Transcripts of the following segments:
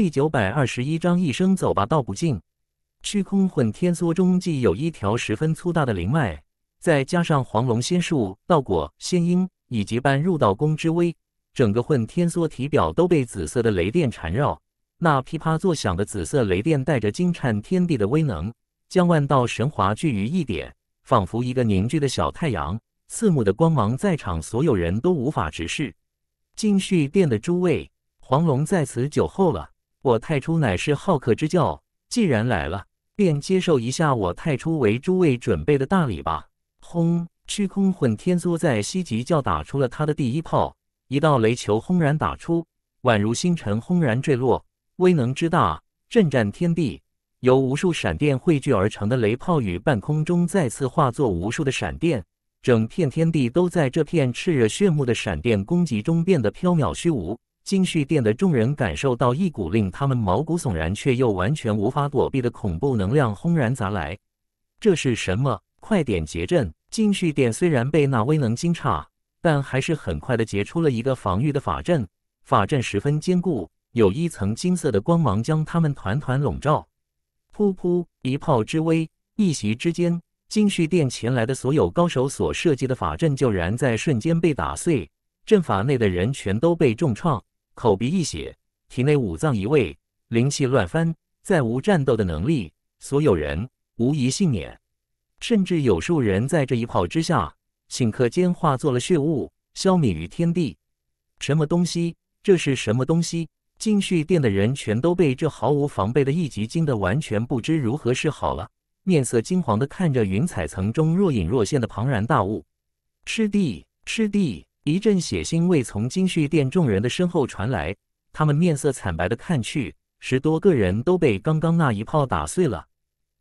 第九百二十一章，一生走吧，道不尽。虚空混天梭中，既有一条十分粗大的灵脉，再加上黄龙仙术、道果、仙婴以及般入道宫之威，整个混天梭体表都被紫色的雷电缠绕。那噼啪作响的紫色雷电，带着惊颤天地的威能，将万道神华聚于一点，仿佛一个凝聚的小太阳。刺目的光芒，在场所有人都无法直视。金旭殿的诸位，黄龙在此久候了。我太初乃是好客之教，既然来了，便接受一下我太初为诸位准备的大礼吧！轰！虚空混天梭在西极教打出了他的第一炮，一道雷球轰然打出，宛如星辰轰然坠落，威能之大，震战天地。由无数闪电汇聚而成的雷炮雨，半空中再次化作无数的闪电，整片天地都在这片炽热炫目的闪电攻击中变得飘渺虚无。金旭殿的众人感受到一股令他们毛骨悚然却又完全无法躲避的恐怖能量轰然砸来，这是什么？快点结阵！金旭殿虽然被那威能惊诧，但还是很快的结出了一个防御的法阵，法阵十分坚固，有一层金色的光芒将他们团团笼罩。噗噗，一炮之威，一袭之间，金旭殿前来的所有高手所设计的法阵竟然在瞬间被打碎，阵法内的人全都被重创。口鼻溢血，体内五脏移位，灵气乱翻，再无战斗的能力。所有人无一幸免，甚至有数人在这一炮之下，顷刻间化作了血雾，消弭于天地。什么东西？这是什么东西？净续殿的人全都被这毫无防备的一击惊得完全不知如何是好了，面色金黄的看着云彩层中若隐若现的庞然大物，师弟，师弟。一阵血腥味从金旭殿众人的身后传来，他们面色惨白的看去，十多个人都被刚刚那一炮打碎了。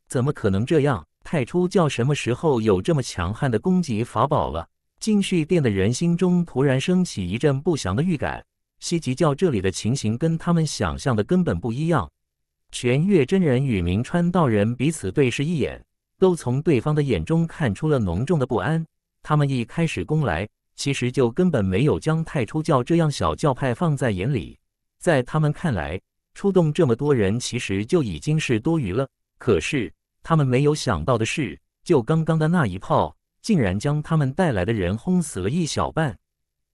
怎么可能这样？太初教什么时候有这么强悍的攻击法宝了？金旭殿的人心中突然升起一阵不祥的预感。西极教这里的情形跟他们想象的根本不一样。全月真人与明川道人彼此对视一眼，都从对方的眼中看出了浓重的不安。他们一开始攻来。其实就根本没有将太初教这样小教派放在眼里，在他们看来，出动这么多人其实就已经是多余了。可是他们没有想到的是，就刚刚的那一炮，竟然将他们带来的人轰死了一小半。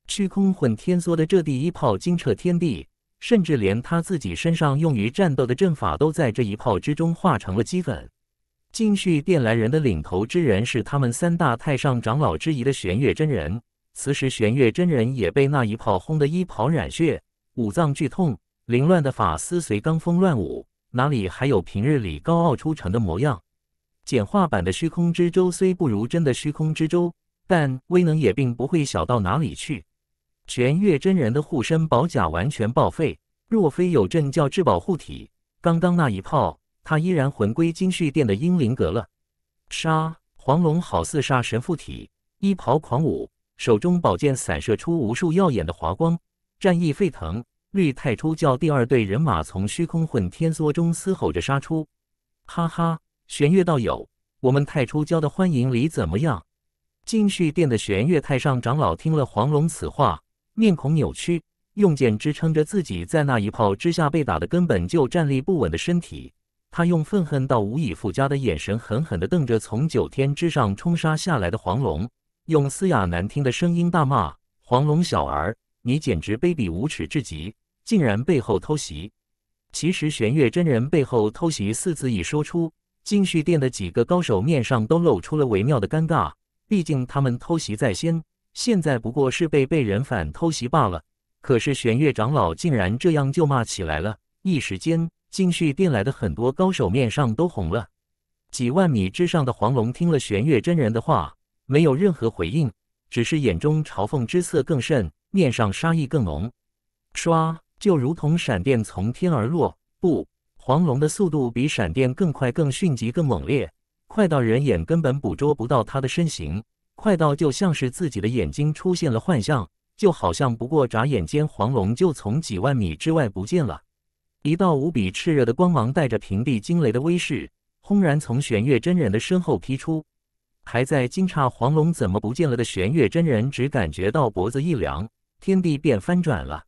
虚空混天梭的这第一炮惊彻天地，甚至连他自己身上用于战斗的阵法都在这一炮之中化成了齑粉。金续电来人的领头之人是他们三大太上长老之一的玄月真人。此时玄月真人也被那一炮轰得衣袍染血，五脏俱痛，凌乱的发丝随罡风乱舞，哪里还有平日里高傲出尘的模样？简化版的虚空之舟虽不如真的虚空之舟，但威能也并不会小到哪里去。玄月真人的护身宝甲完全报废，若非有阵教至宝护体，刚刚那一炮他依然魂归金虚殿的阴灵阁了。杀黄龙好似杀神附体，衣袍狂舞。手中宝剑散射出无数耀眼的华光，战意沸腾。绿太初教第二队人马从虚空混天梭中嘶吼着杀出。哈哈，玄月道友，我们太初教的欢迎礼怎么样？金旭殿的玄月太上长老听了黄龙此话，面孔扭曲，用剑支撑着自己在那一炮之下被打的根本就站立不稳的身体，他用愤恨到无以复加的眼神狠狠地瞪着从九天之上冲杀下来的黄龙。用嘶哑难听的声音大骂：“黄龙小儿，你简直卑鄙无耻至极，竟然背后偷袭！”其实玄月真人“背后偷袭”四字一说出，金旭殿的几个高手面上都露出了微妙的尴尬。毕竟他们偷袭在先，现在不过是被被人反偷袭罢了。可是玄月长老竟然这样就骂起来了，一时间金旭殿来的很多高手面上都红了。几万米之上的黄龙听了玄月真人的话。没有任何回应，只是眼中嘲讽之色更甚，面上杀意更浓。唰，就如同闪电从天而落，不，黄龙的速度比闪电更快、更迅疾、更猛烈，快到人眼根本捕捉不到他的身形，快到就像是自己的眼睛出现了幻象，就好像不过眨眼间，黄龙就从几万米之外不见了。一道无比炽热的光芒，带着平地惊雷的威势，轰然从玄月真人的身后劈出。还在惊诧黄龙怎么不见了的玄月真人，只感觉到脖子一凉，天地便翻转了。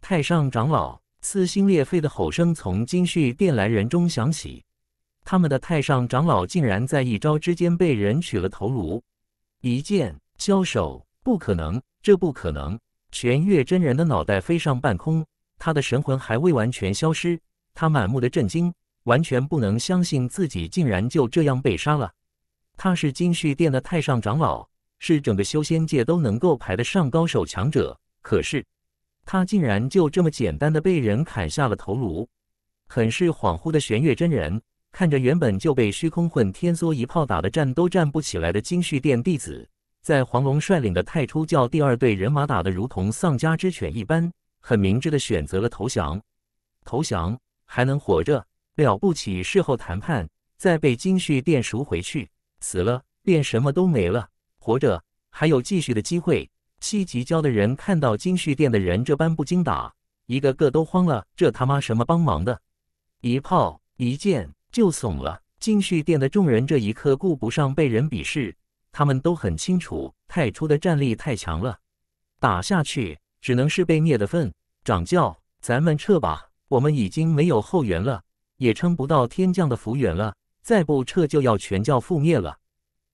太上长老撕心裂肺的吼声从金旭殿来人中响起，他们的太上长老竟然在一招之间被人取了头颅。一剑交手，不可能，这不可能！玄月真人的脑袋飞上半空，他的神魂还未完全消失，他满目的震惊，完全不能相信自己竟然就这样被杀了。他是金旭殿的太上长老，是整个修仙界都能够排得上高手强者。可是他竟然就这么简单的被人砍下了头颅，很是恍惚的玄月真人看着原本就被虚空混天梭一炮打得站都站不起来的金旭殿弟子，在黄龙率领的太初教第二队人马打得如同丧家之犬一般，很明智的选择了投降。投降还能活着，了不起，事后谈判再被金旭殿赎回去。死了，便什么都没了；活着，还有继续的机会。七级教的人看到金旭殿的人这般不经打，一个个都慌了。这他妈什么帮忙的？一炮一剑就怂了。金旭殿的众人这一刻顾不上被人鄙视，他们都很清楚，太初的战力太强了，打下去只能是被灭的份。掌教，咱们撤吧，我们已经没有后援了，也撑不到天降的福缘了。再不撤，就要全教覆灭了。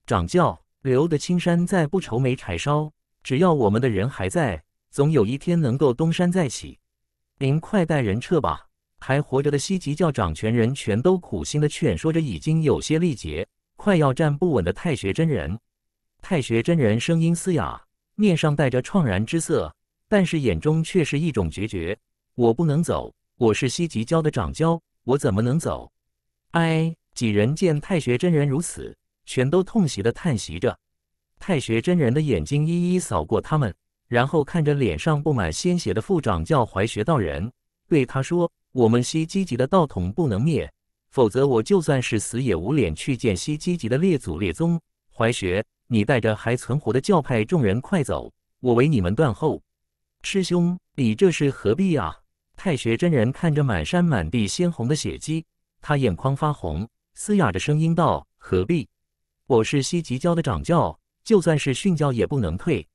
掌教留得青山在，不愁没柴烧。只要我们的人还在，总有一天能够东山再起。您快带人撤吧！还活着的西极教掌权人全都苦心的劝说着，已经有些力竭，快要站不稳的太学真人。太学真人声音嘶哑，面上带着怆然之色，但是眼中却是一种决绝。我不能走，我是西极教的掌教，我怎么能走？哎。几人见太学真人如此，全都痛惜的叹息着。太学真人的眼睛一一扫过他们，然后看着脸上布满鲜血的副掌教怀学道人，对他说：“我们西积极的道统不能灭，否则我就算是死也无脸去见西积极的列祖列宗。怀学，你带着还存活的教派众人快走，我为你们断后。”师兄，你这是何必啊？太学真人看着满山满地鲜红的血迹，他眼眶发红。嘶哑着声音道：“何必？我是西极教的掌教，就算是训教也不能退。”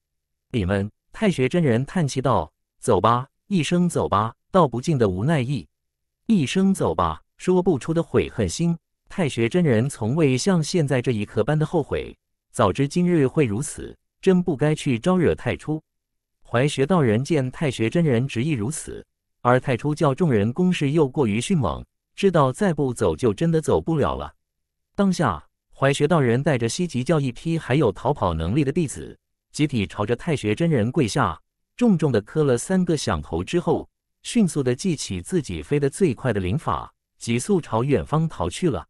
你们太学真人叹气道：“走吧！”一生走吧”，道不尽的无奈意；一生走吧”，说不出的悔恨心。太学真人从未像现在这一刻般的后悔。早知今日会如此，真不该去招惹太初。怀学道人见太学真人执意如此，而太初教众人攻势又过于迅猛。知道再不走就真的走不了了。当下，怀学道人带着西极教一批还有逃跑能力的弟子，集体朝着太学真人跪下，重重的磕了三个响头之后，迅速的记起自己飞得最快的灵法，急速朝远方逃去了。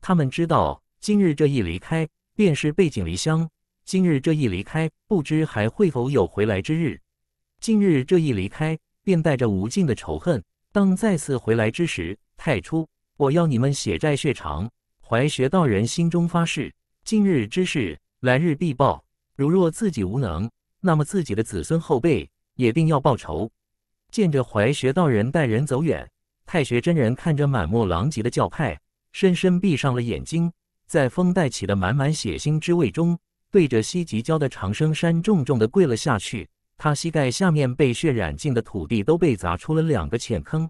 他们知道，今日这一离开，便是背井离乡；今日这一离开，不知还会否有回来之日；今日这一离开，便带着无尽的仇恨。当再次回来之时，太初，我要你们血债血偿！怀学道人心中发誓，今日之事，来日必报。如若自己无能，那么自己的子孙后辈也定要报仇。见着怀学道人带人走远，太学真人看着满目狼藉的教派，深深闭上了眼睛，在风带起的满满血腥之味中，对着西极教的长生山重重地跪了下去。他膝盖下面被血染尽的土地都被砸出了两个浅坑，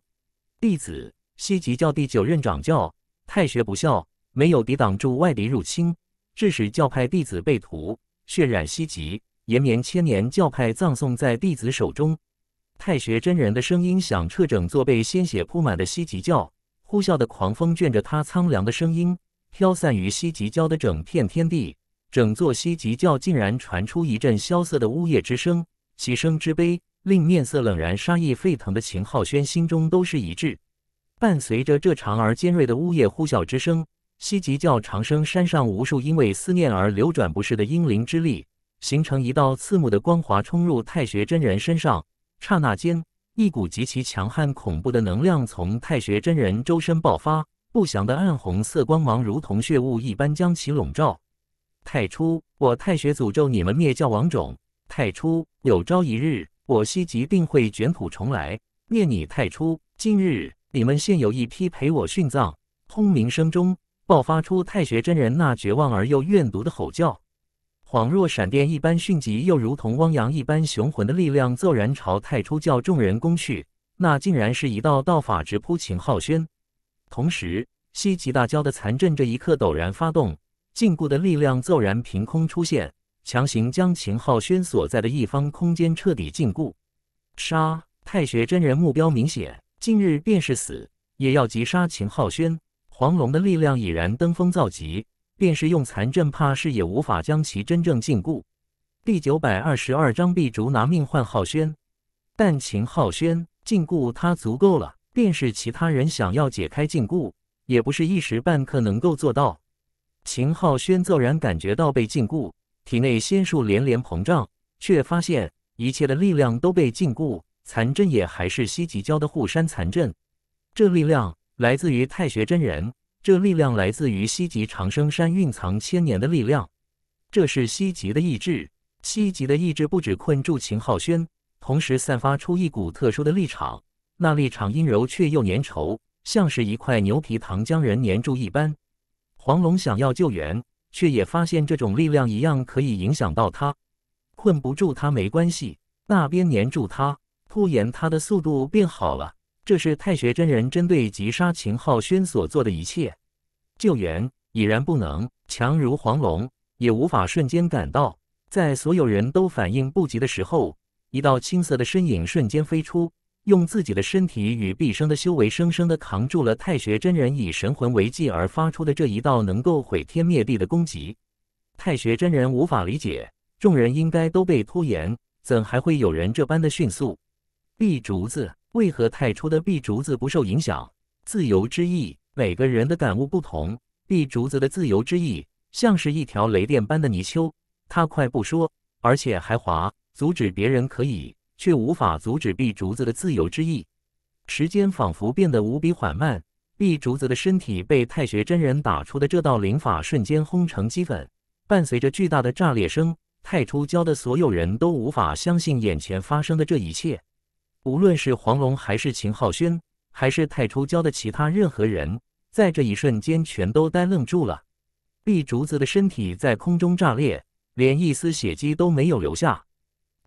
弟子。西极教第九任掌教太学不孝，没有抵挡住外敌入侵，致使教派弟子被屠，血染西极，延绵千年教派葬送在弟子手中。太学真人的声音响彻整座被鲜血铺满的西极教，呼啸的狂风卷着他苍凉的声音，飘散于西极教的整片天地。整座西极教竟然传出一阵萧瑟的呜咽之声，其声之悲，令面色冷然、杀意沸腾的秦浩轩心中都是一滞。伴随着这长而尖锐的呜咽呼啸之声，西极教长生山上无数因为思念而流转不逝的英灵之力，形成一道刺目的光华冲入太学真人身上。刹那间，一股极其强悍恐怖的能量从太学真人周身爆发，不祥的暗红色光芒如同血雾一般将其笼罩。太初，我太学诅咒你们灭教王种！太初，有朝一日，我西极定会卷土重来，灭你太初！今日。你们现有一批陪我殉葬！轰鸣声中，爆发出太学真人那绝望而又怨毒的吼叫，恍若闪电一般迅疾，又如同汪洋一般雄浑的力量骤然朝太初教众人攻去。那竟然是一道道法直扑秦浩轩，同时西极大教的残阵这一刻陡然发动，禁锢的力量骤然凭空出现，强行将秦浩轩所在的一方空间彻底禁锢。杀！太学真人目标明显。今日便是死，也要击杀秦浩轩。黄龙的力量已然登峰造极，便是用残阵，怕是也无法将其真正禁锢。第九百二十二章：碧竹拿命换浩轩。但秦浩轩禁锢他足够了，便是其他人想要解开禁锢，也不是一时半刻能够做到。秦浩轩骤然感觉到被禁锢，体内仙术连连膨胀，却发现一切的力量都被禁锢。残阵也还是西极教的护山残阵，这力量来自于太学真人，这力量来自于西极长生山蕴藏千年的力量，这是西极的意志。西极的意志不止困住秦浩轩，同时散发出一股特殊的力场，那力场阴柔却又粘稠，像是一块牛皮糖将人粘住一般。黄龙想要救援，却也发现这种力量一样可以影响到他，困不住他没关系，那边粘住他。突延他的速度变好了，这是太学真人针对击杀秦浩轩所做的一切。救援已然不能，强如黄龙也无法瞬间赶到。在所有人都反应不及的时候，一道青色的身影瞬间飞出，用自己的身体与毕生的修为生生的扛住了太学真人以神魂为祭而发出的这一道能够毁天灭地的攻击。太学真人无法理解，众人应该都被突延，怎还会有人这般的迅速？碧竹子为何太初的碧竹子不受影响？自由之意，每个人的感悟不同。碧竹子的自由之意，像是一条雷电般的泥鳅，它快不说，而且还滑，阻止别人可以，却无法阻止碧竹子的自由之意。时间仿佛变得无比缓慢，碧竹子的身体被太学真人打出的这道灵法瞬间轰成齑粉，伴随着巨大的炸裂声，太初教的所有人都无法相信眼前发生的这一切。无论是黄龙还是秦浩轩，还是太初教的其他任何人，在这一瞬间全都呆愣住了。毕竹子的身体在空中炸裂，连一丝血迹都没有留下。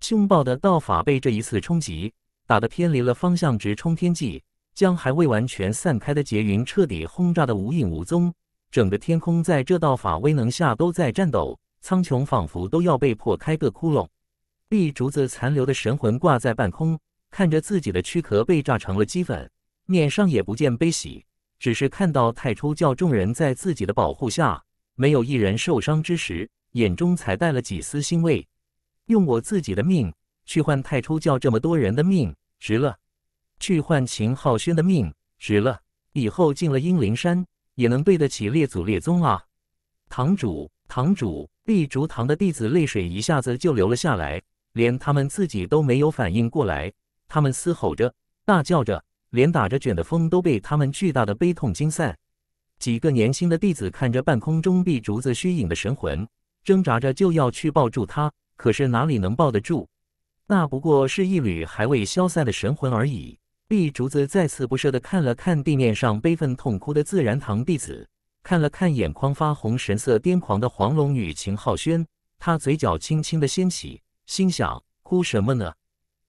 凶暴的道法被这一次冲击打得偏离了方向，直冲天际，将还未完全散开的劫云彻底轰炸得无影无踪。整个天空在这道法威能下都在颤抖，苍穹仿佛都要被破开个窟窿。毕竹子残留的神魂挂在半空。看着自己的躯壳被炸成了鸡粉，面上也不见悲喜，只是看到太初教众人在自己的保护下没有一人受伤之时，眼中才带了几丝欣慰。用我自己的命去换太初教这么多人的命，值了；去换秦浩轩的命，值了。以后进了阴灵山，也能对得起列祖列宗啊！堂主，堂主，碧竹堂的弟子泪水一下子就流了下来，连他们自己都没有反应过来。他们嘶吼着，大叫着，连打着卷的风都被他们巨大的悲痛惊散。几个年轻的弟子看着半空中碧竹子虚影的神魂，挣扎着就要去抱住他，可是哪里能抱得住？那不过是一缕还未消散的神魂而已。碧竹子再次不舍的看了看地面上悲愤痛哭的自然堂弟子，看了看眼眶发红、神色癫狂的黄龙女秦浩轩，他嘴角轻轻的掀起，心想：哭什么呢？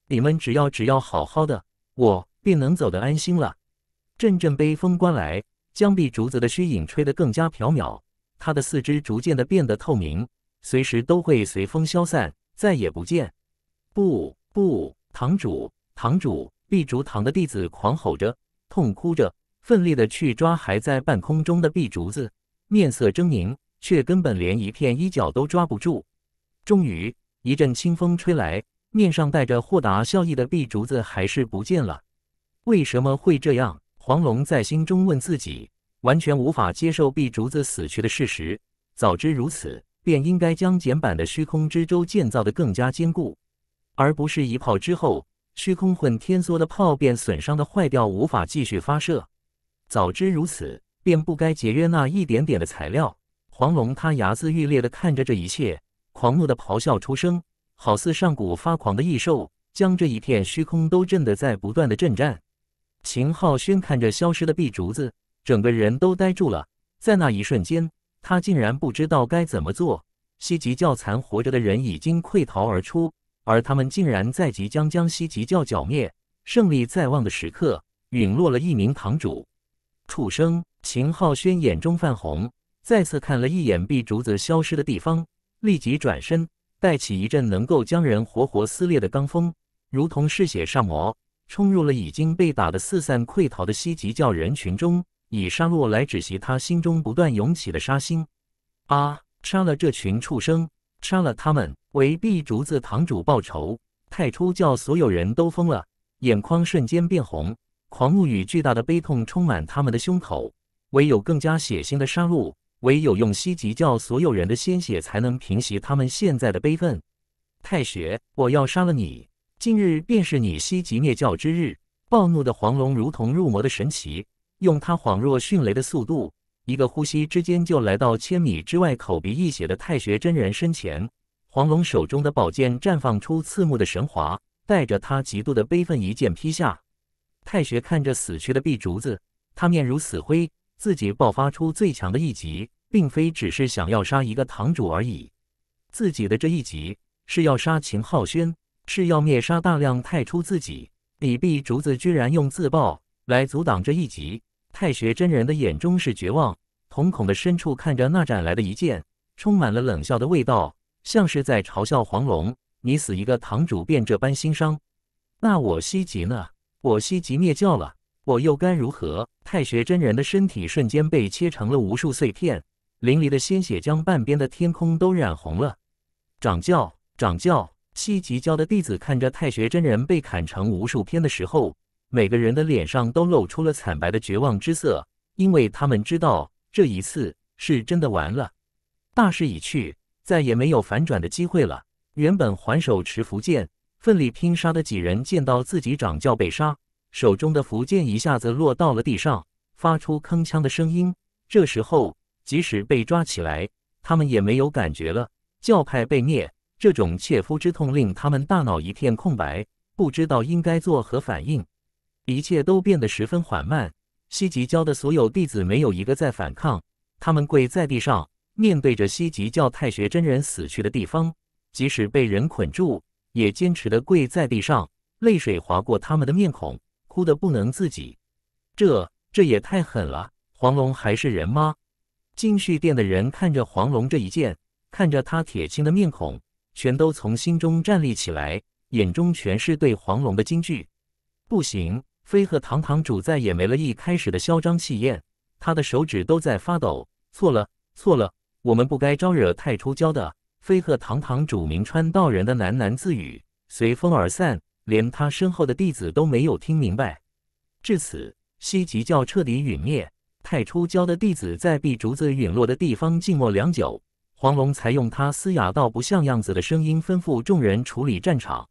你们只要只要好好的，我便能走得安心了。阵阵悲风刮来，将碧竹子的虚影吹得更加缥缈，它的四肢逐渐的变得透明，随时都会随风消散，再也不见。不不，堂主，堂主！碧竹堂的弟子狂吼着，痛哭着，奋力的去抓还在半空中的碧竹子，面色狰狞，却根本连一片衣角都抓不住。终于，一阵清风吹来。面上带着豁达笑意的毕竹子还是不见了，为什么会这样？黄龙在心中问自己，完全无法接受毕竹子死去的事实。早知如此，便应该将简版的虚空之舟建造的更加坚固，而不是一炮之后，虚空混天梭的炮便损伤的坏掉，无法继续发射。早知如此，便不该节约那一点点的材料。黄龙他牙眦欲裂的看着这一切，狂怒的咆哮出声。好似上古发狂的异兽，将这一片虚空都震得在不断的震颤。秦浩轩看着消失的碧竹子，整个人都呆住了。在那一瞬间，他竟然不知道该怎么做。西极教残活着的人已经溃逃而出，而他们竟然在即将将西极教剿灭、胜利在望的时刻，陨落了一名堂主。楚生，秦浩轩眼中泛红，再次看了一眼碧竹子消失的地方，立即转身。带起一阵能够将人活活撕裂的罡风，如同嗜血上魔，冲入了已经被打得四散溃逃的西极教人群中，以杀戮来止息他心中不断涌起的杀心。啊！杀了这群畜生！杀了他们，为碧竹子堂主报仇！太初教所有人都疯了，眼眶瞬间变红，狂怒与巨大的悲痛充满他们的胸口，唯有更加血腥的杀戮。唯有用西极教所有人的鲜血，才能平息他们现在的悲愤。太学，我要杀了你！今日便是你西极灭教之日！暴怒的黄龙如同入魔的神奇，用他恍若迅雷的速度，一个呼吸之间就来到千米之外口鼻溢血的太学真人身前。黄龙手中的宝剑绽放出刺目的神华，带着他极度的悲愤，一剑劈下。太学看着死去的毕竹子，他面如死灰。自己爆发出最强的一击，并非只是想要杀一个堂主而已。自己的这一击是要杀秦浩轩，是要灭杀大量太初自己。李碧竹子居然用自爆来阻挡这一击。太学真人的眼中是绝望，瞳孔的深处看着那斩来的一剑，充满了冷笑的味道，像是在嘲笑黄龙：“你死一个堂主便这般心伤？那我西极呢？我西极灭教了。”我又该如何？太学真人的身体瞬间被切成了无数碎片，淋漓的鲜血将半边的天空都染红了。掌教，掌教！西极教的弟子看着太学真人被砍成无数片的时候，每个人的脸上都露出了惨白的绝望之色，因为他们知道这一次是真的完了，大势已去，再也没有反转的机会了。原本还手持符剑奋力拼杀的几人，见到自己掌教被杀。手中的符剑一下子落到了地上，发出铿锵的声音。这时候，即使被抓起来，他们也没有感觉了。教派被灭，这种切肤之痛令他们大脑一片空白，不知道应该作何反应。一切都变得十分缓慢。西极教的所有弟子没有一个在反抗，他们跪在地上，面对着西极教太学真人死去的地方。即使被人捆住，也坚持的跪在地上，泪水划过他们的面孔。哭的不能自己，这这也太狠了！黄龙还是人吗？金旭殿的人看着黄龙这一剑，看着他铁青的面孔，全都从心中站立起来，眼中全是对黄龙的惊惧。不行，飞鹤堂堂主再也没了一开始的嚣张气焰，他的手指都在发抖。错了，错了，我们不该招惹太初教的飞鹤堂堂主明川道人的喃喃自语随风而散。连他身后的弟子都没有听明白。至此，西极教彻底陨灭。太初教的弟子在碧竹子陨落的地方静默良久，黄龙才用他嘶哑到不像样子的声音吩咐众人处理战场。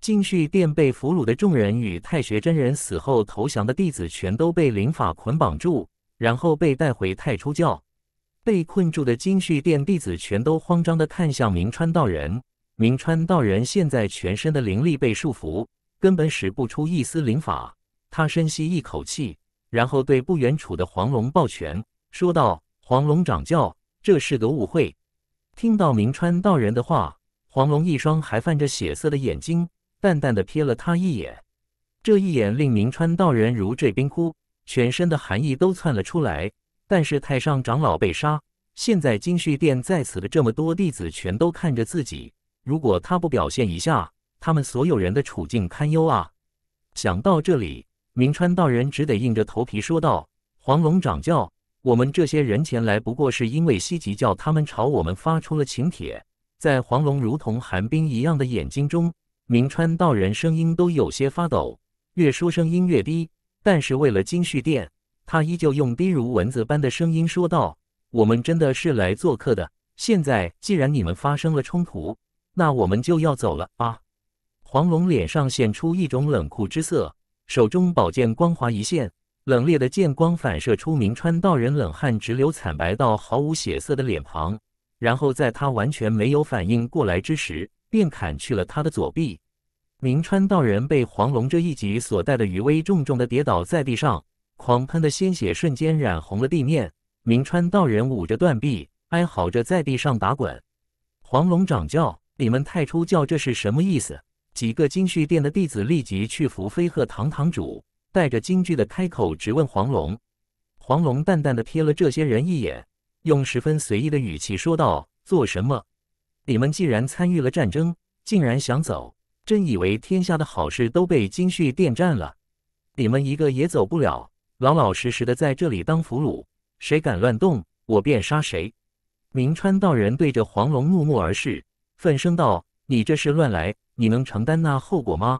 金旭殿被俘虏的众人与太学真人死后投降的弟子全都被灵法捆绑住，然后被带回太初教。被困住的金旭殿弟子全都慌张地看向明川道人。明川道人现在全身的灵力被束缚，根本使不出一丝灵法。他深吸一口气，然后对不远处的黄龙抱拳说道：“黄龙掌教，这是个误会。”听到明川道人的话，黄龙一双还泛着血色的眼睛，淡淡的瞥了他一眼。这一眼令明川道人如坠冰窟，全身的寒意都窜了出来。但是太上长老被杀，现在金虚殿在此的这么多弟子全都看着自己。如果他不表现一下，他们所有人的处境堪忧啊！想到这里，明川道人只得硬着头皮说道：“黄龙掌教，我们这些人前来不过是因为西极教他们朝我们发出了请帖。”在黄龙如同寒冰一样的眼睛中，明川道人声音都有些发抖，越说声音越低。但是为了金旭殿，他依旧用低如蚊子般的声音说道：“我们真的是来做客的。现在既然你们发生了冲突，”那我们就要走了啊！黄龙脸上现出一种冷酷之色，手中宝剑光华一现，冷冽的剑光反射出明川道人冷汗直流、惨白到毫无血色的脸庞。然后在他完全没有反应过来之时，便砍去了他的左臂。明川道人被黄龙这一击所带的余威重重的跌倒在地上，狂喷的鲜血瞬间染红了地面。明川道人捂着断臂，哀嚎着在地上打滚。黄龙掌教。你们太出教这是什么意思？几个金旭殿的弟子立即去扶飞鹤堂堂主，带着金剧的开口直问黄龙。黄龙淡淡的瞥了这些人一眼，用十分随意的语气说道：“做什么？你们既然参与了战争，竟然想走，真以为天下的好事都被金旭殿占了？你们一个也走不了，老老实实的在这里当俘虏。谁敢乱动，我便杀谁。”明川道人对着黄龙怒目而视。愤声道：“你这是乱来！你能承担那后果吗？”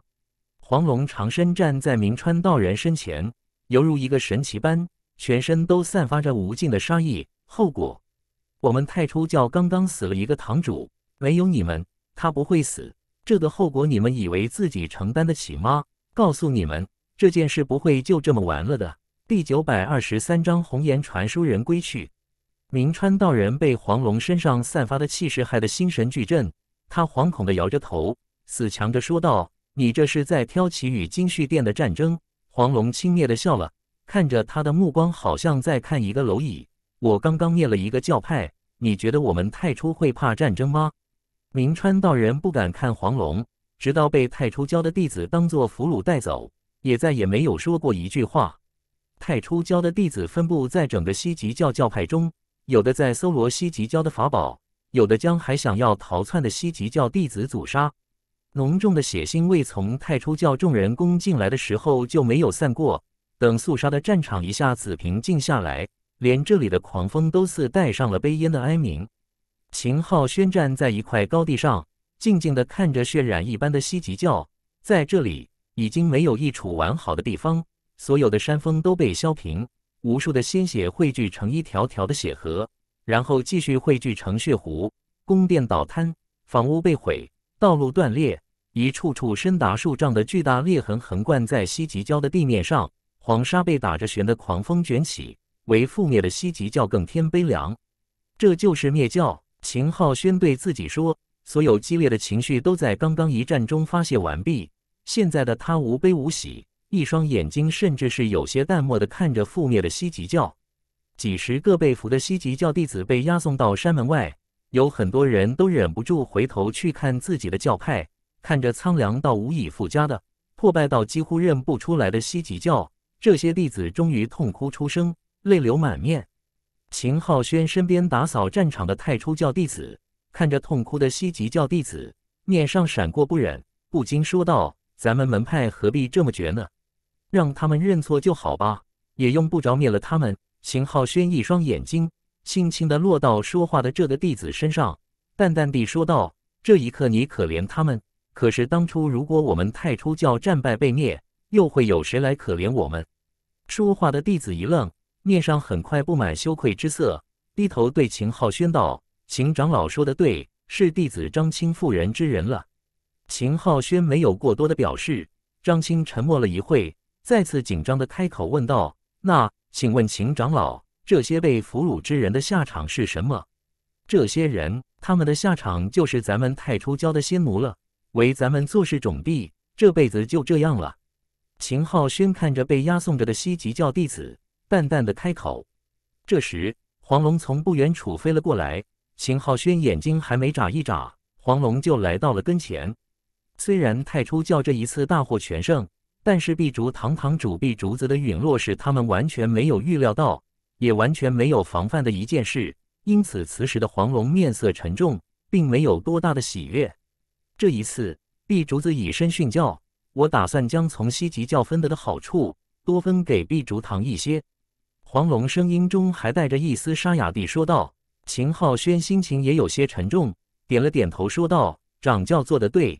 黄龙长身站在明川道人身前，犹如一个神奇般，全身都散发着无尽的杀意。后果，我们太初教刚刚死了一个堂主，没有你们，他不会死。这个后果，你们以为自己承担得起吗？告诉你们，这件事不会就这么完了的。第九百二十三章：红颜传书人归去。明川道人被黄龙身上散发的气势害得心神俱震，他惶恐地摇着头，死强着说道：“你这是在挑起与金旭殿的战争。”黄龙轻蔑地笑了，看着他的目光好像在看一个蝼蚁。“我刚刚灭了一个教派，你觉得我们太初会怕战争吗？”明川道人不敢看黄龙，直到被太初教的弟子当做俘虏带走，也再也没有说过一句话。太初教的弟子分布在整个西极教教派中。有的在搜罗西极教的法宝，有的将还想要逃窜的西极教弟子阻杀。浓重的血腥味从太初教众人攻进来的时候就没有散过。等肃杀的战场一下子平静下来，连这里的狂风都似带上了悲咽的哀鸣。秦昊宣站在一块高地上，静静地看着血染一般的西极教。在这里，已经没有一处完好的地方，所有的山峰都被削平。无数的鲜血汇聚成一条条的血河，然后继续汇聚成血湖。宫殿倒塌，房屋被毁，道路断裂，一处处深达数丈的巨大裂痕横贯在西极礁的地面上。黄沙被打着旋的狂风卷起，为覆灭的西极教更添悲凉。这就是灭教。秦浩轩对自己说，所有激烈的情绪都在刚刚一战中发泄完毕。现在的他无悲无喜。一双眼睛，甚至是有些淡漠的看着覆灭的西极教。几十个被俘的西极教弟子被押送到山门外，有很多人都忍不住回头去看自己的教派，看着苍凉到无以复加的、破败到几乎认不出来的西极教，这些弟子终于痛哭出声，泪流满面。秦浩轩身边打扫战场的太初教弟子看着痛哭的西极教弟子，面上闪过不忍，不禁说道：“咱们门派何必这么绝呢？”让他们认错就好吧，也用不着灭了他们。秦浩轩一双眼睛轻轻地落到说话的这个弟子身上，淡淡地说道：“这一刻你可怜他们，可是当初如果我们太初教战败被灭，又会有谁来可怜我们？”说话的弟子一愣，面上很快布满羞愧之色，低头对秦浩轩道：“秦长老说的对，是弟子张清妇人之仁了。”秦浩轩没有过多的表示。张清沉默了一会。再次紧张的开口问道：“那请问秦长老，这些被俘虏之人的下场是什么？这些人，他们的下场就是咱们太初教的仙奴了，为咱们做事种地，这辈子就这样了。”秦浩轩看着被押送着的西极教弟子，淡淡的开口。这时，黄龙从不远处飞了过来，秦浩轩眼睛还没眨一眨，黄龙就来到了跟前。虽然太初教这一次大获全胜。但是碧竹堂堂主碧竹子的陨落是他们完全没有预料到，也完全没有防范的一件事。因此此时的黄龙面色沉重，并没有多大的喜悦。这一次碧竹子以身殉教，我打算将从西极教分得的好处多分给碧竹堂一些。黄龙声音中还带着一丝沙哑地说道。秦浩轩心情也有些沉重，点了点头说道：“掌教做得对。”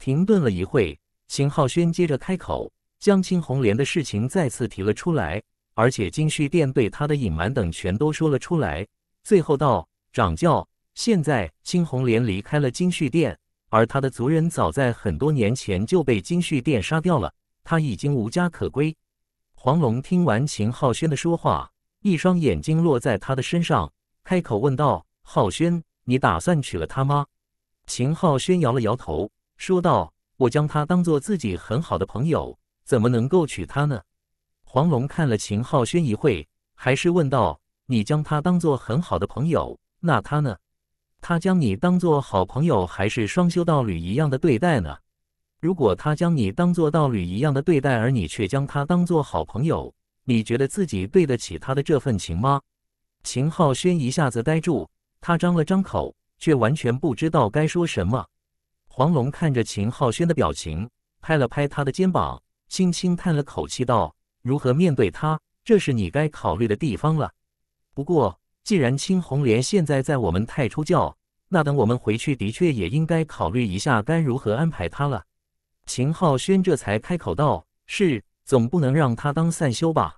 停顿了一会。秦浩轩接着开口，将青红莲的事情再次提了出来，而且金旭殿对他的隐瞒等全都说了出来。最后道：“掌教，现在青红莲离开了金旭殿，而他的族人早在很多年前就被金旭殿杀掉了，他已经无家可归。”黄龙听完秦浩轩的说话，一双眼睛落在他的身上，开口问道：“浩轩，你打算娶了她吗？”秦浩轩摇了摇头，说道。我将他当做自己很好的朋友，怎么能够娶她呢？黄龙看了秦浩轩一会，还是问道：“你将他当做很好的朋友，那他呢？他将你当做好朋友，还是双修道侣一样的对待呢？如果他将你当做道侣一样的对待，而你却将他当做好朋友，你觉得自己对得起他的这份情吗？”秦浩轩一下子呆住，他张了张口，却完全不知道该说什么。黄龙看着秦浩轩的表情，拍了拍他的肩膀，轻轻叹了口气道：“如何面对他，这是你该考虑的地方了。不过，既然青红莲现在在我们太初教，那等我们回去，的确也应该考虑一下该如何安排他了。”秦浩轩这才开口道：“是，总不能让他当散修吧。”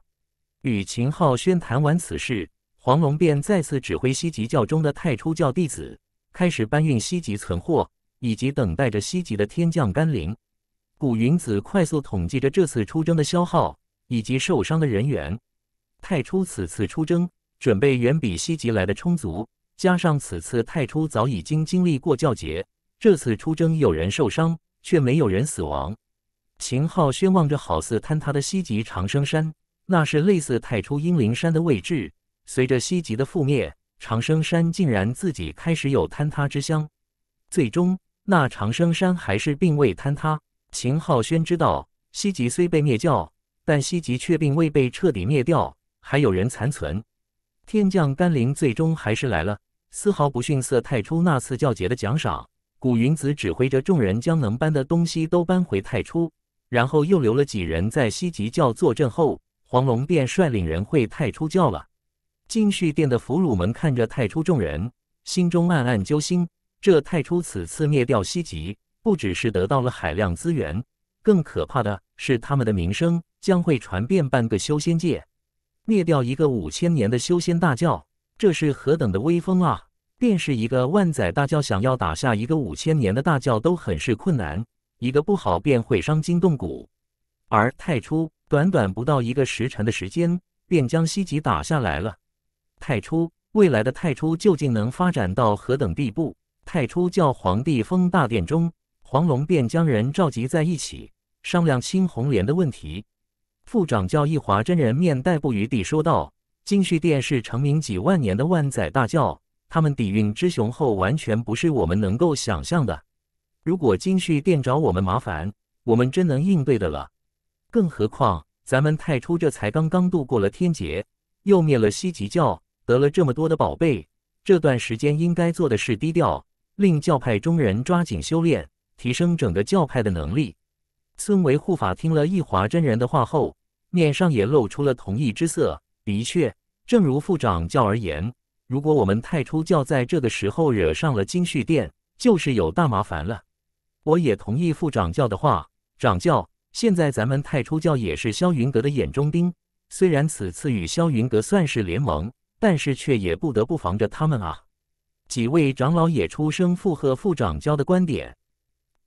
与秦浩轩谈完此事，黄龙便再次指挥西极教中的太初教弟子开始搬运西极存货。以及等待着西极的天降甘霖，古云子快速统计着这次出征的消耗以及受伤的人员。太初此次出征准备远比西极来的充足，加上此次太初早已经经历过教劫，这次出征有人受伤却没有人死亡。秦昊宣望着好似坍塌的西极长生山，那是类似太初阴灵山的位置。随着西极的覆灭，长生山竟然自己开始有坍塌之相，最终。那长生山还是并未坍塌。秦浩轩知道，西极虽被灭教，但西极却并未被彻底灭掉，还有人残存。天降甘霖，最终还是来了，丝毫不逊色太初那次教劫的奖赏。古云子指挥着众人将能搬的东西都搬回太初，然后又留了几人在西极教坐镇。后黄龙便率领人会太初教了。金旭殿的俘虏们看着太初众人，心中暗暗揪心。这太初此次灭掉西极，不只是得到了海量资源，更可怕的是他们的名声将会传遍半个修仙界。灭掉一个五千年的修仙大教，这是何等的威风啊！便是一个万载大教，想要打下一个五千年的大教都很是困难，一个不好便会伤筋动骨。而太初短短不到一个时辰的时间，便将西极打下来了。太初未来的太初究竟能发展到何等地步？太初教皇帝封大殿中，黄龙便将人召集在一起，商量青红莲的问题。副掌教一华真人面带不愉地说道：“金旭殿是成名几万年的万载大教，他们底蕴之雄厚，完全不是我们能够想象的。如果金旭殿找我们麻烦，我们真能应对的了。更何况咱们太初这才刚刚度过了天劫，又灭了西极教，得了这么多的宝贝，这段时间应该做的是低调。”令教派中人抓紧修炼，提升整个教派的能力。村维护法听了易华真人的话后，脸上也露出了同意之色。的确，正如副掌教而言，如果我们太初教在这个时候惹上了金旭殿，就是有大麻烦了。我也同意副掌教的话，掌教，现在咱们太初教也是霄云阁的眼中钉。虽然此次与霄云阁算是联盟，但是却也不得不防着他们啊。几位长老也出声附和副掌教的观点，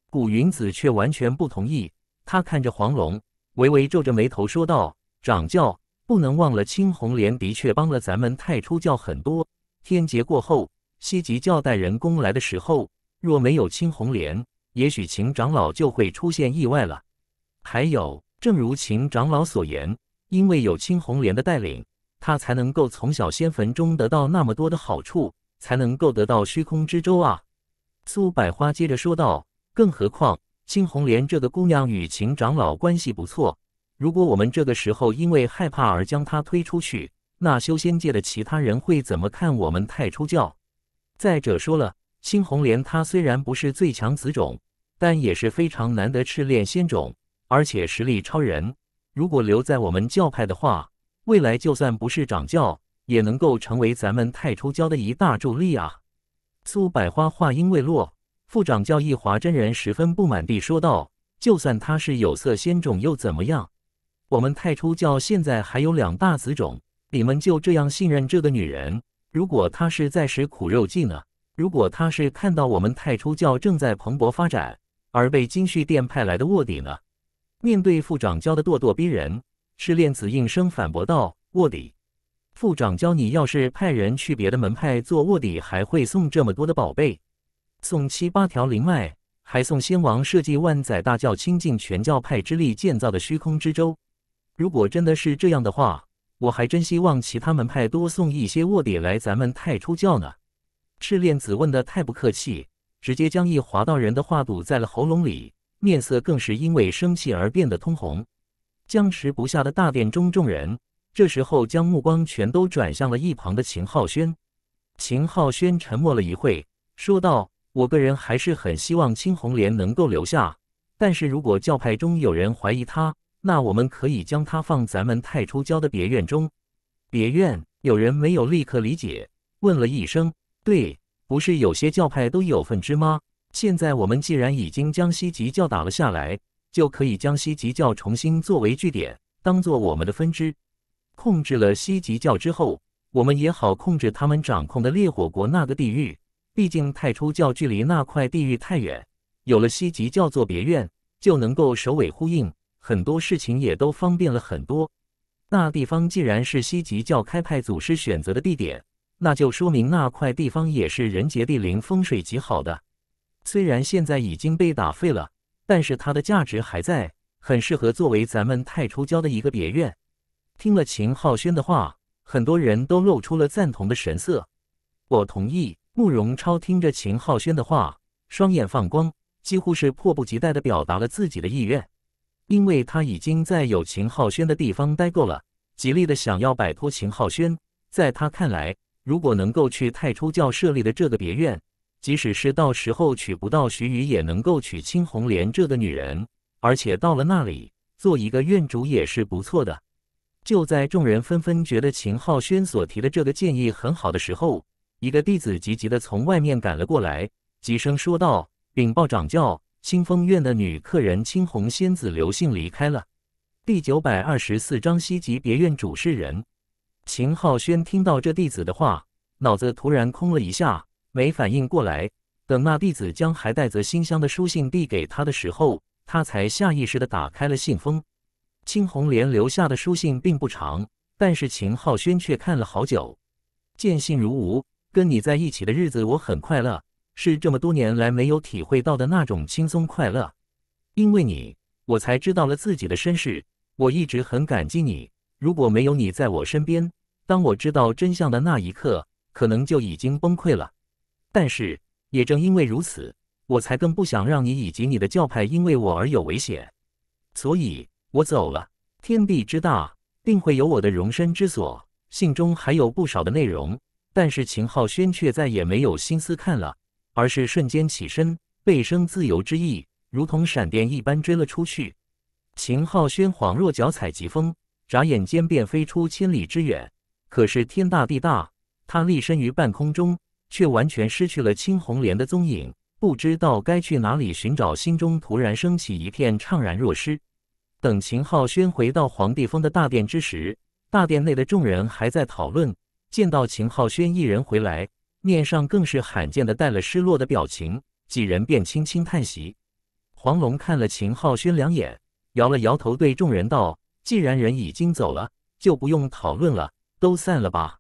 古云子却完全不同意。他看着黄龙，微微皱着眉头说道：“掌教，不能忘了青红莲的确帮了咱们太初教很多。天劫过后，西极教带人攻来的时候，若没有青红莲，也许秦长老就会出现意外了。还有，正如秦长老所言，因为有青红莲的带领，他才能够从小仙坟中得到那么多的好处。”才能够得到虚空之舟啊！苏百花接着说道：“更何况，青红莲这个姑娘与秦长老关系不错。如果我们这个时候因为害怕而将她推出去，那修仙界的其他人会怎么看我们太初教？再者说了，青红莲她虽然不是最强子种，但也是非常难得赤炼仙种，而且实力超人。如果留在我们教派的话，未来就算不是掌教……”也能够成为咱们太初教的一大助力啊！苏百花话音未落，副掌教一华真人十分不满地说道：“就算她是有色仙种又怎么样？我们太初教现在还有两大子种，你们就这样信任这个女人？如果她是在使苦肉计呢？如果她是看到我们太初教正在蓬勃发展而被金旭殿派来的卧底呢？”面对副掌教的咄咄逼人，赤练子应声反驳道：“卧底！”副长教你，要是派人去别的门派做卧底，还会送这么多的宝贝，送七八条灵脉，还送仙王设计万载大教倾尽全教派之力建造的虚空之舟。如果真的是这样的话，我还真希望其他门派多送一些卧底来咱们太初教呢。赤练子问的太不客气，直接将一滑道人的话堵在了喉咙里，面色更是因为生气而变得通红。僵持不下的大殿中众人。这时候，将目光全都转向了一旁的秦浩轩。秦浩轩沉默了一会，说道：“我个人还是很希望青红莲能够留下，但是如果教派中有人怀疑他，那我们可以将他放咱们太初教的别院中。别院有人没有立刻理解，问了一声：‘对，不是有些教派都有分支吗？’现在我们既然已经将西极教打了下来，就可以将西极教重新作为据点，当做我们的分支。”控制了西极教之后，我们也好控制他们掌控的烈火国那个地域。毕竟太初教距离那块地域太远，有了西极教做别院，就能够首尾呼应，很多事情也都方便了很多。那地方既然是西极教开派祖师选择的地点，那就说明那块地方也是人杰地灵、风水极好的。虽然现在已经被打废了，但是它的价值还在，很适合作为咱们太初教的一个别院。听了秦浩轩的话，很多人都露出了赞同的神色。我同意。慕容超听着秦浩轩的话，双眼放光，几乎是迫不及待地表达了自己的意愿。因为他已经在有秦浩轩的地方待够了，极力的想要摆脱秦浩轩。在他看来，如果能够去太初教设立的这个别院，即使是到时候娶不到徐宇，也能够娶青红莲这个女人。而且到了那里，做一个院主也是不错的。就在众人纷纷觉得秦浩轩所提的这个建议很好的时候，一个弟子急急的从外面赶了过来，急声说道：“禀报掌教，清风院的女客人青红仙子刘信离开了。”第九百二十四章西极别院主事人。秦浩轩听到这弟子的话，脑子突然空了一下，没反应过来。等那弟子将还带着新香的书信递给他的时候，他才下意识的打开了信封。青红莲留下的书信并不长，但是秦浩轩却看了好久。见信如无。跟你在一起的日子，我很快乐，是这么多年来没有体会到的那种轻松快乐。因为你，我才知道了自己的身世。我一直很感激你。如果没有你在我身边，当我知道真相的那一刻，可能就已经崩溃了。但是也正因为如此，我才更不想让你以及你的教派因为我而有危险。所以。我走了，天地之大，定会有我的容身之所。信中还有不少的内容，但是秦浩轩却再也没有心思看了，而是瞬间起身，背生自由之意，如同闪电一般追了出去。秦浩轩恍若脚踩疾风，眨眼间便飞出千里之远。可是天大地大，他立身于半空中，却完全失去了青红莲的踪影，不知道该去哪里寻找。心中突然升起一片怅然若失。等秦浩轩回到皇帝峰的大殿之时，大殿内的众人还在讨论。见到秦浩轩一人回来，面上更是罕见的带了失落的表情。几人便轻轻叹息。黄龙看了秦浩轩两眼，摇了摇头，对众人道：“既然人已经走了，就不用讨论了，都散了吧。”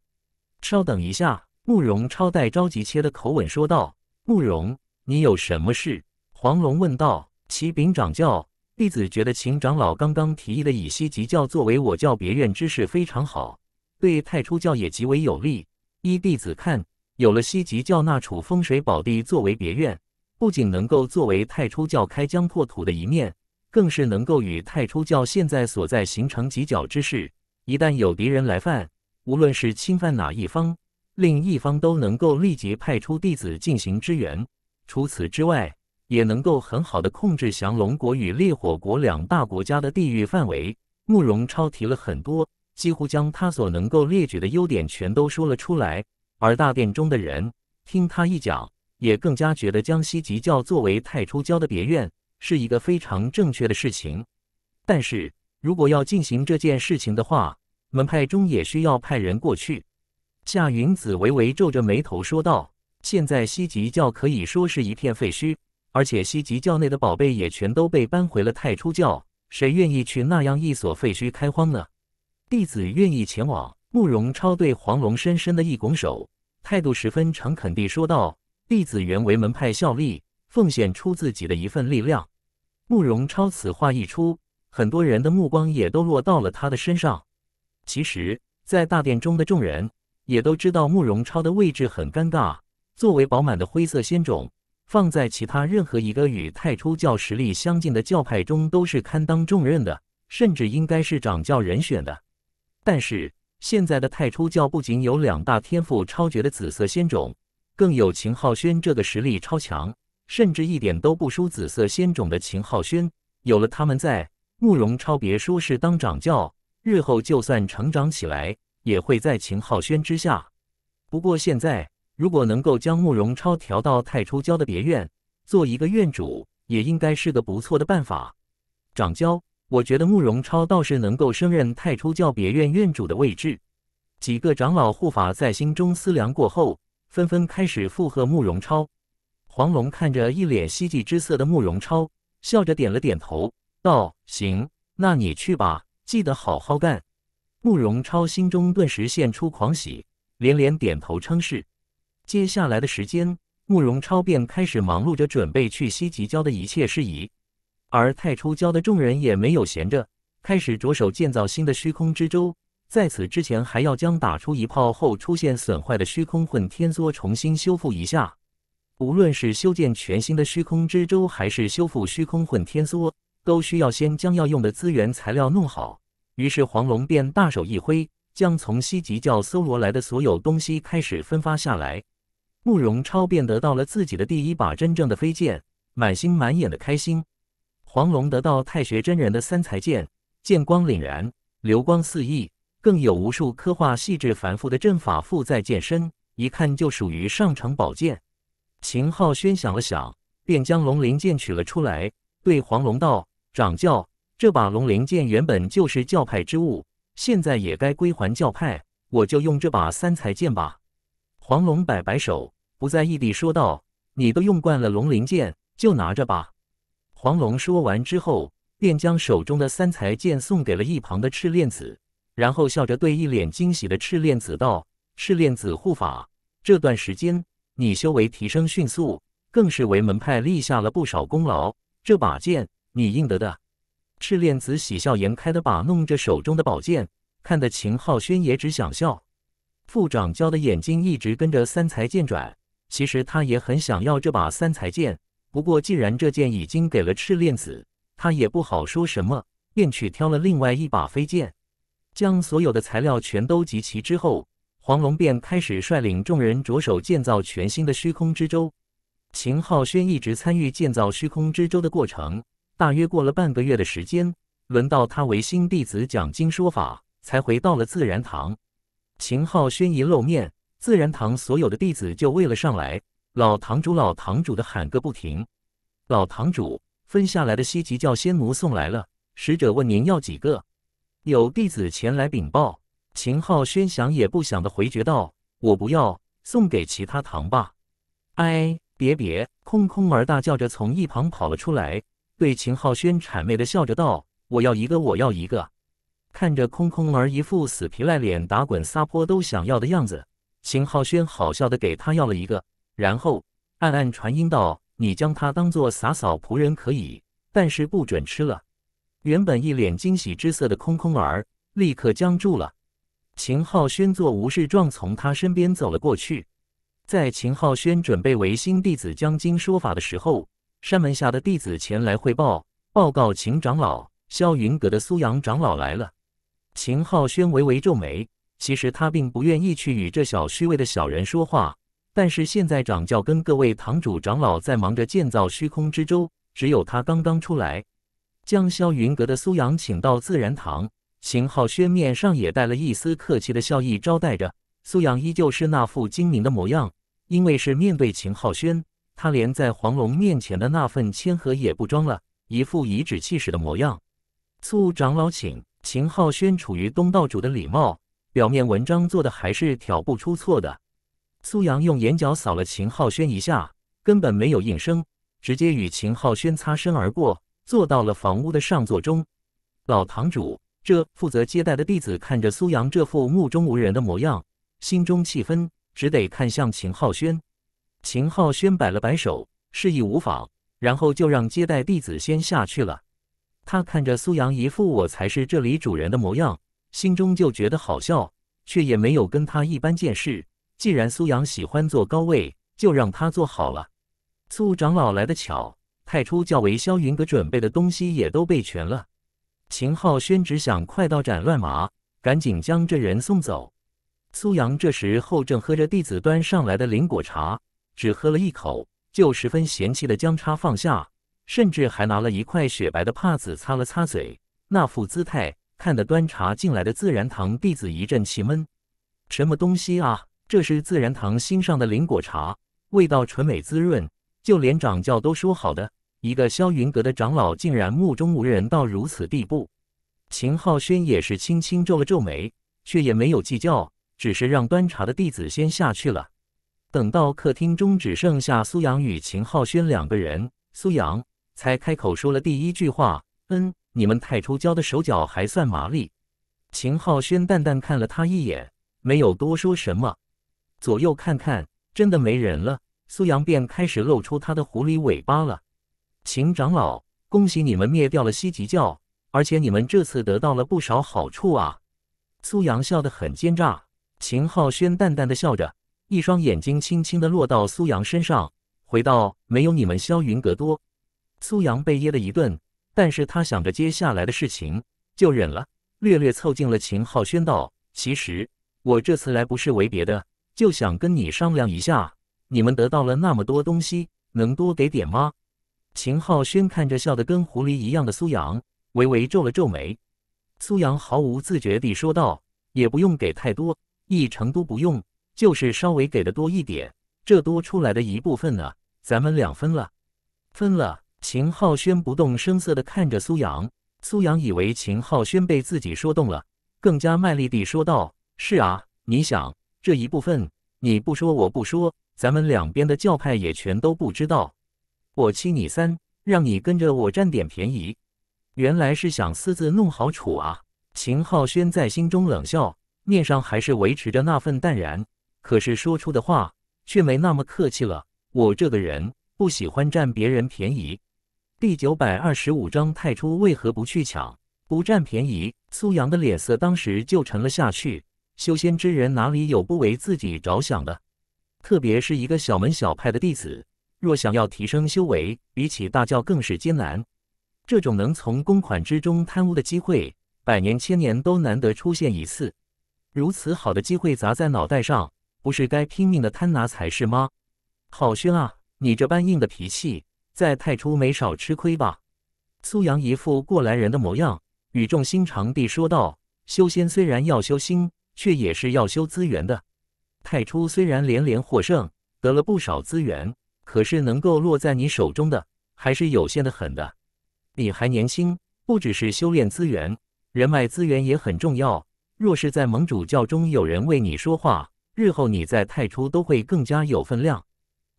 稍等一下，慕容超带着急切的口吻说道：“慕容，你有什么事？”黄龙问道：“启禀掌教。”弟子觉得秦长老刚刚提议的以西极教作为我教别院之事非常好，对太初教也极为有利。依弟子看，有了西极教那处风水宝地作为别院，不仅能够作为太初教开疆破土的一面，更是能够与太初教现在所在形成犄角之势。一旦有敌人来犯，无论是侵犯哪一方，另一方都能够立即派出弟子进行支援。除此之外，也能够很好的控制降龙国与烈火国两大国家的地域范围。慕容超提了很多，几乎将他所能够列举的优点全都说了出来。而大殿中的人听他一讲，也更加觉得将西极教作为太初教的别院是一个非常正确的事情。但是，如果要进行这件事情的话，门派中也需要派人过去。夏云子微微皱着眉头说道：“现在西极教可以说是一片废墟。”而且西极教内的宝贝也全都被搬回了太初教，谁愿意去那样一所废墟开荒呢？弟子愿意前往。慕容超对黄龙深深的一拱手，态度十分诚恳地说道：“弟子愿为门派效力，奉献出自己的一份力量。”慕容超此话一出，很多人的目光也都落到了他的身上。其实，在大殿中的众人也都知道慕容超的位置很尴尬，作为饱满的灰色仙种。放在其他任何一个与太初教实力相近的教派中，都是堪当重任的，甚至应该是掌教人选的。但是现在的太初教不仅有两大天赋超绝的紫色仙种，更有秦浩轩这个实力超强，甚至一点都不输紫色仙种的秦浩轩。有了他们在，慕容超别说是当掌教，日后就算成长起来，也会在秦浩轩之下。不过现在。如果能够将慕容超调到太初教的别院做一个院主，也应该是个不错的办法。掌教，我觉得慕容超倒是能够升任太初教别院院主的位置。几个长老护法在心中思量过后，纷纷开始附和慕容超。黄龙看着一脸希冀之色的慕容超，笑着点了点头，道：“行，那你去吧，记得好好干。”慕容超心中顿时现出狂喜，连连点头称是。接下来的时间，慕容超便开始忙碌着准备去西极教的一切事宜，而太初教的众人也没有闲着，开始着手建造新的虚空之舟。在此之前，还要将打出一炮后出现损坏的虚空混天梭重新修复一下。无论是修建全新的虚空之舟，还是修复虚空混天梭，都需要先将要用的资源材料弄好。于是黄龙便大手一挥，将从西极教搜罗来的所有东西开始分发下来。慕容超便得到了自己的第一把真正的飞剑，满心满眼的开心。黄龙得到太学真人的三才剑，剑光凛然，流光四溢，更有无数刻画细致繁复的阵法附在剑身，一看就属于上乘宝剑。秦浩轩想了想，便将龙鳞剑取了出来，对黄龙道：“掌教，这把龙鳞剑原本就是教派之物，现在也该归还教派，我就用这把三才剑吧。”黄龙摆摆手，不在意地说道：“你都用惯了龙鳞剑，就拿着吧。”黄龙说完之后，便将手中的三才剑送给了一旁的赤练子，然后笑着对一脸惊喜的赤练子道：“赤练子护法，这段时间你修为提升迅速，更是为门派立下了不少功劳，这把剑你应得的。”赤练子喜笑颜开地把弄着手中的宝剑，看得秦浩轩也只想笑。副长教的眼睛一直跟着三才剑转，其实他也很想要这把三才剑，不过既然这剑已经给了赤练子，他也不好说什么，便去挑了另外一把飞剑。将所有的材料全都集齐之后，黄龙便开始率领众人着手建造全新的虚空之舟。秦浩轩一直参与建造虚空之舟的过程，大约过了半个月的时间，轮到他为新弟子讲经说法，才回到了自然堂。秦浩轩一露面，自然堂所有的弟子就围了上来，老堂主、老堂主的喊个不停。老堂主分下来的西极教仙奴送来了，使者问您要几个？有弟子前来禀报，秦浩轩想也不想的回绝道：“我不要，送给其他堂吧。”哎，别别！空空儿大叫着从一旁跑了出来，对秦浩轩谄媚的笑着道：“我要一个，我要一个。”看着空空儿一副死皮赖脸打滚撒泼都想要的样子，秦浩轩好笑的给他要了一个，然后暗暗传音道：“你将他当做洒扫仆人可以，但是不准吃了。”原本一脸惊喜之色的空空儿立刻僵住了。秦浩轩做无视状，从他身边走了过去。在秦浩轩准备为新弟子讲经说法的时候，山门下的弟子前来汇报：“报告秦长老，霄云阁的苏阳长老来了。”秦浩轩微微皱眉，其实他并不愿意去与这小虚伪的小人说话，但是现在掌教跟各位堂主长老在忙着建造虚空之舟，只有他刚刚出来，将萧云阁的苏阳请到自然堂。秦浩轩面上也带了一丝客气的笑意，招待着苏阳，依旧是那副精明的模样。因为是面对秦浩轩，他连在黄龙面前的那份谦和也不装了，一副颐指气使的模样。苏长老，请。秦浩轩处于东道主的礼貌，表面文章做的还是挑不出错的。苏阳用眼角扫了秦浩轩一下，根本没有应声，直接与秦浩轩擦身而过，坐到了房屋的上座中。老堂主这负责接待的弟子看着苏阳这副目中无人的模样，心中气愤，只得看向秦浩轩。秦浩轩摆了摆手，示意无妨，然后就让接待弟子先下去了。他看着苏阳一副我才是这里主人的模样，心中就觉得好笑，却也没有跟他一般见识。既然苏阳喜欢坐高位，就让他坐好了。苏长老来的巧，太初较为霄云阁准备的东西也都备全了。秦浩轩只想快刀斩乱麻，赶紧将这人送走。苏阳这时候正喝着弟子端上来的灵果茶，只喝了一口，就十分嫌弃的将茶放下。甚至还拿了一块雪白的帕子擦了擦嘴，那副姿态看得端茶进来的自然堂弟子一阵气闷。什么东西啊！这是自然堂新上的灵果茶，味道纯美滋润，就连掌教都说好的。一个霄云阁的长老竟然目中无人到如此地步！秦浩轩也是轻轻皱了皱眉，却也没有计较，只是让端茶的弟子先下去了。等到客厅中只剩下苏阳与秦浩轩两个人，苏阳。才开口说了第一句话，嗯，你们太初教的手脚还算麻利。秦浩轩淡淡看了他一眼，没有多说什么。左右看看，真的没人了，苏阳便开始露出他的狐狸尾巴了。秦长老，恭喜你们灭掉了西极教，而且你们这次得到了不少好处啊。苏阳笑得很奸诈。秦浩轩淡淡的笑着，一双眼睛轻轻的落到苏阳身上，回道：没有你们萧云阁多。苏阳被噎了一顿，但是他想着接下来的事情，就忍了，略略凑近了秦浩轩道：“其实我这次来不是为别的，就想跟你商量一下，你们得到了那么多东西，能多给点吗？”秦浩轩看着笑得跟狐狸一样的苏阳，微微皱了皱眉。苏阳毫无自觉地说道：“也不用给太多，一成都不用，就是稍微给的多一点，这多出来的一部分呢，咱们两分了，分了。”秦浩轩不动声色地看着苏阳，苏阳以为秦浩轩被自己说动了，更加卖力地说道：“是啊，你想这一部分你不说我不说，咱们两边的教派也全都不知道。我七你三，让你跟着我占点便宜，原来是想私自弄好处啊！”秦浩轩在心中冷笑，面上还是维持着那份淡然，可是说出的话却没那么客气了。我这个人不喜欢占别人便宜。第九百二十五章，太初为何不去抢，不占便宜？苏阳的脸色当时就沉了下去。修仙之人哪里有不为自己着想的？特别是一个小门小派的弟子，若想要提升修为，比起大教更是艰难。这种能从公款之中贪污的机会，百年千年都难得出现一次。如此好的机会砸在脑袋上，不是该拼命的贪拿才是吗？好凶啊！你这般硬的脾气。在太初没少吃亏吧？苏阳一副过来人的模样，语重心长地说道：“修仙虽然要修心，却也是要修资源的。太初虽然连连获胜，得了不少资源，可是能够落在你手中的，还是有限的很的。你还年轻，不只是修炼资源，人脉资源也很重要。若是在盟主教中有人为你说话，日后你在太初都会更加有分量。”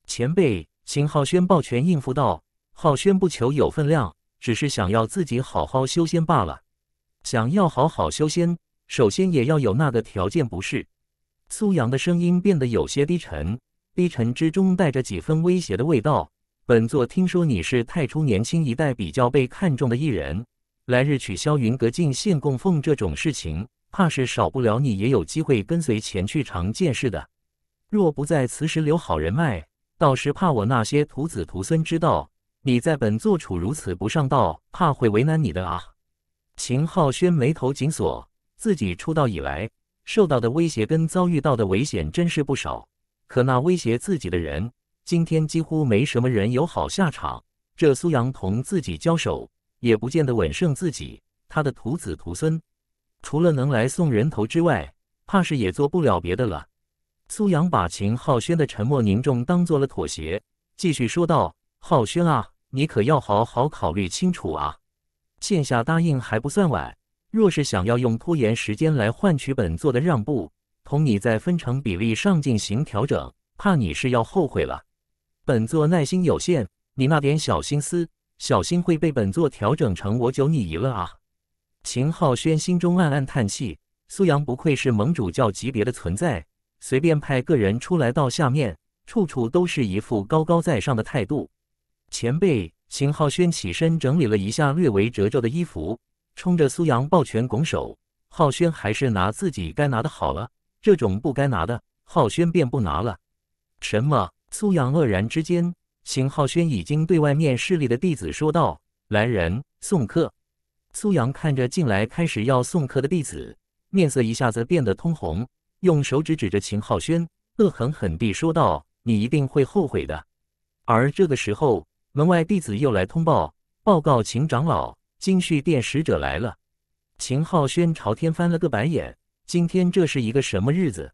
前辈。秦浩轩抱拳应付道：“浩轩不求有分量，只是想要自己好好修仙罢了。想要好好修仙，首先也要有那个条件，不是？”苏阳的声音变得有些低沉，低沉之中带着几分威胁的味道。“本座听说你是太初年轻一代比较被看重的艺人，来日取消云阁进献供奉这种事情，怕是少不了你，也有机会跟随前去尝见识的。若不在此时留好人脉，”倒是怕我那些徒子徒孙知道你在本座处如此不上道，怕会为难你的啊！秦浩轩眉头紧锁，自己出道以来受到的威胁跟遭遇到的危险真是不少，可那威胁自己的人，今天几乎没什么人有好下场。这苏阳同自己交手，也不见得稳胜自己，他的徒子徒孙除了能来送人头之外，怕是也做不了别的了。苏阳把秦浩轩的沉默凝重当做了妥协，继续说道：“浩轩啊，你可要好好考虑清楚啊！现下答应还不算晚，若是想要用拖延时间来换取本座的让步，同你在分成比例上进行调整，怕你是要后悔了。本座耐心有限，你那点小心思，小心会被本座调整成我九你一了啊！”秦浩轩心中暗暗叹气，苏阳不愧是盟主教级别的存在。随便派个人出来到下面，处处都是一副高高在上的态度。前辈，邢浩轩起身整理了一下略微褶皱的衣服，冲着苏阳抱拳拱手。浩轩还是拿自己该拿的好了，这种不该拿的，浩轩便不拿了。什么？苏阳愕然之间，邢浩轩已经对外面势力的弟子说道：“来人，送客。”苏阳看着进来开始要送客的弟子，面色一下子变得通红。用手指指着秦浩轩，恶狠狠地说道：“你一定会后悔的。”而这个时候，门外弟子又来通报：“报告秦长老，金旭殿使者来了。”秦浩轩朝天翻了个白眼：“今天这是一个什么日子？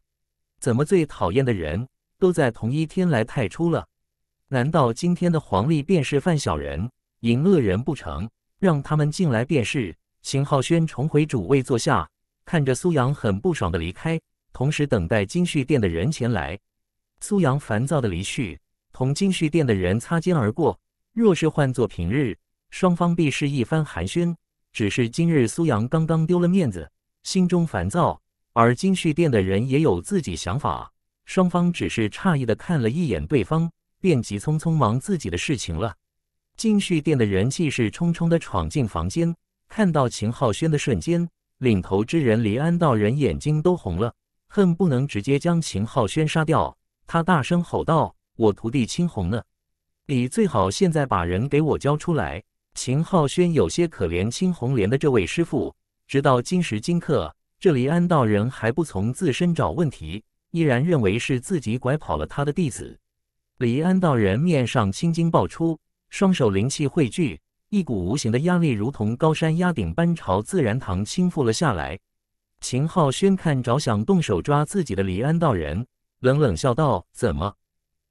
怎么最讨厌的人都在同一天来太初了？难道今天的黄历便是犯小人、引恶人不成？让他们进来便是。”秦浩轩重回主位坐下，看着苏阳，很不爽的离开。同时等待金旭殿的人前来，苏阳烦躁的离去，同金旭殿的人擦肩而过。若是换作平日，双方必是一番寒暄。只是今日苏阳刚刚丢了面子，心中烦躁，而金旭殿的人也有自己想法，双方只是诧异的看了一眼对方，便急匆匆忙自己的事情了。金旭殿的人气势冲冲的闯进房间，看到秦浩轩的瞬间，领头之人黎安道人眼睛都红了。恨不能直接将秦浩轩杀掉，他大声吼道：“我徒弟青红呢？你最好现在把人给我交出来！”秦浩轩有些可怜青红莲的这位师傅，直到今时今刻，这李安道人还不从自身找问题，依然认为是自己拐跑了他的弟子。李安道人面上青筋爆出，双手灵气汇聚，一股无形的压力如同高山压顶般朝自然堂倾覆了下来。秦浩轩看着想动手抓自己的黎安道人，冷冷笑道：“怎么，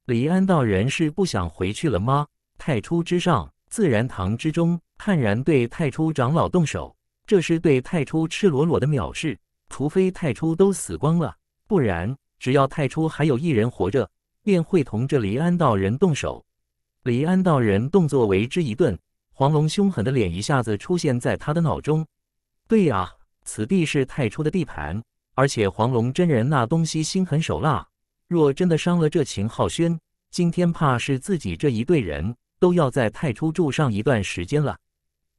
黎安道人是不想回去了吗？太初之上，自然堂之中，悍然对太初长老动手，这是对太初赤裸裸的藐视。除非太初都死光了，不然只要太初还有一人活着，便会同这离安道人动手。”离安道人动作为之一顿，黄龙凶狠的脸一下子出现在他的脑中。对呀。此地是太初的地盘，而且黄龙真人那东西心狠手辣，若真的伤了这秦浩轩，今天怕是自己这一队人都要在太初住上一段时间了。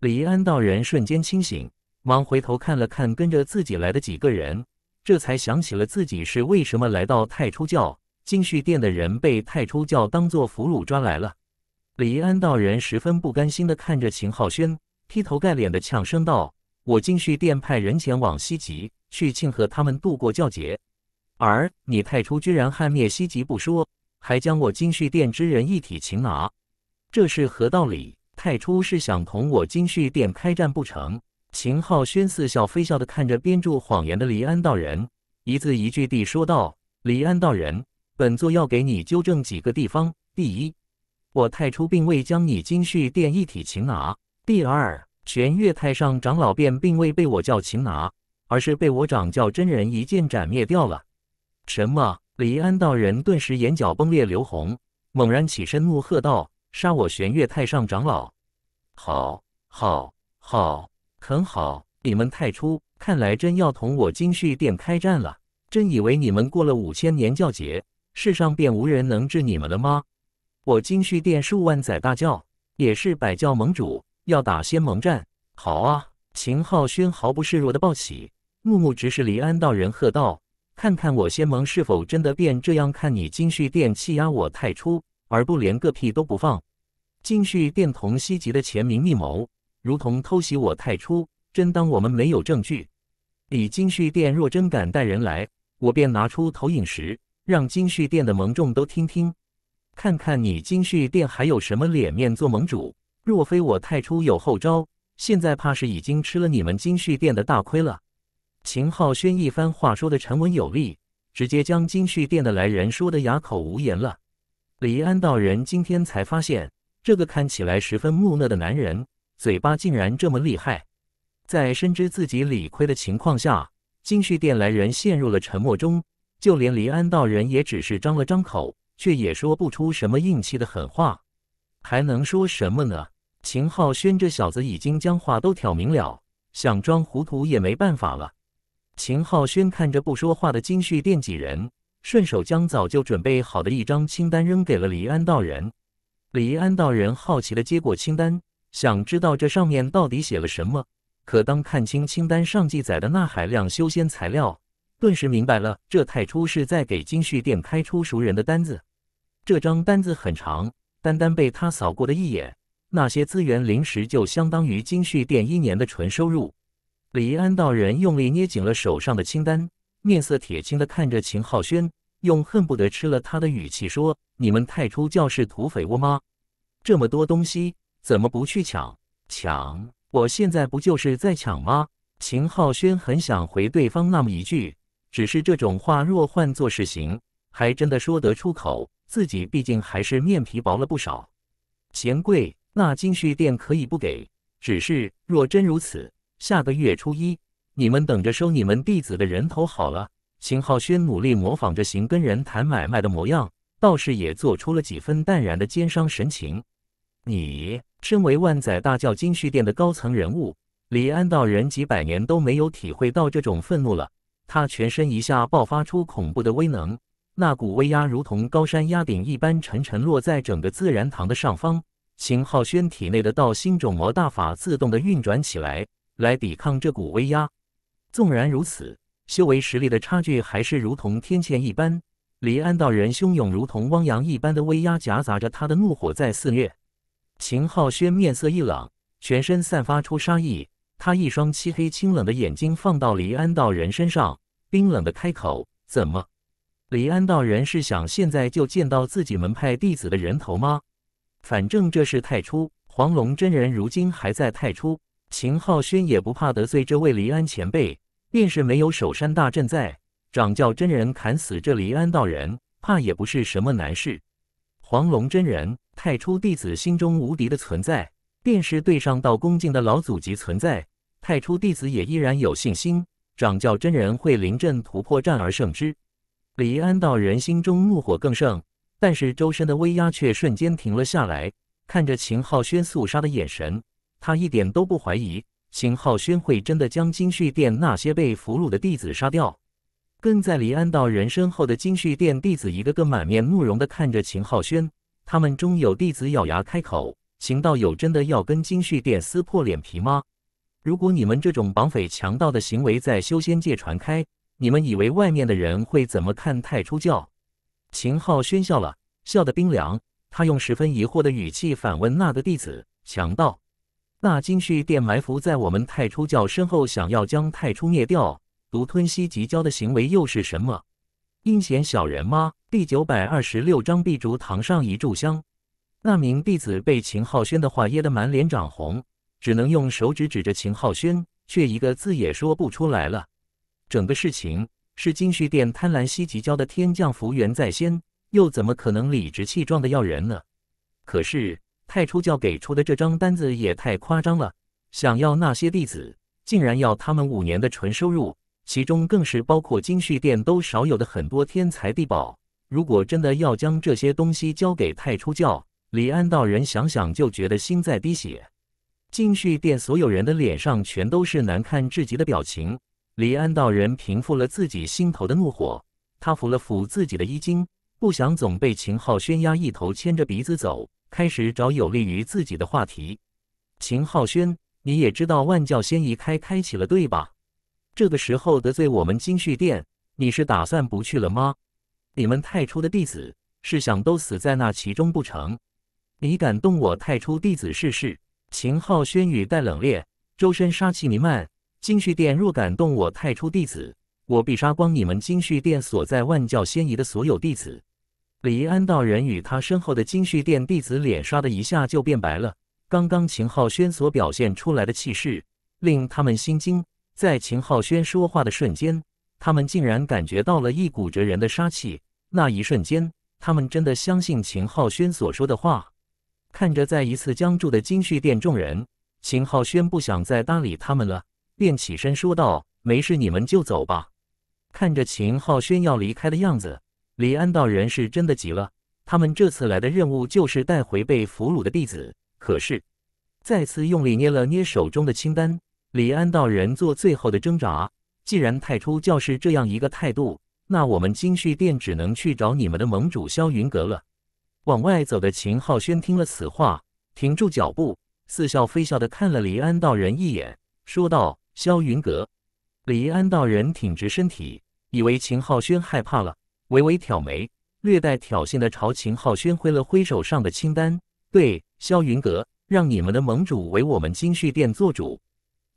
李安道人瞬间清醒，忙回头看了看跟着自己来的几个人，这才想起了自己是为什么来到太初教。金旭殿的人被太初教当做俘虏抓来了。李安道人十分不甘心地看着秦浩轩，劈头盖脸的呛声道。我金续殿派人前往西极去庆贺他们度过教节，而你太初居然汉灭西极不说，还将我金续殿之人一体擒拿，这是何道理？太初是想同我金续殿开战不成？秦昊轩似笑非笑地看着编著谎言的黎安道人，一字一句地说道：“黎安道人，本座要给你纠正几个地方。第一，我太初并未将你金续殿一体擒拿。第二。”玄月太上长老便并未被我教擒拿，而是被我掌教真人一剑斩灭掉了。什么？李安道人顿时眼角崩裂流红，猛然起身怒喝道：“杀我玄月太上长老！”好，好，好，很好！你们太初看来真要同我金虚殿开战了。真以为你们过了五千年教劫，世上便无人能治你们了吗？我金虚殿数万载大教，也是百教盟主。要打仙盟战？好啊！秦浩轩毫不示弱的报喜。怒目直视黎安道人，喝道：“看看我仙盟是否真的变这样？看你金旭殿欺压我太初，而不连个屁都不放。金旭殿同西极的前明密谋，如同偷袭我太初，真当我们没有证据？你金旭殿若真敢带人来，我便拿出投影石，让金旭殿的盟众都听听，看看你金旭殿还有什么脸面做盟主？”若非我太初有后招，现在怕是已经吃了你们金旭殿的大亏了。秦浩轩一番话说的沉稳有力，直接将金旭殿的来人说的哑口无言了。李安道人今天才发现，这个看起来十分木讷的男人，嘴巴竟然这么厉害。在深知自己理亏的情况下，金旭殿来人陷入了沉默中，就连李安道人也只是张了张口，却也说不出什么硬气的狠话。还能说什么呢？秦浩轩这小子已经将话都挑明了，想装糊涂也没办法了。秦浩轩看着不说话的金旭殿几人，顺手将早就准备好的一张清单扔给了李安道人。李安道人好奇的接过清单，想知道这上面到底写了什么。可当看清清单上记载的那海量修仙材料，顿时明白了，这太初是在给金旭殿开出赎人的单子。这张单子很长。单单被他扫过的一眼，那些资源零食就相当于金旭店一年的纯收入。李安道人用力捏紧了手上的清单，面色铁青的看着秦浩轩，用恨不得吃了他的语气说：“你们太初教是土匪窝吗？这么多东西，怎么不去抢？抢！我现在不就是在抢吗？”秦浩轩很想回对方那么一句，只是这种话若换做是行，还真的说得出口。自己毕竟还是面皮薄了不少，嫌贵，那金虚殿可以不给。只是若真如此，下个月初一，你们等着收你们弟子的人头好了。秦浩轩努力模仿着邢跟人谈买卖的模样，倒是也做出了几分淡然的奸商神情。你身为万载大教金虚殿的高层人物，李安道人几百年都没有体会到这种愤怒了。他全身一下爆发出恐怖的威能。那股威压如同高山压顶一般沉沉落在整个自然堂的上方。秦浩轩体内的道心种魔大法自动的运转起来，来抵抗这股威压。纵然如此，修为实力的差距还是如同天堑一般。黎安道人汹涌如同汪洋一般的威压夹杂着他的怒火在肆虐。秦浩轩面色一冷，全身散发出杀意。他一双漆黑清冷的眼睛放到黎安道人身上，冰冷的开口：“怎么？”黎安道人是想现在就见到自己门派弟子的人头吗？反正这是太初黄龙真人，如今还在太初，秦浩轩也不怕得罪这位黎安前辈。便是没有守山大阵在，掌教真人砍死这黎安道人，怕也不是什么难事。黄龙真人，太初弟子心中无敌的存在，便是对上道恭敬的老祖级存在，太初弟子也依然有信心，掌教真人会临阵突破战而胜之。李安道人心中怒火更盛，但是周身的威压却瞬间停了下来。看着秦浩轩肃杀的眼神，他一点都不怀疑秦浩轩会真的将金旭殿那些被俘虏的弟子杀掉。跟在李安道人身后的金旭殿弟子一个个满面怒容的看着秦浩轩，他们中有弟子咬牙开口：“秦道友真的要跟金旭殿撕破脸皮吗？如果你们这种绑匪强盗的行为在修仙界传开……”你们以为外面的人会怎么看太初教？秦浩轩笑了笑得冰凉，他用十分疑惑的语气反问那个弟子：“强盗，那金旭殿埋伏在我们太初教身后，想要将太初灭掉，独吞西极教的行为又是什么？阴险小人吗？”第九百二十六章碧烛堂上一炷香。那名弟子被秦浩轩的话噎得满脸涨红，只能用手指指着秦浩轩，却一个字也说不出来了。整个事情是金旭殿贪婪西极教的天降福缘在先，又怎么可能理直气壮的要人呢？可是太初教给出的这张单子也太夸张了，想要那些弟子，竟然要他们五年的纯收入，其中更是包括金旭殿都少有的很多天才地宝。如果真的要将这些东西交给太初教，李安道人想想就觉得心在滴血。金旭殿所有人的脸上全都是难看至极的表情。李安道人平复了自己心头的怒火，他抚了抚自己的衣襟，不想总被秦浩轩压一头牵着鼻子走，开始找有利于自己的话题。秦浩轩，你也知道万教仙一开开启了，对吧？这个时候得罪我们金旭殿，你是打算不去了吗？你们太初的弟子是想都死在那其中不成？你敢动我太初弟子试试？秦浩轩语带冷冽，周身杀气弥漫。金续殿若敢动我太初弟子，我必杀光你们金续殿所在万教仙仪的所有弟子！李安道人与他身后的金续殿弟子脸刷的一下就变白了。刚刚秦浩轩所表现出来的气势令他们心惊，在秦浩轩说话的瞬间，他们竟然感觉到了一股绝人的杀气。那一瞬间，他们真的相信秦浩轩所说的话。看着再一次僵住的金续殿众人，秦浩轩不想再搭理他们了。便起身说道：“没事，你们就走吧。”看着秦浩轩要离开的样子，李安道人是真的急了。他们这次来的任务就是带回被俘虏的弟子，可是再次用力捏了捏手中的清单，李安道人做最后的挣扎。既然太初教是这样一个态度，那我们金旭殿只能去找你们的盟主萧云阁了。往外走的秦浩轩听了此话，停住脚步，似笑非笑的看了李安道人一眼，说道。霄云阁，李安道人挺直身体，以为秦浩轩害怕了，微微挑眉，略带挑衅的朝秦浩轩挥了挥手上的清单。对，霄云阁，让你们的盟主为我们金旭殿做主。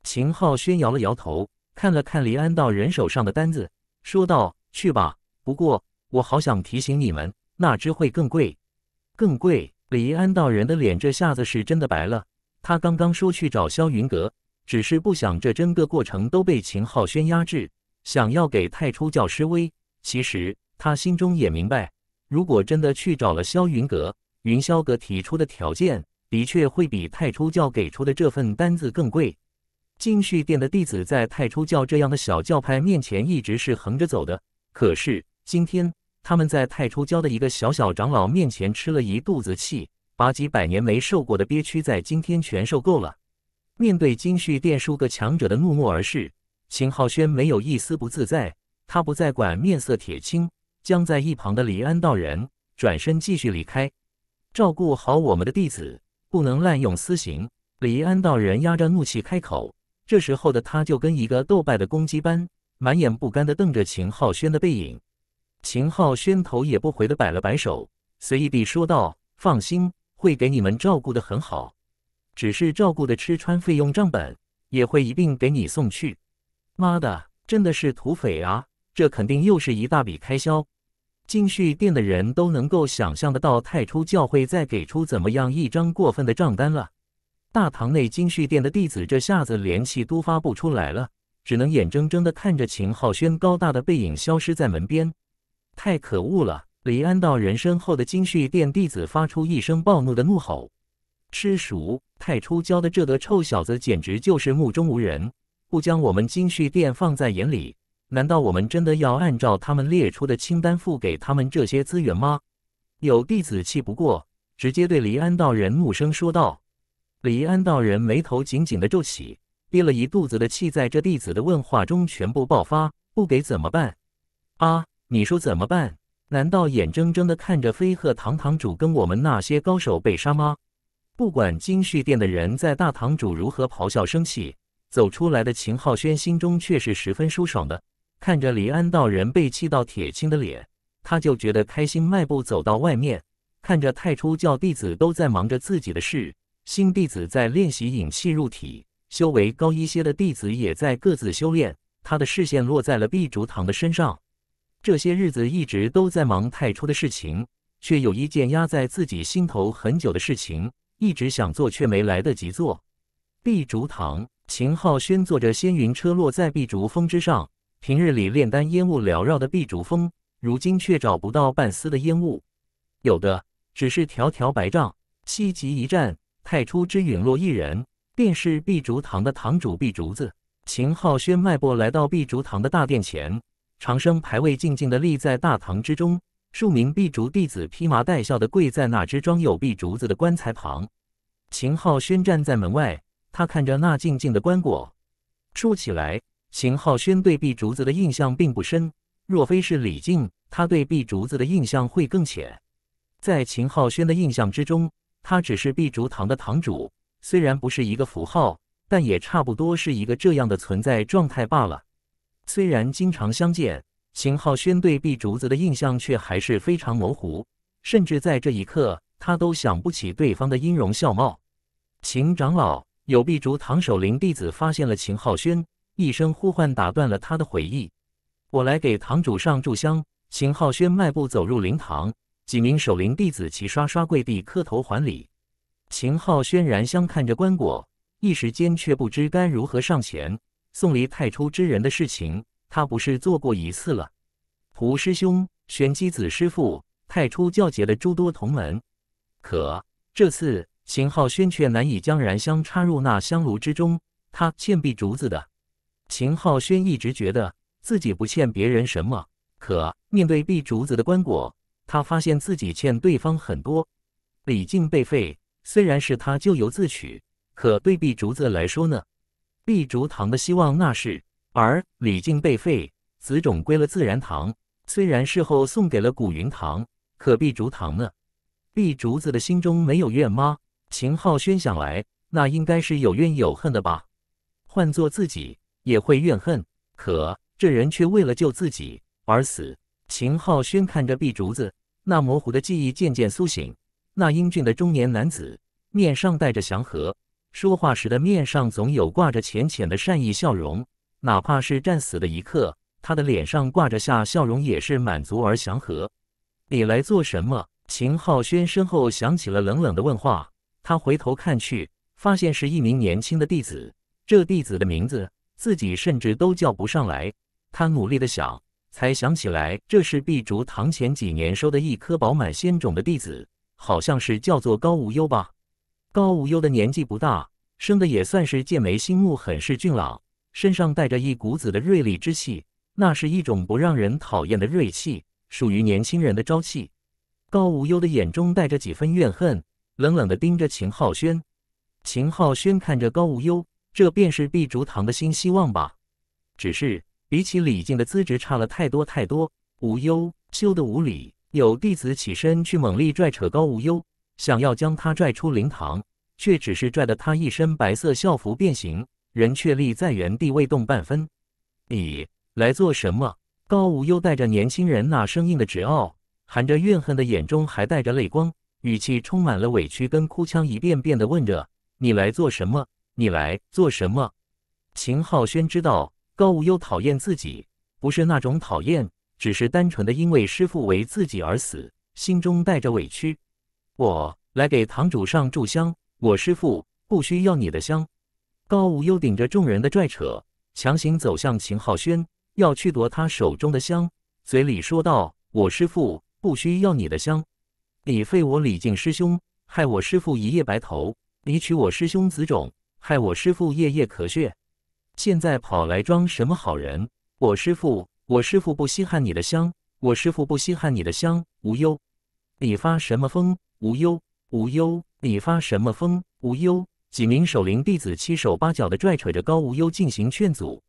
秦浩轩摇了摇头，看了看李安道人手上的单子，说道：“去吧，不过我好想提醒你们，那只会更贵，更贵。”李安道人的脸这下子是真的白了，他刚刚说去找霄云阁。只是不想这整个过程都被秦浩轩压制，想要给太初教施威。其实他心中也明白，如果真的去找了萧云阁、云霄阁提出的条件，的确会比太初教给出的这份单子更贵。金旭殿的弟子在太初教这样的小教派面前一直是横着走的，可是今天他们在太初教的一个小小长老面前吃了一肚子气，把几百年没受过的憋屈在今天全受够了。面对金旭殿数个强者的怒目而视，秦浩轩没有一丝不自在，他不再管，面色铁青，将在一旁的李安道人转身继续离开。照顾好我们的弟子，不能滥用私刑。李安道人压着怒气开口，这时候的他就跟一个斗败的公鸡般，满眼不甘的瞪着秦浩轩的背影。秦浩轩头也不回的摆了摆手，随意地说道：“放心，会给你们照顾的很好。”只是照顾的吃穿费用账本也会一并给你送去。妈的，真的是土匪啊！这肯定又是一大笔开销。金旭殿的人都能够想象得到，太初教会再给出怎么样一张过分的账单了。大堂内，金旭殿的弟子这下子连气都发不出来了，只能眼睁睁地看着秦浩轩高大的背影消失在门边。太可恶了！李安道人身后的金旭殿弟子发出一声暴怒的怒吼：“吃熟！”太初教的这个臭小子简直就是目中无人，不将我们金旭殿放在眼里。难道我们真的要按照他们列出的清单付给他们这些资源吗？有弟子气不过，直接对黎安道人怒声说道：“黎安道人眉头紧紧的皱起，憋了一肚子的气，在这弟子的问话中全部爆发。不给怎么办？啊，你说怎么办？难道眼睁睁的看着飞鹤堂堂主跟我们那些高手被杀吗？”不管金旭殿的人在大堂主如何咆哮生气，走出来的秦浩轩心中却是十分舒爽的。看着李安道人被气到铁青的脸，他就觉得开心。迈步走到外面，看着太初教弟子都在忙着自己的事，新弟子在练习引气入体，修为高一些的弟子也在各自修炼。他的视线落在了碧竹堂的身上。这些日子一直都在忙太初的事情，却有一件压在自己心头很久的事情。一直想做却没来得及做。碧竹堂，秦浩轩坐着仙云车落在碧竹峰之上。平日里炼丹烟雾缭绕的碧竹峰，如今却找不到半丝的烟雾，有的只是条条白帐。西极一战，太初之陨落一人，便是碧竹堂的堂主碧竹子。秦浩轩迈步来到碧竹堂的大殿前，长生牌位静静的立在大堂之中。数名碧竹弟子披麻戴孝的跪在那只装有碧竹子的棺材旁。秦浩轩站在门外，他看着那静静的棺椁。说起来，秦浩轩对碧竹子的印象并不深。若非是李靖，他对碧竹子的印象会更浅。在秦浩轩的印象之中，他只是碧竹堂的堂主，虽然不是一个符号，但也差不多是一个这样的存在状态罢了。虽然经常相见。秦浩轩对毕竹子的印象却还是非常模糊，甚至在这一刻，他都想不起对方的音容笑貌。秦长老，有毕竹堂守灵弟子发现了秦浩轩，一声呼唤打断了他的回忆。我来给堂主上炷香。秦浩轩迈步走入灵堂，几名守灵弟子齐刷刷跪地磕头还礼。秦浩轩然香看着棺椁，一时间却不知该如何上前送离太初之人的事情。他不是做过一次了，胡师兄、玄机子师傅、派出教诫了诸多同门，可这次秦浩轩却难以将燃香插入那香炉之中。他欠碧竹子的，秦浩轩一直觉得自己不欠别人什么，可面对碧竹子的棺椁，他发现自己欠对方很多。李靖被废，虽然是他咎由自取，可对碧竹子来说呢？碧竹堂的希望那是。而李靖被废，子种归了自然堂。虽然事后送给了古云堂，可毕竹堂呢？毕竹子的心中没有怨吗？秦浩轩想来，那应该是有怨有恨的吧。换做自己，也会怨恨。可这人却为了救自己而死。秦浩轩看着毕竹子那模糊的记忆渐渐苏醒，那英俊的中年男子面上带着祥和，说话时的面上总有挂着浅浅的善意笑容。哪怕是战死的一刻，他的脸上挂着下笑容，也是满足而祥和。你来做什么？秦浩轩身后响起了冷冷的问话。他回头看去，发现是一名年轻的弟子。这弟子的名字，自己甚至都叫不上来。他努力的想，才想起来，这是碧竹堂前几年收的一颗饱满仙种的弟子，好像是叫做高无忧吧。高无忧的年纪不大，生的也算是剑眉星目，很是俊朗。身上带着一股子的锐利之气，那是一种不让人讨厌的锐气，属于年轻人的朝气。高无忧的眼中带着几分怨恨，冷冷的盯着秦浩轩。秦浩轩看着高无忧，这便是碧竹堂的新希望吧？只是比起李靖的资质差了太多太多。无忧，羞得无礼！有弟子起身去猛力拽扯高无忧，想要将他拽出灵堂，却只是拽得他一身白色校服变形。人却立在原地未动半分，你来做什么？高无忧带着年轻人那生硬的执拗，含着怨恨的眼中还带着泪光，语气充满了委屈跟哭腔，一遍遍的问着：“你来做什么？你来做什么？”秦浩轩知道高无忧讨厌自己，不是那种讨厌，只是单纯的因为师父为自己而死，心中带着委屈。我来给堂主上柱香，我师父不需要你的香。高武又顶着众人的拽扯，强行走向秦浩轩，要去夺他手中的香，嘴里说道：“我师父不需要你的香，你废我李靖师兄，害我师父一夜白头；你娶我师兄子种，害我师父夜夜咳血。现在跑来装什么好人？我师父，我师父不稀罕你的香，我师父不稀罕你的香。无忧，你发什么疯？无忧，无忧，你发什么疯？无忧。”几名守灵弟子七手八脚的拽扯着高无忧进行劝阻：“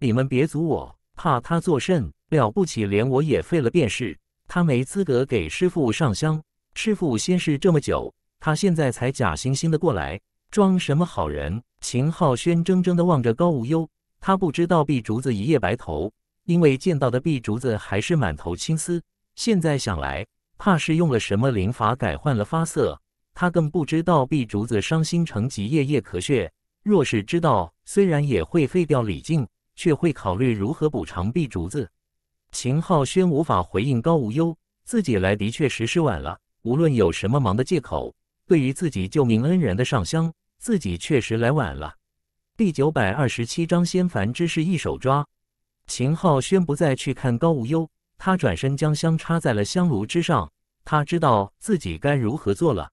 你们别阻我，怕他作甚？了不起，连我也废了便是。他没资格给师傅上香。师傅仙逝这么久，他现在才假惺惺的过来，装什么好人？”秦浩轩怔怔的望着高无忧，他不知道碧竹子一夜白头，因为见到的碧竹子还是满头青丝。现在想来，怕是用了什么灵法改换了发色。他更不知道碧竹子伤心成疾，夜夜咳血。若是知道，虽然也会废掉李靖，却会考虑如何补偿碧竹子。秦浩轩无法回应高无忧，自己来的确实是晚了。无论有什么忙的借口，对于自己救命恩人的上香，自己确实来晚了。第九百二十七章仙凡之事一手抓。秦浩轩不再去看高无忧，他转身将香插在了香炉之上。他知道自己该如何做了。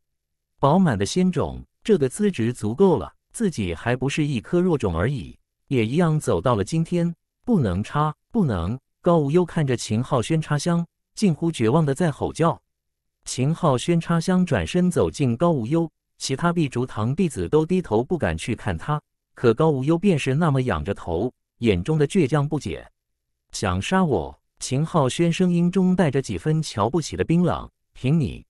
饱满的仙种，这个资质足够了，自己还不是一颗弱种而已，也一样走到了今天，不能插，不能。高无忧看着秦浩轩插香，近乎绝望的在吼叫。秦浩轩插香转身走进高无忧，其他碧竹堂弟子都低头不敢去看他，可高无忧便是那么仰着头，眼中的倔强不解。想杀我？秦浩轩声音中带着几分瞧不起的冰冷。凭你！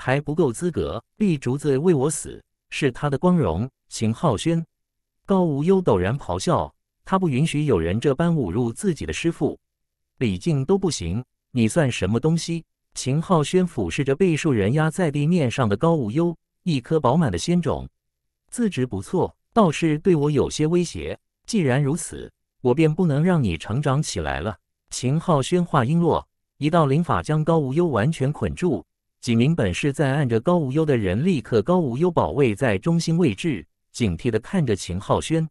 还不够资格！立竹子为我死是他的光荣。秦浩轩，高无忧陡然咆哮，他不允许有人这般侮辱自己的师父。李靖都不行，你算什么东西？秦浩轩俯视着被数人压在地面上的高无忧，一颗饱满的仙种，资质不错，倒是对我有些威胁。既然如此，我便不能让你成长起来了。秦浩轩话音落，一道灵法将高无忧完全捆住。几名本是在按着高无忧的人，立刻高无忧保卫在中心位置，警惕地看着秦浩轩。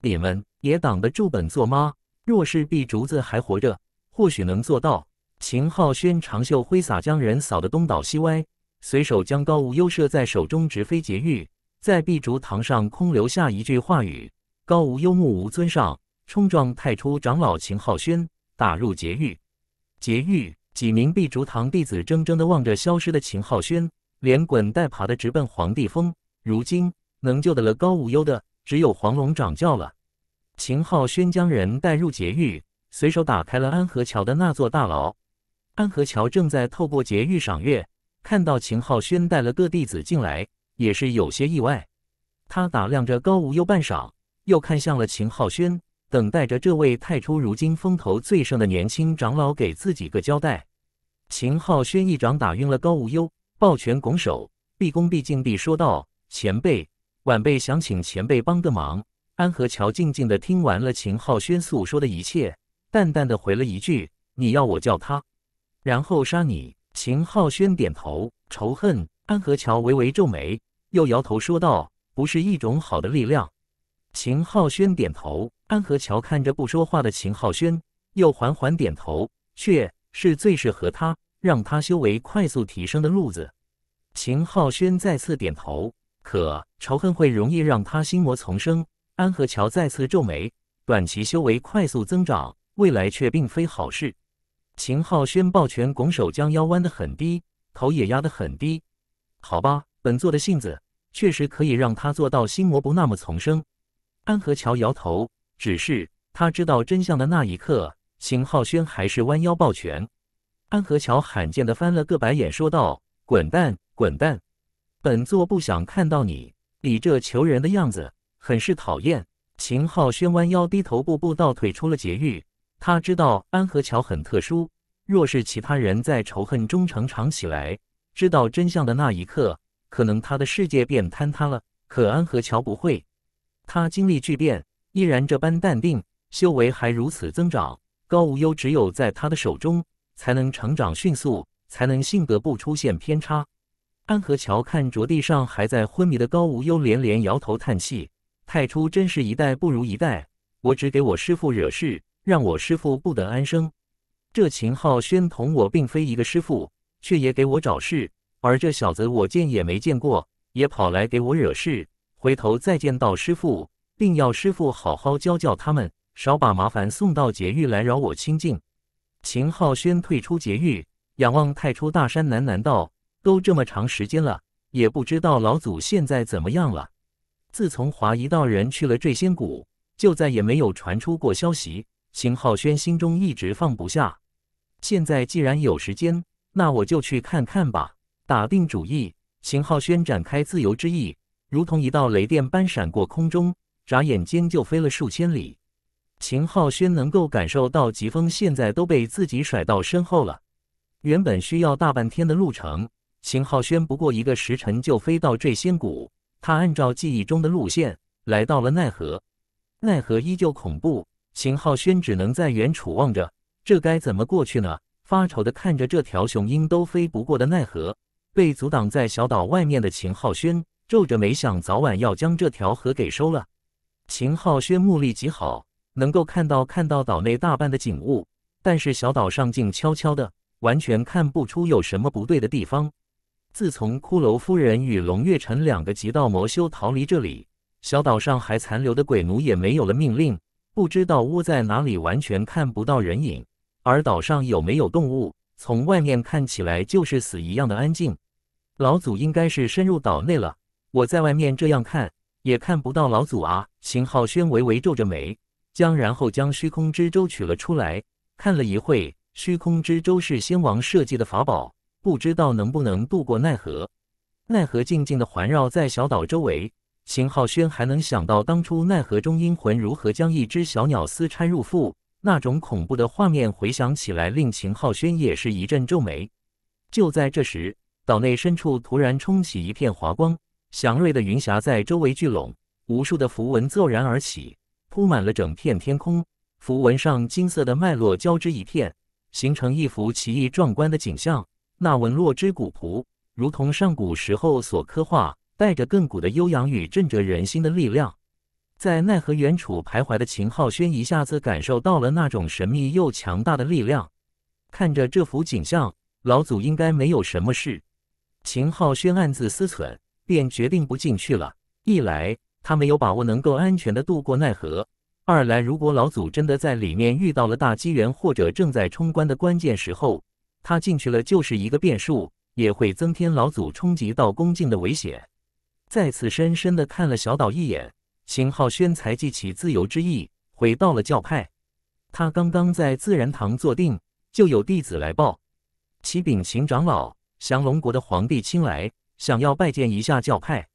你们也挡得住本座吗？若是毕竹子还活着，或许能做到。秦浩轩长袖挥洒，将人扫得东倒西歪，随手将高无忧射在手中，直飞劫狱，在碧竹堂上空留下一句话语：“高无忧，目无尊上，冲撞太初长老。”秦浩轩打入劫狱，劫狱。几名碧竹堂弟子怔怔的望着消失的秦浩轩，连滚带爬的直奔黄帝峰。如今能救得了高无忧的，只有黄龙掌教了。秦浩轩将人带入劫狱，随手打开了安和桥的那座大牢。安和桥正在透过劫狱赏月，看到秦浩轩带了个弟子进来，也是有些意外。他打量着高无忧半晌，又看向了秦浩轩。等待着这位太初如今风头最盛的年轻长老给自己个交代。秦浩轩一掌打晕了高无忧，抱拳拱手，毕恭毕敬地说道：“前辈，晚辈想请前辈帮个忙。”安和乔静静地听完了秦浩轩诉说的一切，淡淡地回了一句：“你要我叫他，然后杀你。”秦浩轩点头，仇恨。安和乔微微皱眉，又摇头说道：“不是一种好的力量。”秦浩轩点头，安和桥看着不说话的秦浩轩，又缓缓点头，却是最适合他，让他修为快速提升的路子。秦浩轩再次点头，可仇恨会容易让他心魔丛生。安和桥再次皱眉，短期修为快速增长，未来却并非好事。秦浩轩抱拳拱手，将腰弯得很低，头也压得很低。好吧，本座的性子确实可以让他做到心魔不那么丛生。安和桥摇头，只是他知道真相的那一刻，秦浩轩还是弯腰抱拳。安和桥罕见的翻了个白眼，说道：“滚蛋，滚蛋！本座不想看到你，你这求人的样子，很是讨厌。”秦浩轩弯腰低头，步步倒退出了劫狱。他知道安和桥很特殊，若是其他人在仇恨中成长起来，知道真相的那一刻，可能他的世界便坍塌了。可安和桥不会。他经历巨变，依然这般淡定，修为还如此增长。高无忧只有在他的手中，才能成长迅速，才能性格不出现偏差。安和桥看着地上还在昏迷的高无忧，连连摇头叹气：“太初真是一代不如一代。我只给我师父惹事，让我师父不得安生。这秦浩轩同我并非一个师父，却也给我找事，而这小子我见也没见过，也跑来给我惹事。”回头再见到师傅，并要师傅好好教教他们，少把麻烦送到劫狱来扰我清净。秦浩轩退出劫狱，仰望太初大山，喃喃道：“都这么长时间了，也不知道老祖现在怎么样了。自从华夷道人去了坠仙谷，就再也没有传出过消息。秦浩轩心中一直放不下。现在既然有时间，那我就去看看吧。”打定主意，秦浩轩展开自由之翼。如同一道雷电般闪过空中，眨眼间就飞了数千里。秦浩轩能够感受到疾风现在都被自己甩到身后了。原本需要大半天的路程，秦浩轩不过一个时辰就飞到坠仙谷。他按照记忆中的路线来到了奈何，奈何依旧恐怖。秦浩轩只能在远处望着，这该怎么过去呢？发愁的看着这条雄鹰都飞不过的奈何，被阻挡在小岛外面的秦浩轩。皱着眉想，早晚要将这条河给收了。秦昊轩目力极好，能够看到看到岛内大半的景物，但是小岛上静悄悄的，完全看不出有什么不对的地方。自从骷髅夫人与龙月尘两个极道魔修逃离这里，小岛上还残留的鬼奴也没有了命令，不知道窝在哪里，完全看不到人影。而岛上有没有动物，从外面看起来就是死一样的安静。老祖应该是深入岛内了。我在外面这样看也看不到老祖啊！秦浩轩微微皱着眉，将然后将虚空之舟取了出来，看了一会。虚空之舟是先王设计的法宝，不知道能不能渡过奈何。奈何静静的环绕在小岛周围。秦浩轩还能想到当初奈何中阴魂如何将一只小鸟撕拆入腹，那种恐怖的画面回想起来，令秦浩轩也是一阵皱眉。就在这时，岛内深处突然冲起一片华光。祥瑞的云霞在周围聚拢，无数的符文骤然而起，铺满了整片天空。符文上金色的脉络交织一片，形成一幅奇异壮观的景象。那纹络之古朴，如同上古时候所刻画，带着亘古的悠扬与震着人心的力量。在奈何原处徘徊的秦昊轩一下子感受到了那种神秘又强大的力量。看着这幅景象，老祖应该没有什么事。秦昊轩暗自思忖。便决定不进去了。一来，他没有把握能够安全的渡过奈何；二来，如果老祖真的在里面遇到了大机缘，或者正在冲关的关键时候，他进去了就是一个变数，也会增添老祖冲击到恭敬的危险。再次深深的看了小岛一眼，秦浩轩才记起自由之意，回到了教派。他刚刚在自然堂坐定，就有弟子来报：“启禀秦长老，降龙国的皇帝亲来。”想要拜见一下教派，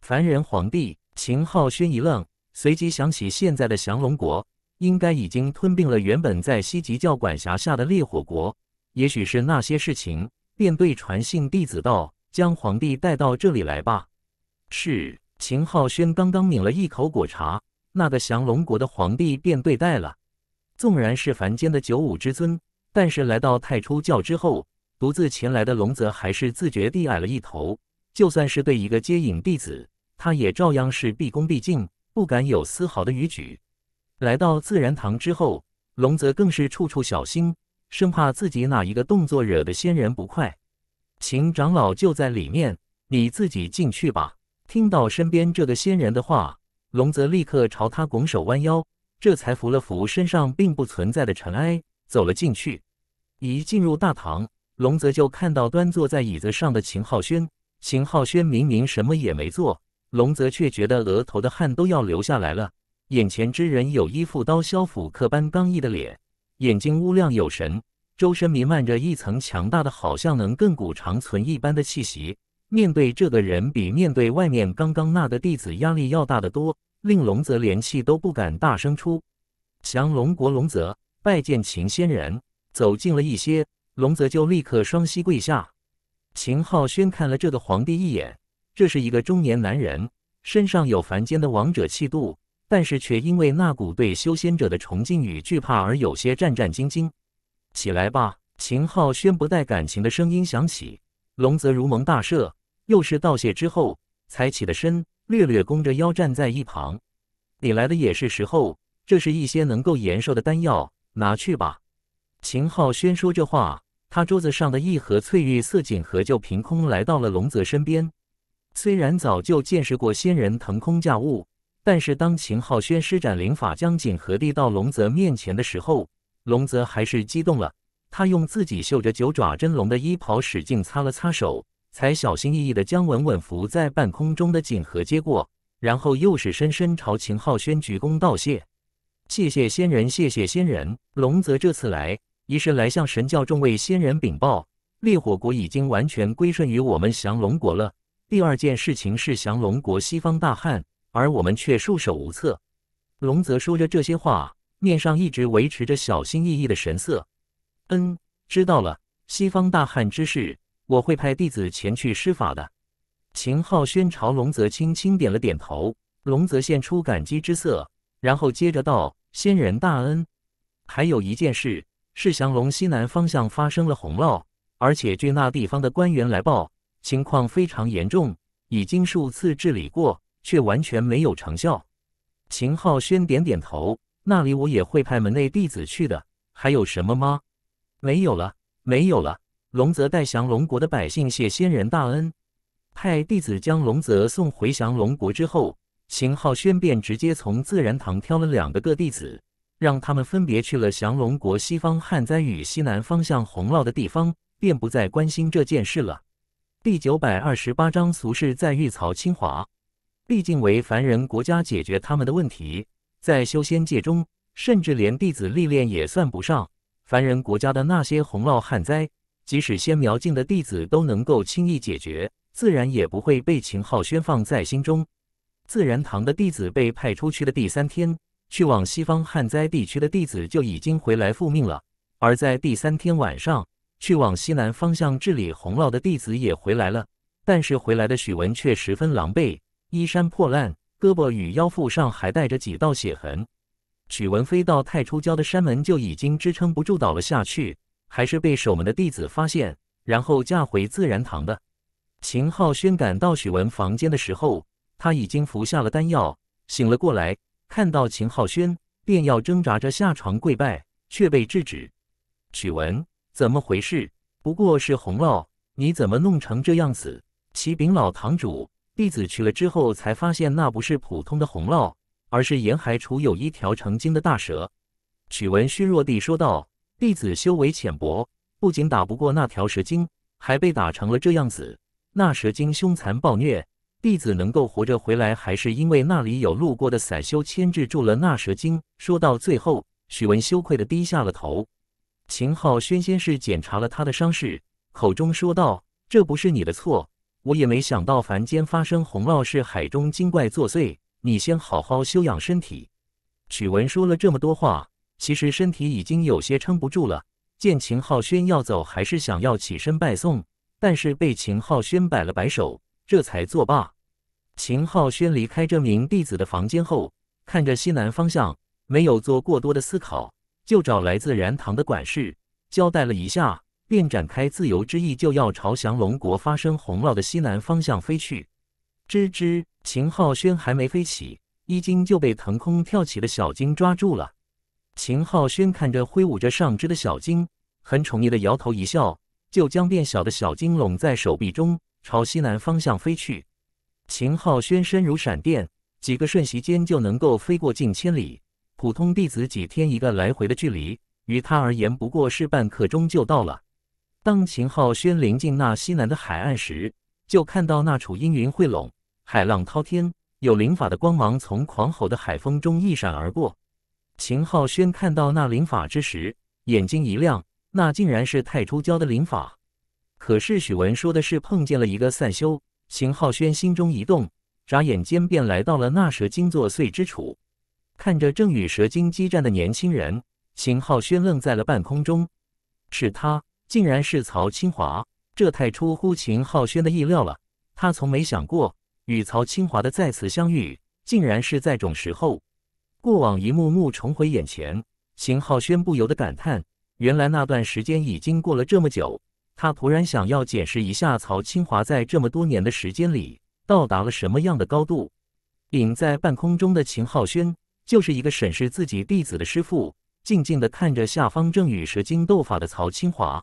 凡人皇帝秦浩轩一愣，随即想起现在的降龙国应该已经吞并了原本在西极教管辖下的烈火国，也许是那些事情，便对传信弟子道：“将皇帝带到这里来吧。”是秦浩轩刚刚抿了一口果茶，那个降龙国的皇帝便对待了。纵然是凡间的九五之尊，但是来到太初教之后。独自前来的龙泽还是自觉地矮了一头，就算是对一个接引弟子，他也照样是毕恭毕敬，不敢有丝毫的逾矩。来到自然堂之后，龙泽更是处处小心，生怕自己哪一个动作惹得仙人不快。秦长老就在里面，你自己进去吧。听到身边这个仙人的话，龙泽立刻朝他拱手弯腰，这才扶了扶身上并不存在的尘埃，走了进去。一进入大堂。龙泽就看到端坐在椅子上的秦浩轩，秦浩轩明明什么也没做，龙泽却觉得额头的汗都要流下来了。眼前之人有一副刀削斧刻般刚毅的脸，眼睛乌亮有神，周身弥漫着一层强大的，好像能亘古长存一般的气息。面对这个人，比面对外面刚刚那个弟子压力要大得多，令龙泽连气都不敢大声出。降龙国龙泽拜见秦仙人，走近了一些。龙泽就立刻双膝跪下，秦浩轩看了这个皇帝一眼，这是一个中年男人，身上有凡间的王者气度，但是却因为那股对修仙者的崇敬与惧怕而有些战战兢兢。起来吧，秦浩轩不带感情的声音响起。龙泽如蒙大赦，又是道谢之后才起了身，略略弓着腰站在一旁。你来的也是时候，这是一些能够延寿的丹药，拿去吧。秦浩轩说这话。他桌子上的一盒翠玉色锦盒就凭空来到了龙泽身边。虽然早就见识过仙人腾空驾雾，但是当秦浩轩施展灵法将锦盒递到龙泽面前的时候，龙泽还是激动了。他用自己绣着九爪真龙的衣袍使劲擦了擦手，才小心翼翼地将稳稳浮在半空中的锦盒接过，然后又是深深朝秦浩轩鞠躬道谢：“谢谢仙人，谢谢仙人。”龙泽这次来。一是来向神教众位仙人禀报，烈火国已经完全归顺于我们降龙国了。第二件事情是降龙国西方大旱，而我们却束手无策。龙泽说着这些话，面上一直维持着小心翼翼的神色。嗯，知道了，西方大旱之事，我会派弟子前去施法的。秦浩轩朝龙泽轻轻点了点头，龙泽现出感激之色，然后接着道：“仙人大恩，还有一件事。”是降龙西南方向发生了洪涝，而且据那地方的官员来报，情况非常严重，已经数次治理过，却完全没有成效。秦昊轩点点头，那里我也会派门内弟子去的。还有什么吗？没有了，没有了。龙泽代降龙国的百姓谢仙人大恩，派弟子将龙泽送回降龙国之后，秦昊轩便直接从自然堂挑了两个个弟子。让他们分别去了降龙国西方旱灾与西南方向洪涝的地方，便不再关心这件事了。第九百二十八章：俗世在遇曹清华，毕竟为凡人国家解决他们的问题，在修仙界中，甚至连弟子历练也算不上。凡人国家的那些洪涝旱灾，即使仙苗境的弟子都能够轻易解决，自然也不会被秦昊轩放在心中。自然堂的弟子被派出去的第三天。去往西方旱灾地区的弟子就已经回来复命了，而在第三天晚上去往西南方向治理洪涝的弟子也回来了，但是回来的许文却十分狼狈，衣衫破烂，胳膊与腰腹上还带着几道血痕。许文飞到太初教的山门就已经支撑不住倒了下去，还是被守门的弟子发现，然后架回自然堂的。秦浩轩赶到许文房间的时候，他已经服下了丹药，醒了过来。看到秦浩轩，便要挣扎着下床跪拜，却被制止。曲文，怎么回事？不过是红烙，你怎么弄成这样子？启禀老堂主，弟子去了之后才发现，那不是普通的红烙，而是沿海处有一条成精的大蛇。曲文虚弱地说道：“弟子修为浅薄，不仅打不过那条蛇精，还被打成了这样子。那蛇精凶残暴虐。”弟子能够活着回来，还是因为那里有路过的散修牵制住了那蛇精。说到最后，许文羞愧地低下了头。秦浩轩先是检查了他的伤势，口中说道：“这不是你的错，我也没想到凡间发生洪涝是海中精怪作祟。你先好好休养身体。”许文说了这么多话，其实身体已经有些撑不住了。见秦浩轩要走，还是想要起身拜送，但是被秦浩轩摆了摆手，这才作罢。秦浩轩离开这名弟子的房间后，看着西南方向，没有做过多的思考，就找来自然堂的管事交代了一下，便展开自由之翼，就要朝降龙国发生洪涝的西南方向飞去。吱吱，秦浩轩还没飞起，衣襟就被腾空跳起的小金抓住了。秦浩轩看着挥舞着上肢的小金，很宠溺的摇头一笑，就将变小的小金拢在手臂中，朝西南方向飞去。秦浩轩身如闪电，几个瞬息间就能够飞过近千里。普通弟子几天一个来回的距离，于他而言不过是半刻钟就到了。当秦浩轩临近那西南的海岸时，就看到那处阴云汇拢，海浪滔天，有灵法的光芒从狂吼的海风中一闪而过。秦浩轩看到那灵法之时，眼睛一亮，那竟然是太初教的灵法。可是许文说的是碰见了一个散修。秦浩轩心中一动，眨眼间便来到了那蛇精作祟之处。看着正与蛇精激战的年轻人，秦浩轩愣在了半空中。是他，竟然是曹清华！这太出乎秦浩轩的意料了。他从没想过，与曹清华的再次相遇，竟然是在种时候。过往一幕幕重回眼前，秦浩轩不由得感叹：原来那段时间已经过了这么久。他突然想要解释一下曹清华在这么多年的时间里到达了什么样的高度。隐在半空中的秦浩轩就是一个审视自己弟子的师傅，静静的看着下方正与蛇精斗法的曹清华。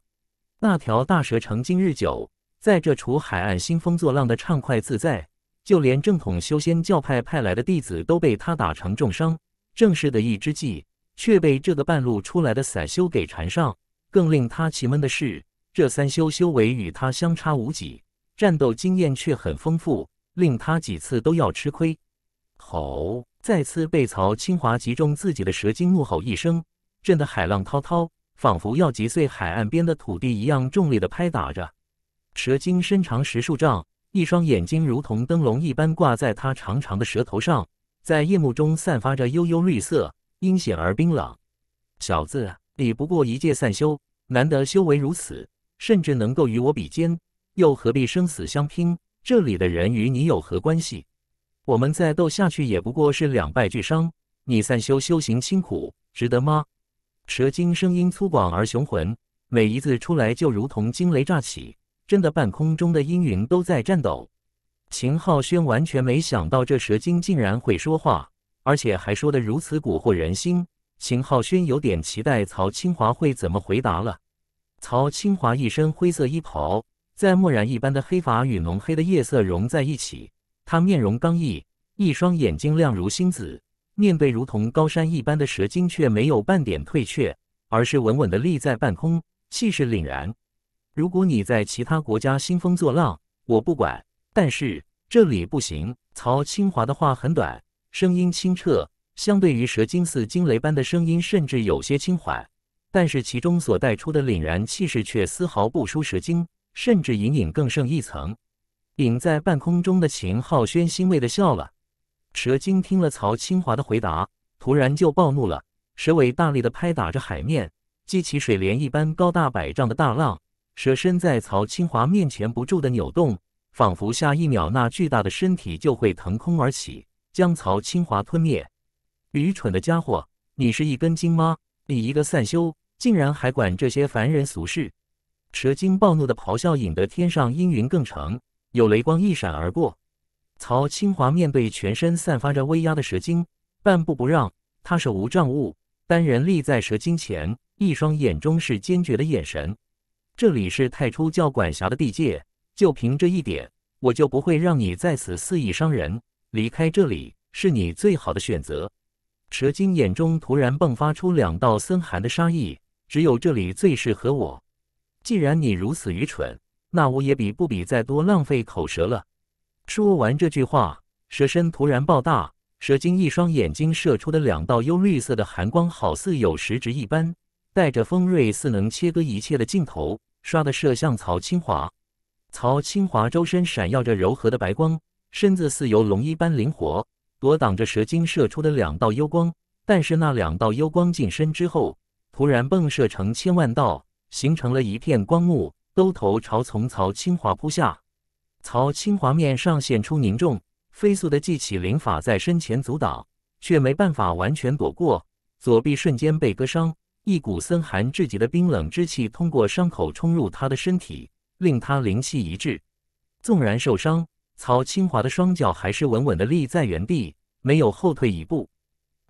那条大蛇成精日久，在这处海岸兴风作浪的畅快自在，就连正统修仙教派派来的弟子都被他打成重伤。正式的一之际，却被这个半路出来的散修给缠上。更令他奇闷的是。这三修修为与他相差无几，战斗经验却很丰富，令他几次都要吃亏。吼！再次被曹清华击中自己的蛇精怒吼一声，震得海浪滔滔，仿佛要击碎海岸边的土地一样，重力的拍打着。蛇精身长十数丈，一双眼睛如同灯笼一般挂在他长长的蛇头上，在夜幕中散发着幽幽绿色，阴险而冰冷。小子，你不过一介散修，难得修为如此。甚至能够与我比肩，又何必生死相拼？这里的人与你有何关系？我们再斗下去，也不过是两败俱伤。你散修修行清苦，值得吗？蛇精声音粗犷而雄浑，每一字出来就如同惊雷乍起，震得半空中的阴云都在颤抖。秦浩轩完全没想到这蛇精竟然会说话，而且还说得如此蛊惑人心。秦浩轩有点期待曹清华会怎么回答了。曹清华一身灰色衣袍，在墨染一般的黑发与浓黑的夜色融在一起。他面容刚毅，一双眼睛亮如星子。面对如同高山一般的蛇精，却没有半点退却，而是稳稳地立在半空，气势凛然。如果你在其他国家兴风作浪，我不管，但是这里不行。曹清华的话很短，声音清澈，相对于蛇精似惊雷般的声音，甚至有些轻缓。但是其中所带出的凛然气势却丝毫不输蛇精，甚至隐隐更胜一层。隐在半空中的秦浩轩欣慰地笑了。蛇精听了曹清华的回答，突然就暴怒了，蛇尾大力地拍打着海面，激起水帘一般高大百丈的大浪。蛇身在曹清华面前不住地扭动，仿佛下一秒那巨大的身体就会腾空而起，将曹清华吞灭。愚蠢的家伙，你是一根筋吗？你一个散修！竟然还管这些凡人俗事！蛇精暴怒的咆哮引得天上阴云更盛，有雷光一闪而过。曹清华面对全身散发着威压的蛇精，半步不让。他手无障物，单人立在蛇精前，一双眼中是坚决的眼神。这里是太初教管辖的地界，就凭这一点，我就不会让你在此肆意伤人。离开这里是你最好的选择。蛇精眼中突然迸发出两道森寒的杀意。只有这里最适合我。既然你如此愚蠢，那我也比不比再多浪费口舌了。说完这句话，蛇身突然爆大，蛇精一双眼睛射出的两道幽绿色的寒光，好似有实质一般，带着锋锐，似能切割一切的镜头，刷的射向曹清华。曹清华周身闪耀着柔和的白光，身子似由龙一般灵活，躲挡着蛇精射出的两道幽光。但是那两道幽光近身之后。突然迸射成千万道，形成了一片光幕，兜头朝从曹清华扑下。曹清华面上现出凝重，飞速的记起灵法在身前阻挡，却没办法完全躲过，左臂瞬间被割伤，一股森寒至极的冰冷之气通过伤口冲入他的身体，令他灵气一滞。纵然受伤，曹清华的双脚还是稳稳的立在原地，没有后退一步。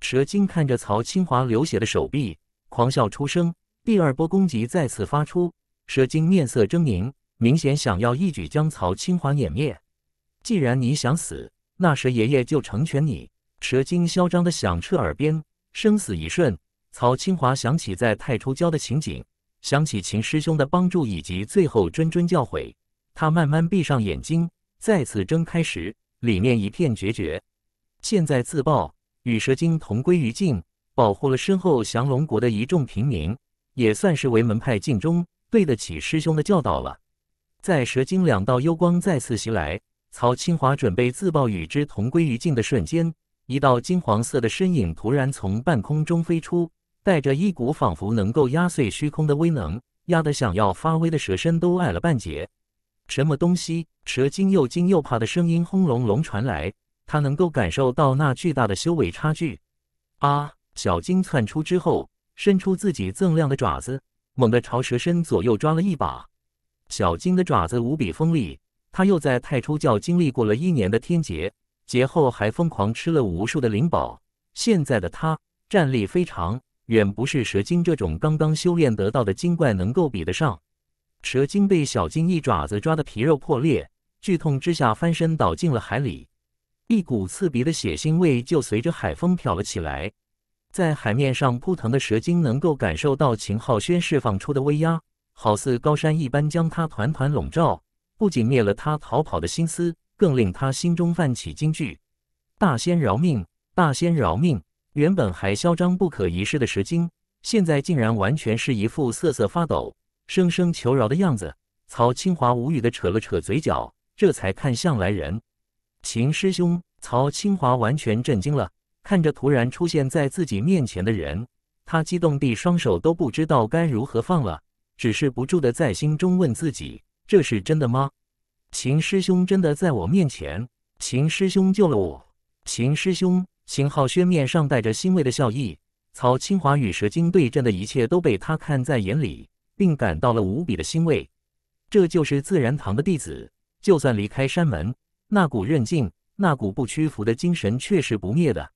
蛇精看着曹清华流血的手臂。狂笑出声，第二波攻击再次发出。蛇精面色狰狞，明显想要一举将曹清华碾灭。既然你想死，那蛇爷爷就成全你。蛇精嚣张的响彻耳边，生死一瞬。曹清华想起在太初教的情景，想起秦师兄的帮助以及最后谆谆教诲。他慢慢闭上眼睛，再次睁开时，里面一片决绝。现在自爆，与蛇精同归于尽。保护了身后降龙国的一众平民，也算是为门派尽忠，对得起师兄的教导了。在蛇精两道幽光再次袭来，曹清华准备自爆与之同归于尽的瞬间，一道金黄色的身影突然从半空中飞出，带着一股仿佛能够压碎虚空的威能，压得想要发威的蛇身都矮了半截。什么东西？蛇精又惊又怕的声音轰隆隆传来，他能够感受到那巨大的修为差距。啊！小金窜出之后，伸出自己锃亮的爪子，猛地朝蛇身左右抓了一把。小金的爪子无比锋利，他又在太初教经历过了一年的天劫，劫后还疯狂吃了无数的灵宝，现在的他战力非常，远不是蛇精这种刚刚修炼得到的精怪能够比得上。蛇精被小金一爪子抓得皮肉破裂，剧痛之下翻身倒进了海里，一股刺鼻的血腥味就随着海风飘了起来。在海面上扑腾的蛇精能够感受到秦浩轩释放出的威压，好似高山一般将他团团笼罩，不仅灭了他逃跑的心思，更令他心中泛起惊惧。大仙饶命，大仙饶命！原本还嚣张不可一世的蛇精，现在竟然完全是一副瑟瑟发抖、声声求饶的样子。曹清华无语的扯了扯嘴角，这才看向来人，秦师兄。曹清华完全震惊了。看着突然出现在自己面前的人，他激动地双手都不知道该如何放了，只是不住的在心中问自己：“这是真的吗？秦师兄真的在我面前？秦师兄救了我！”秦师兄，秦昊轩面上带着欣慰的笑意。曹清华与蛇精对阵的一切都被他看在眼里，并感到了无比的欣慰。这就是自然堂的弟子，就算离开山门，那股韧劲，那股不屈服的精神却是不灭的。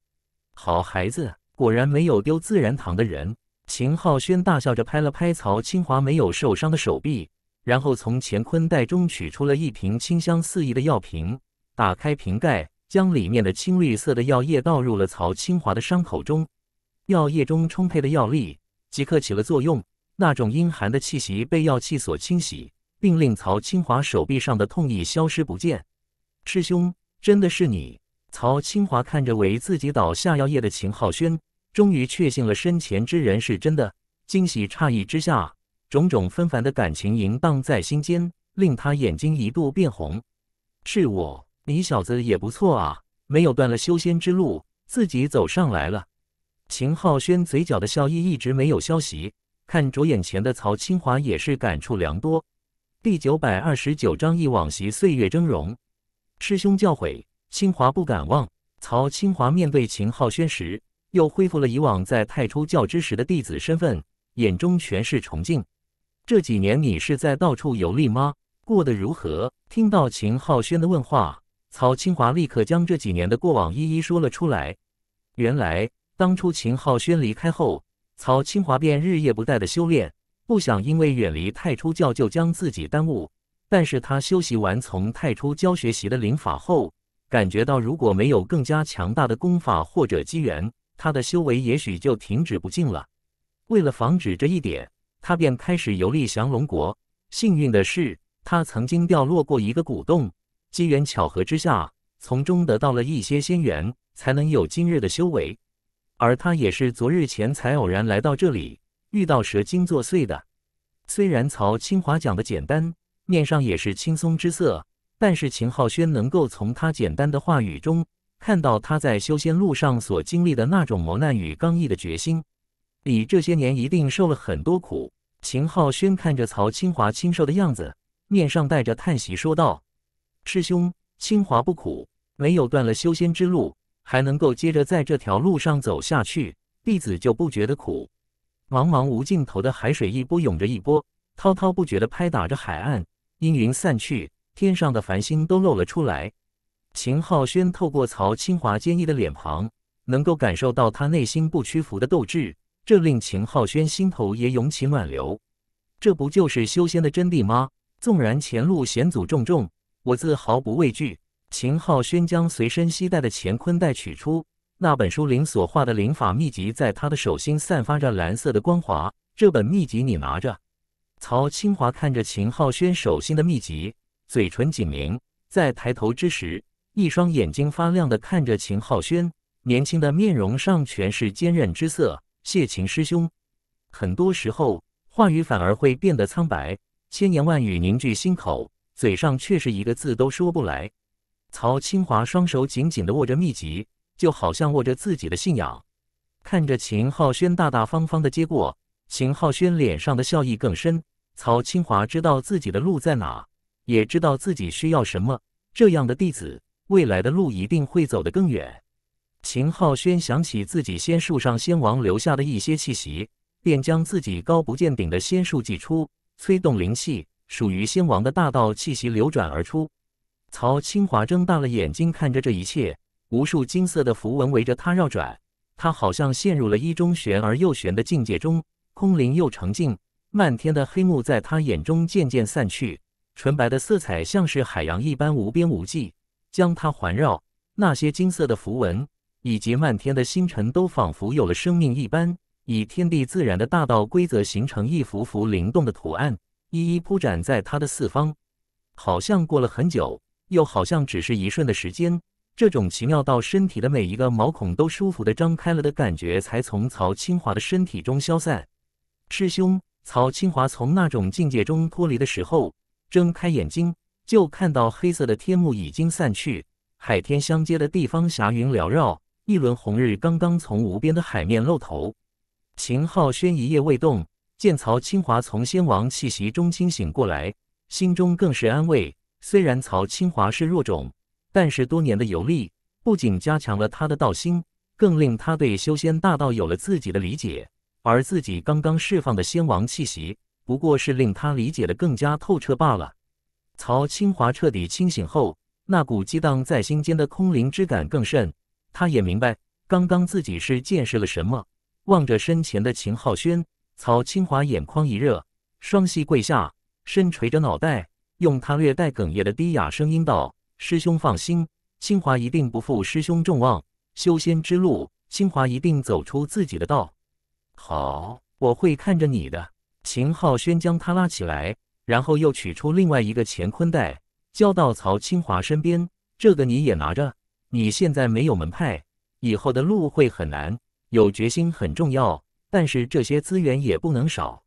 好孩子，果然没有丢自然堂的人。秦浩轩大笑着拍了拍曹清华没有受伤的手臂，然后从乾坤袋中取出了一瓶清香四溢的药瓶，打开瓶盖，将里面的青绿色的药液倒入了曹清华的伤口中。药液中充沛的药力即刻起了作用，那种阴寒的气息被药气所清洗，并令曹清华手臂上的痛意消失不见。师兄，真的是你。曹清华看着为自己倒下药液的秦浩轩，终于确信了身前之人是真的。惊喜诧异之下，种种纷繁的感情萦荡在心间，令他眼睛一度变红。是我，你小子也不错啊，没有断了修仙之路，自己走上来了。秦浩轩嘴角的笑意一直没有消息，看着眼前的曹清华也是感触良多。第九百二十九章忆往昔岁月峥嵘，师兄教诲。清华不敢忘。曹清华面对秦浩轩时，又恢复了以往在太初教之时的弟子身份，眼中全是崇敬。这几年你是在到处游历吗？过得如何？听到秦浩轩的问话，曹清华立刻将这几年的过往一一说了出来。原来当初秦浩轩离开后，曹清华便日夜不怠的修炼，不想因为远离太初教就将自己耽误。但是他修习完从太初教学习的灵法后，感觉到如果没有更加强大的功法或者机缘，他的修为也许就停止不进了。为了防止这一点，他便开始游历降龙国。幸运的是，他曾经掉落过一个古洞，机缘巧合之下，从中得到了一些仙缘，才能有今日的修为。而他也是昨日前才偶然来到这里，遇到蛇精作祟的。虽然曹清华讲的简单，面上也是轻松之色。但是秦浩轩能够从他简单的话语中看到他在修仙路上所经历的那种磨难与刚毅的决心。你这些年一定受了很多苦。秦浩轩看着曹清华清瘦的样子，面上带着叹息说道：“师兄，清华不苦，没有断了修仙之路，还能够接着在这条路上走下去，弟子就不觉得苦。”茫茫无尽头的海水，一波涌着一波，滔滔不绝地拍打着海岸。阴云散去。天上的繁星都露了出来。秦浩轩透过曹清华坚毅的脸庞，能够感受到他内心不屈服的斗志，这令秦浩轩心头也涌起暖流。这不就是修仙的真谛吗？纵然前路险阻重重，我自毫不畏惧。秦浩轩将随身携带的乾坤袋取出，那本书灵所画的灵法秘籍在他的手心散发着蓝色的光华。这本秘籍你拿着。曹清华看着秦浩轩手心的秘籍。嘴唇紧抿，在抬头之时，一双眼睛发亮的看着秦浩轩，年轻的面容上全是坚韧之色。谢秦师兄，很多时候话语反而会变得苍白，千言万语凝聚心口，嘴上却是一个字都说不来。曹清华双手紧紧的握着秘籍，就好像握着自己的信仰。看着秦浩轩大大方方的接过，秦浩轩脸上的笑意更深。曹清华知道自己的路在哪。也知道自己需要什么，这样的弟子未来的路一定会走得更远。秦浩轩想起自己仙树上仙王留下的一些气息，便将自己高不见顶的仙术祭出，催动灵气，属于仙王的大道气息流转而出。曹清华睁大了眼睛看着这一切，无数金色的符文围着他绕转，他好像陷入了一中玄而又玄的境界中，空灵又澄净，漫天的黑幕在他眼中渐渐散去。纯白的色彩像是海洋一般无边无际，将它环绕。那些金色的符文以及漫天的星辰都仿佛有了生命一般，以天地自然的大道规则形成一幅幅灵动的图案，一一铺展在它的四方。好像过了很久，又好像只是一瞬的时间。这种奇妙到身体的每一个毛孔都舒服的张开了的感觉，才从曹清华的身体中消散。师兄，曹清华从那种境界中脱离的时候。睁开眼睛，就看到黑色的天幕已经散去，海天相接的地方霞云缭绕，一轮红日刚刚从无边的海面露头。秦浩轩一夜未动，见曹清华从仙王气息中清醒过来，心中更是安慰。虽然曹清华是弱种，但是多年的游历不仅加强了他的道心，更令他对修仙大道有了自己的理解，而自己刚刚释放的仙王气息。不过是令他理解的更加透彻罢了。曹清华彻底清醒后，那股激荡在心间的空灵之感更甚。他也明白，刚刚自己是见识了什么。望着身前的秦浩轩，曹清华眼眶一热，双膝跪下，身垂着脑袋，用他略带哽咽的低哑声音道：“师兄放心，清华一定不负师兄众望。修仙之路，清华一定走出自己的道。”“好，我会看着你的。”秦浩轩将他拉起来，然后又取出另外一个乾坤袋，交到曹清华身边。这个你也拿着。你现在没有门派，以后的路会很难，有决心很重要，但是这些资源也不能少。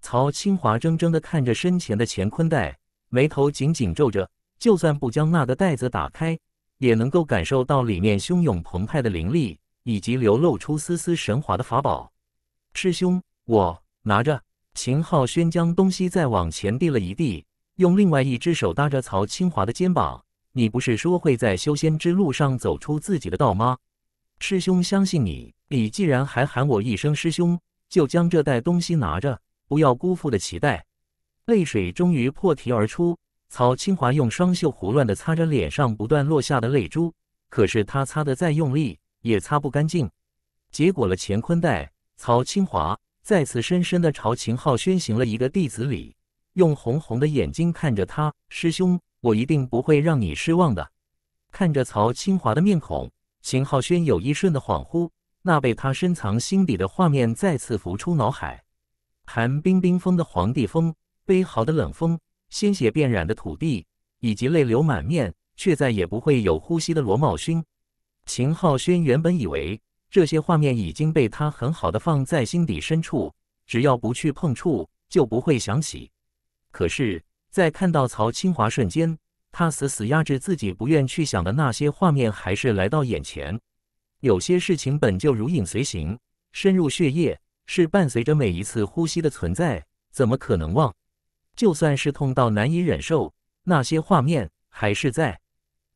曹清华怔怔地看着身前的乾坤袋，眉头紧紧皱着。就算不将那个袋子打开，也能够感受到里面汹涌澎湃的灵力，以及流露出丝丝神华的法宝。师兄，我拿着。秦浩轩将东西再往前递了一递，用另外一只手搭着曹清华的肩膀：“你不是说会在修仙之路上走出自己的道吗？师兄相信你。你既然还喊我一声师兄，就将这袋东西拿着，不要辜负了期待。”泪水终于破涕而出，曹清华用双袖胡乱地擦着脸上不断落下的泪珠，可是他擦的再用力，也擦不干净。结果了乾坤袋，曹清华。再次深深地朝秦浩轩行了一个弟子礼，用红红的眼睛看着他：“师兄，我一定不会让你失望的。”看着曹清华的面孔，秦浩轩有一瞬的恍惚，那被他深藏心底的画面再次浮出脑海：寒冰冰封的黄帝风，悲嚎的冷风，鲜血遍染的土地，以及泪流满面却再也不会有呼吸的罗茂勋。秦浩轩原本以为。这些画面已经被他很好的放在心底深处，只要不去碰触，就不会想起。可是，在看到曹清华瞬间，他死死压制自己不愿去想的那些画面，还是来到眼前。有些事情本就如影随形，深入血液，是伴随着每一次呼吸的存在，怎么可能忘？就算是痛到难以忍受，那些画面还是在。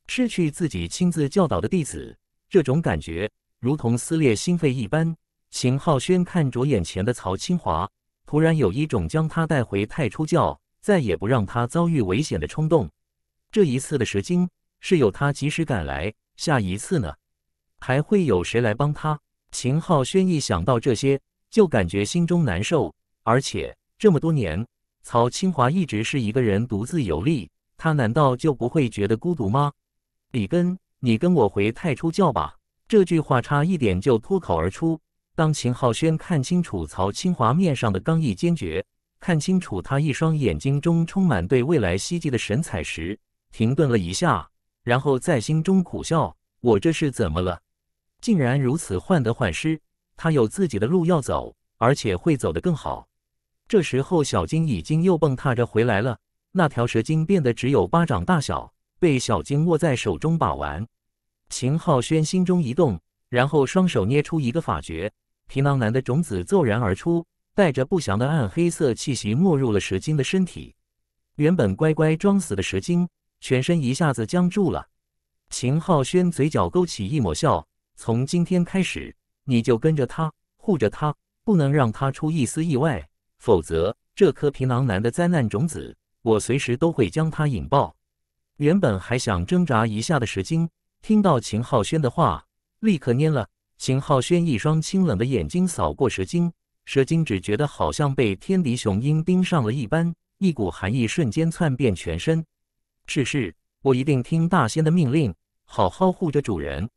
失去自己亲自教导的弟子，这种感觉。如同撕裂心肺一般，秦浩轩看着眼前的曹清华，突然有一种将他带回太初教，再也不让他遭遇危险的冲动。这一次的蛇精是有他及时赶来，下一次呢？还会有谁来帮他？秦浩轩一想到这些，就感觉心中难受。而且这么多年，曹清华一直是一个人独自游历，他难道就不会觉得孤独吗？李根，你跟我回太初教吧。这句话差一点就脱口而出。当秦浩轩看清楚曹清华面上的刚毅坚决，看清楚他一双眼睛中充满对未来希冀的神采时，停顿了一下，然后在心中苦笑：我这是怎么了？竟然如此患得患失。他有自己的路要走，而且会走得更好。这时候，小金已经又蹦踏着回来了。那条蛇精变得只有巴掌大小，被小金握在手中把玩。秦浩轩心中一动，然后双手捏出一个法诀，皮囊男的种子骤然而出，带着不祥的暗黑色气息没入了蛇精的身体。原本乖乖装死的蛇精，全身一下子僵住了。秦浩轩嘴角勾起一抹笑：“从今天开始，你就跟着他，护着他，不能让他出一丝意外，否则这颗皮囊男的灾难种子，我随时都会将它引爆。”原本还想挣扎一下的蛇精。听到秦浩轩的话，立刻蔫了。秦浩轩一双清冷的眼睛扫过蛇精，蛇精只觉得好像被天敌雄鹰盯上了一般，一股寒意瞬间窜遍全身。是是，我一定听大仙的命令，好好护着主人。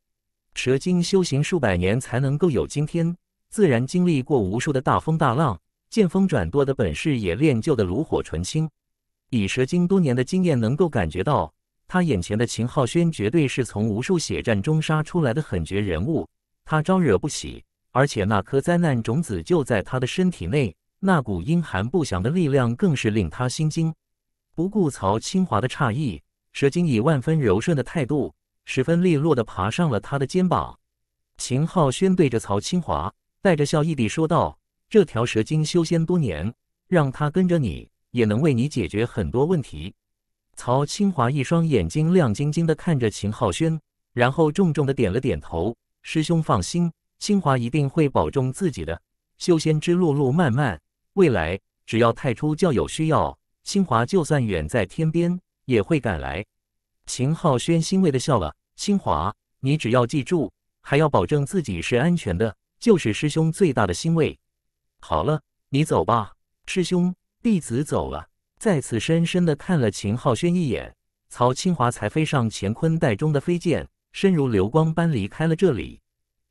蛇精修行数百年才能够有今天，自然经历过无数的大风大浪，见风转舵的本事也练就的炉火纯青。以蛇精多年的经验，能够感觉到。他眼前的秦浩轩绝对是从无数血战中杀出来的狠绝人物，他招惹不起。而且那颗灾难种子就在他的身体内，那股阴寒不祥的力量更是令他心惊。不顾曹清华的诧异，蛇精以万分柔顺的态度，十分利落地爬上了他的肩膀。秦浩轩对着曹清华带着笑意地说道：“这条蛇精修仙多年，让他跟着你，也能为你解决很多问题。”曹清华一双眼睛亮晶晶的看着秦浩轩，然后重重的点了点头。师兄放心，清华一定会保重自己的。修仙之路路漫漫，未来只要太初教有需要，清华就算远在天边也会赶来。秦浩轩欣慰的笑了。清华，你只要记住，还要保证自己是安全的，就是师兄最大的欣慰。好了，你走吧。师兄，弟子走了。再次深深的看了秦浩轩一眼，曹清华才飞上乾坤袋中的飞剑，身如流光般离开了这里。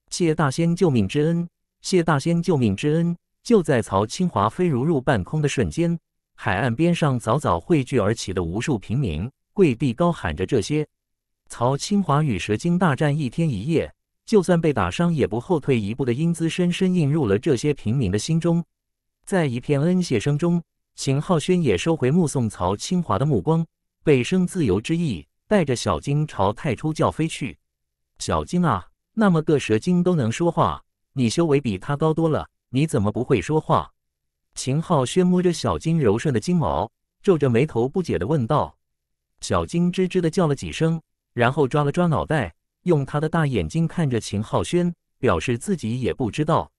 谢大仙救命之恩，谢大仙救命之恩！就在曹清华飞如入半空的瞬间，海岸边上早早汇聚而起的无数平民跪地高喊着这些。曹清华与蛇精大战一天一夜，就算被打伤也不后退一步的英姿，深深印入了这些平民的心中。在一片恩谢声中。秦浩轩也收回目送曹清华的目光，背生自由之意，带着小金朝太初教飞去。小金啊，那么个蛇精都能说话，你修为比他高多了，你怎么不会说话？秦浩轩摸着小金柔顺的金毛，皱着眉头不解的问道。小金吱吱的叫了几声，然后抓了抓脑袋，用他的大眼睛看着秦浩轩，表示自己也不知道。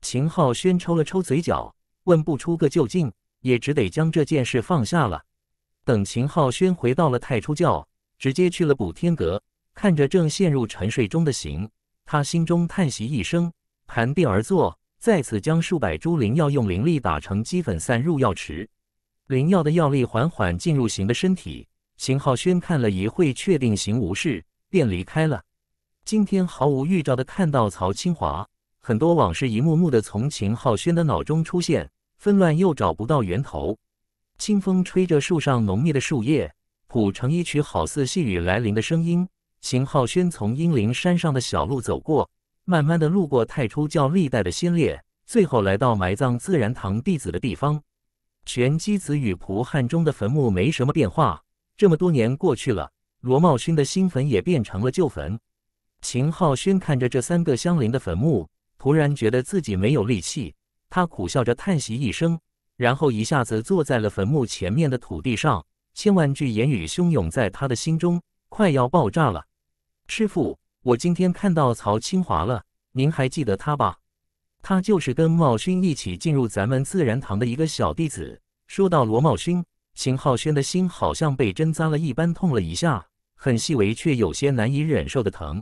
秦浩轩抽了抽嘴角，问不出个究竟。也只得将这件事放下了。等秦浩轩回到了太初教，直接去了补天阁，看着正陷入沉睡中的行，他心中叹息一声，盘地而坐，再次将数百株灵药用灵力打成鸡粉，散入药池。灵药的药力缓缓进入行的身体。秦浩轩看了一会，确定行无事，便离开了。今天毫无预兆的看到曹清华，很多往事一幕幕的从秦浩轩的脑中出现。纷乱又找不到源头。清风吹着树上浓密的树叶，谱成一曲好似细雨来临的声音。秦浩轩从阴灵山上的小路走过，慢慢的路过太初教历代的先烈，最后来到埋葬自然堂弟子的地方。全机子与仆汉中的坟墓没什么变化，这么多年过去了，罗茂勋的新坟也变成了旧坟。秦浩轩看着这三个相邻的坟墓，突然觉得自己没有力气。他苦笑着叹息一声，然后一下子坐在了坟墓前面的土地上。千万句言语汹涌在他的心中，快要爆炸了。师傅，我今天看到曹清华了，您还记得他吧？他就是跟茂勋一起进入咱们自然堂的一个小弟子。说到罗茂勋，秦浩轩的心好像被针扎了一般痛了一下，很细微却有些难以忍受的疼。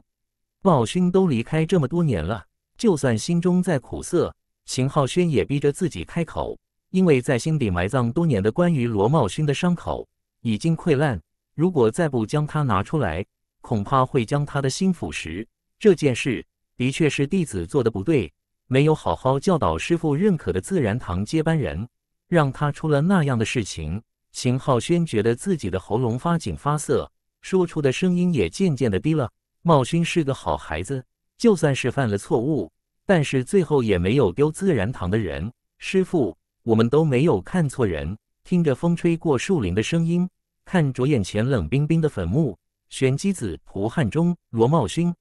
茂勋都离开这么多年了，就算心中再苦涩。秦浩轩也逼着自己开口，因为在心底埋葬多年的关于罗茂勋的伤口已经溃烂，如果再不将他拿出来，恐怕会将他的心腐蚀。这件事的确是弟子做的不对，没有好好教导师傅认可的自然堂接班人，让他出了那样的事情。秦浩轩觉得自己的喉咙发紧发涩，说出的声音也渐渐的低了。茂勋是个好孩子，就算是犯了错误。但是最后也没有丢自然堂的人。师傅，我们都没有看错人。听着风吹过树林的声音，看着眼前冷冰冰的坟墓，玄机子、胡汉中、罗茂勋。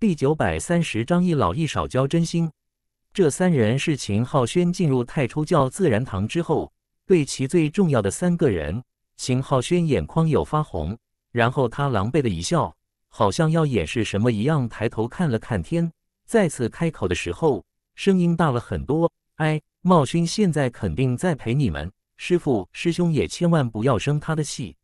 第九百三十章一老一少交真心。这三人是秦浩轩进入太初教自然堂之后，对其最重要的三个人。秦浩轩眼眶有发红，然后他狼狈的一笑，好像要掩饰什么一样，抬头看了看天。再次开口的时候，声音大了很多。哎，茂勋现在肯定在陪你们师傅师兄，也千万不要生他的气。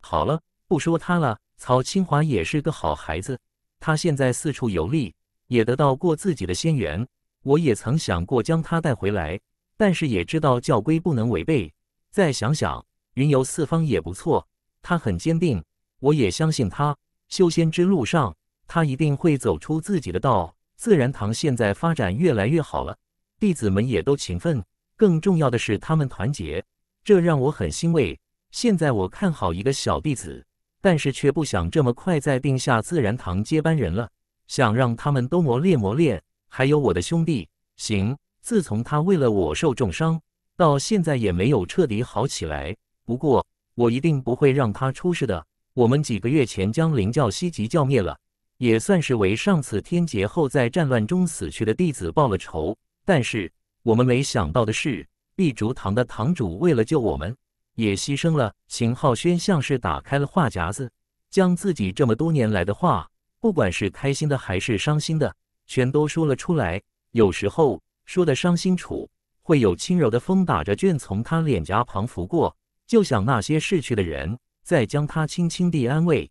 好了，不说他了。曹清华也是个好孩子，他现在四处游历，也得到过自己的仙缘。我也曾想过将他带回来，但是也知道教规不能违背。再想想，云游四方也不错。他很坚定，我也相信他。修仙之路上，他一定会走出自己的道。自然堂现在发展越来越好了，弟子们也都勤奋。更重要的是，他们团结，这让我很欣慰。现在我看好一个小弟子，但是却不想这么快再定下自然堂接班人了，想让他们都磨练磨练。还有我的兄弟，行，自从他为了我受重伤，到现在也没有彻底好起来。不过，我一定不会让他出事的。我们几个月前将灵教西极教灭了。也算是为上次天劫后在战乱中死去的弟子报了仇。但是我们没想到的是，碧竹堂的堂主为了救我们，也牺牲了。秦浩轩像是打开了话匣子，将自己这么多年来的话，不管是开心的还是伤心的，全都说了出来。有时候说的伤心处，会有轻柔的风打着卷从他脸颊旁拂过，就像那些逝去的人在将他轻轻地安慰。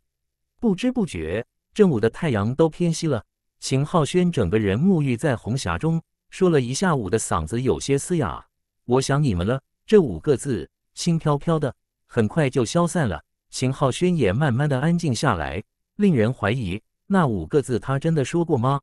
不知不觉。正午的太阳都偏西了，秦浩轩整个人沐浴在红霞中，说了一下午的嗓子有些嘶哑。我想你们了，这五个字轻飘飘的，很快就消散了。秦浩轩也慢慢的安静下来，令人怀疑那五个字他真的说过吗？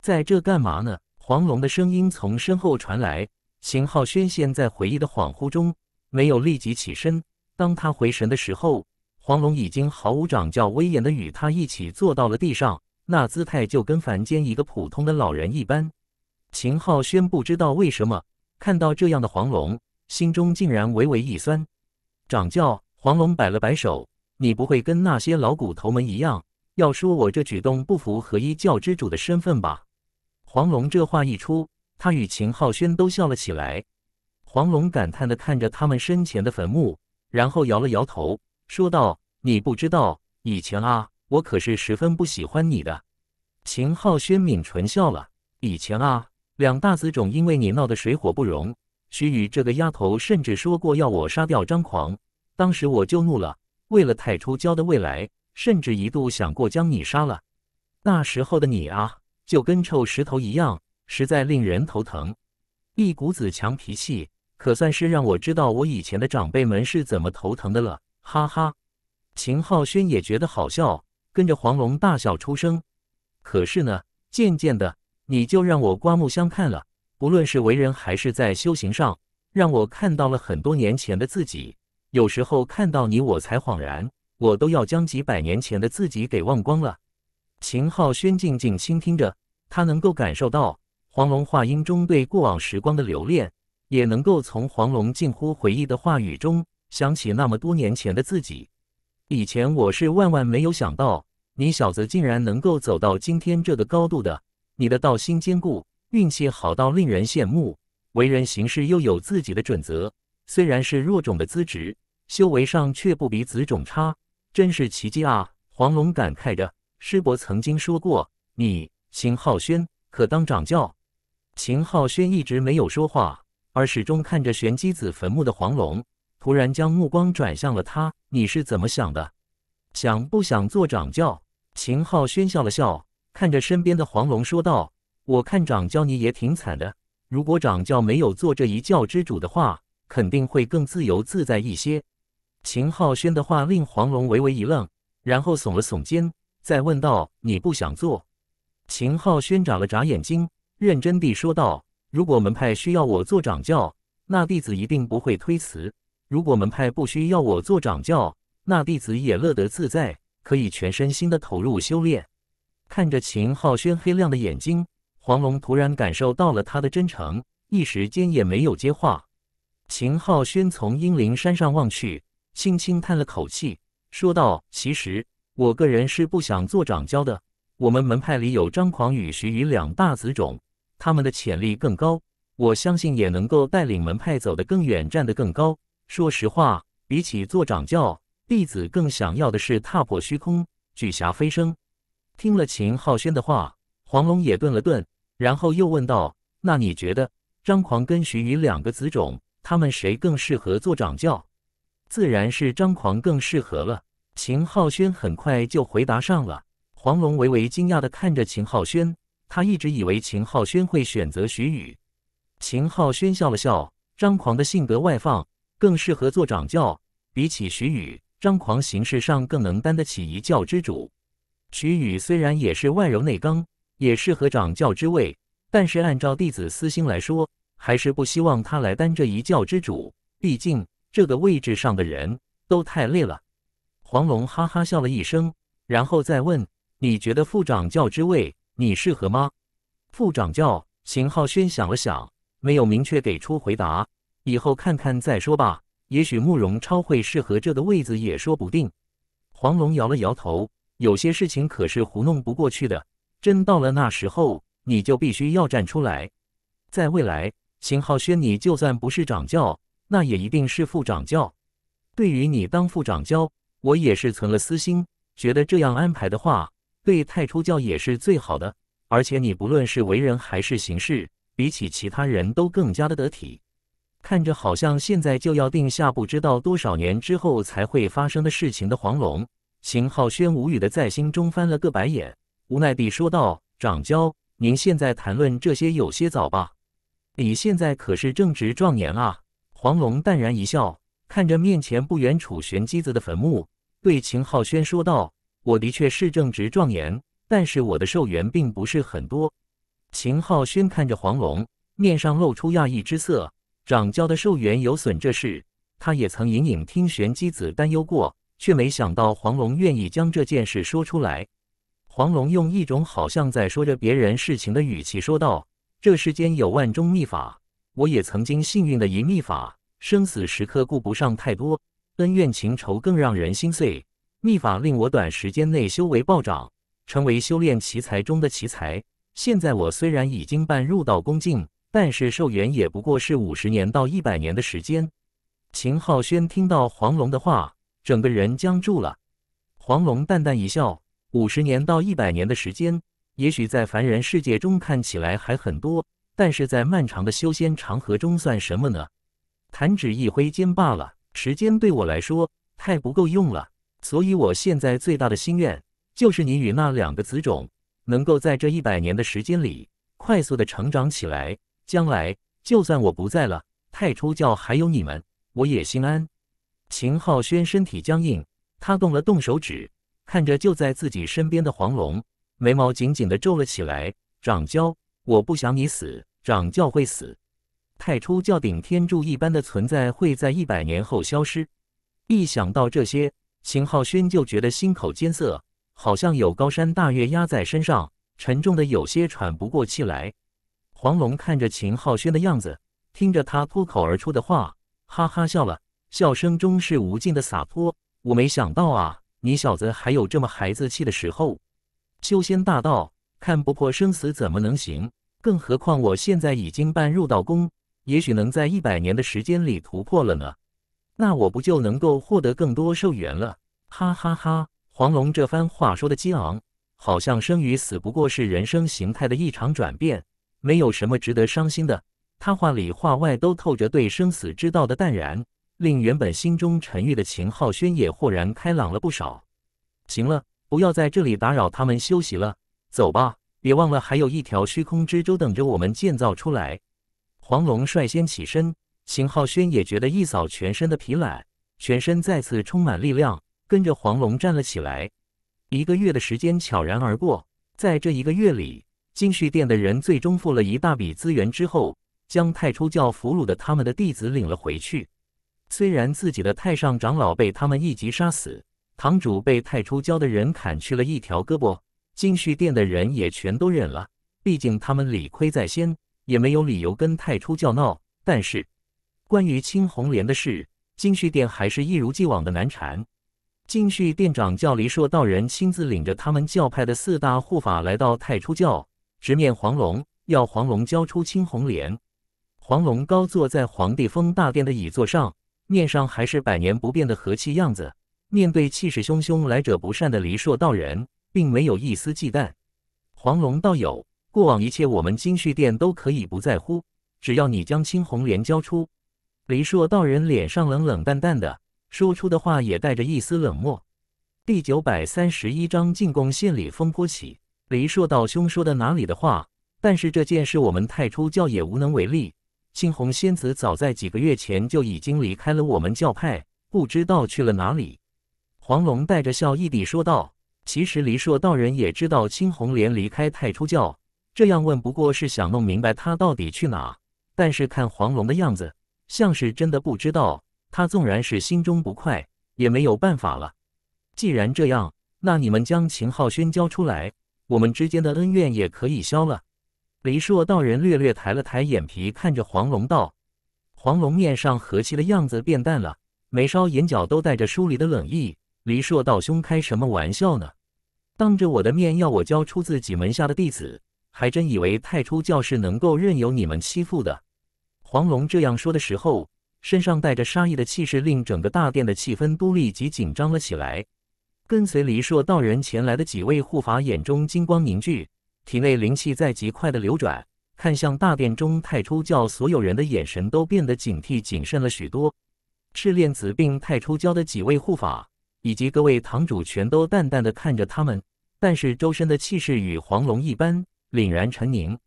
在这干嘛呢？黄龙的声音从身后传来，秦浩轩陷在回忆的恍惚中，没有立即起身。当他回神的时候。黄龙已经毫无掌教威严的与他一起坐到了地上，那姿态就跟凡间一个普通的老人一般。秦浩轩不知道为什么看到这样的黄龙，心中竟然微微一酸。掌教黄龙摆了摆手：“你不会跟那些老骨头们一样，要说我这举动不符合一教之主的身份吧？”黄龙这话一出，他与秦浩轩都笑了起来。黄龙感叹的看着他们身前的坟墓，然后摇了摇头。说道：“你不知道，以前啊，我可是十分不喜欢你的。”秦浩轩抿唇笑了：“以前啊，两大子种因为你闹得水火不容，徐宇这个丫头甚至说过要我杀掉张狂，当时我就怒了，为了太初教的未来，甚至一度想过将你杀了。那时候的你啊，就跟臭石头一样，实在令人头疼。一股子强脾气，可算是让我知道我以前的长辈们是怎么头疼的了。”哈哈，秦浩轩也觉得好笑，跟着黄龙大笑出声。可是呢，渐渐的，你就让我刮目相看了。不论是为人还是在修行上，让我看到了很多年前的自己。有时候看到你，我才恍然，我都要将几百年前的自己给忘光了。秦浩轩静静倾听着，他能够感受到黄龙话音中对过往时光的留恋，也能够从黄龙近乎回忆的话语中。想起那么多年前的自己，以前我是万万没有想到，你小子竟然能够走到今天这个高度的。你的道心坚固，运气好到令人羡慕，为人行事又有自己的准则。虽然是弱种的资质，修为上却不比子种差，真是奇迹啊！黄龙感慨着。师伯曾经说过，你秦浩轩可当掌教。秦浩轩一直没有说话，而始终看着玄机子坟墓的黄龙。突然将目光转向了他，你是怎么想的？想不想做掌教？秦浩轩笑了笑，看着身边的黄龙说道：“我看掌教你也挺惨的，如果掌教没有做这一教之主的话，肯定会更自由自在一些。”秦浩轩的话令黄龙微微一愣，然后耸了耸肩，再问道：“你不想做？”秦浩轩眨了眨眼睛，认真地说道：“如果门派需要我做掌教，那弟子一定不会推辞。”如果门派不需要我做掌教，那弟子也乐得自在，可以全身心的投入修炼。看着秦浩轩黑亮的眼睛，黄龙突然感受到了他的真诚，一时间也没有接话。秦浩轩从阴灵山上望去，轻轻叹了口气，说道：“其实我个人是不想做掌教的。我们门派里有张狂与徐宇两大子种，他们的潜力更高，我相信也能够带领门派走得更远，站得更高。”说实话，比起做掌教，弟子更想要的是踏破虚空，举霞飞升。听了秦浩轩的话，黄龙也顿了顿，然后又问道：“那你觉得张狂跟徐宇两个子种，他们谁更适合做掌教？”自然是张狂更适合了。秦浩轩很快就回答上了。黄龙微微惊讶的看着秦浩轩，他一直以为秦浩轩会选择徐宇。秦浩轩笑了笑，张狂的性格外放。更适合做掌教，比起徐宇张狂，形式上更能担得起一教之主。徐宇虽然也是外柔内刚，也适合掌教之位，但是按照弟子私心来说，还是不希望他来担这一教之主，毕竟这个位置上的人都太累了。黄龙哈哈笑了一声，然后再问：“你觉得副掌教之位，你适合吗？”副掌教秦浩轩想了想，没有明确给出回答。以后看看再说吧，也许慕容超会适合这的位子也说不定。黄龙摇了摇头，有些事情可是糊弄不过去的。真到了那时候，你就必须要站出来。在未来，秦浩轩，你就算不是掌教，那也一定是副掌教。对于你当副掌教，我也是存了私心，觉得这样安排的话，对太初教也是最好的。而且你不论是为人还是行事，比起其他人都更加的得体。看着好像现在就要定下，不知道多少年之后才会发生的事情的黄龙，秦浩轩无语的在心中翻了个白眼，无奈地说道：“长教，您现在谈论这些有些早吧？你现在可是正值壮年啊！”黄龙淡然一笑，看着面前不远处玄机子的坟墓，对秦浩轩说道：“我的确是正值壮年，但是我的寿元并不是很多。”秦浩轩看着黄龙，面上露出讶异之色。掌教的寿元有损这事，他也曾隐隐听玄机子担忧过，却没想到黄龙愿意将这件事说出来。黄龙用一种好像在说着别人事情的语气说道：“这世间有万种秘法，我也曾经幸运的一秘法，生死时刻顾不上太多，恩怨情仇更让人心碎。秘法令我短时间内修为暴涨，成为修炼奇才中的奇才。现在我虽然已经半入道宫境。”但是寿元也不过是五十年到一百年的时间。秦浩轩听到黄龙的话，整个人僵住了。黄龙淡淡一笑：“五十年到一百年的时间，也许在凡人世界中看起来还很多，但是在漫长的修仙长河中算什么呢？弹指一挥间罢了。时间对我来说太不够用了，所以我现在最大的心愿，就是你与那两个子种，能够在这一百年的时间里，快速的成长起来。”将来就算我不在了，太初教还有你们，我也心安。秦浩轩身体僵硬，他动了动手指，看着就在自己身边的黄龙，眉毛紧紧的皱了起来。掌教，我不想你死，掌教会死。太初教顶天柱一般的存在会在一百年后消失，一想到这些，秦浩轩就觉得心口艰涩，好像有高山大岳压在身上，沉重的有些喘不过气来。黄龙看着秦浩轩的样子，听着他脱口而出的话，哈哈笑了，笑声中是无尽的洒脱。我没想到啊，你小子还有这么孩子气的时候。修仙大道，看不破生死怎么能行？更何况我现在已经半入道宫，也许能在一百年的时间里突破了呢。那我不就能够获得更多寿元了？哈哈哈！黄龙这番话说的激昂，好像生与死不过是人生形态的一场转变。没有什么值得伤心的，他话里话外都透着对生死之道的淡然，令原本心中沉郁的秦浩轩也豁然开朗了不少。行了，不要在这里打扰他们休息了，走吧，别忘了还有一条虚空之舟等着我们建造出来。黄龙率先起身，秦浩轩也觉得一扫全身的疲懒，全身再次充满力量，跟着黄龙站了起来。一个月的时间悄然而过，在这一个月里。金虚殿的人最终付了一大笔资源之后，将太初教俘虏的他们的弟子领了回去。虽然自己的太上长老被他们一击杀死，堂主被太初教的人砍去了一条胳膊，金虚殿的人也全都忍了。毕竟他们理亏在先，也没有理由跟太初教闹。但是关于青红莲的事，金虚殿还是一如既往的难缠。金虚殿长叫黎硕道人亲自领着他们教派的四大护法来到太初教。直面黄龙，要黄龙交出青红莲。黄龙高坐在黄帝封大殿的椅座上，面上还是百年不变的和气样子。面对气势汹汹、来者不善的黎朔道人，并没有一丝忌惮。黄龙道友，过往一切我们金旭殿都可以不在乎，只要你将青红莲交出。黎朔道人脸上冷冷淡淡的，说出的话也带着一丝冷漠。第九百三十一章进攻，献礼风波起。黎朔道兄说的哪里的话？但是这件事我们太初教也无能为力。青红仙子早在几个月前就已经离开了我们教派，不知道去了哪里。黄龙带着笑意地说道：“其实黎朔道人也知道青红莲离开太初教，这样问不过是想弄明白他到底去哪。但是看黄龙的样子，像是真的不知道。他纵然是心中不快，也没有办法了。既然这样，那你们将秦浩轩交出来。”我们之间的恩怨也可以消了。黎硕道人略略抬了抬眼皮，看着黄龙道：“黄龙面上和气的样子变淡了，眉梢眼角都带着疏离的冷意。”黎硕道兄开什么玩笑呢？当着我的面要我交出自己门下的弟子，还真以为太初教是能够任由你们欺负的？黄龙这样说的时候，身上带着杀意的气势，令整个大殿的气氛都立即紧张了起来。跟随黎朔道人前来的几位护法眼中金光凝聚，体内灵气在极快的流转，看向大殿中太初教所有人的眼神都变得警惕谨慎了许多。赤练子并太初教的几位护法以及各位堂主全都淡淡的看着他们，但是周身的气势与黄龙一般凛然沉凝。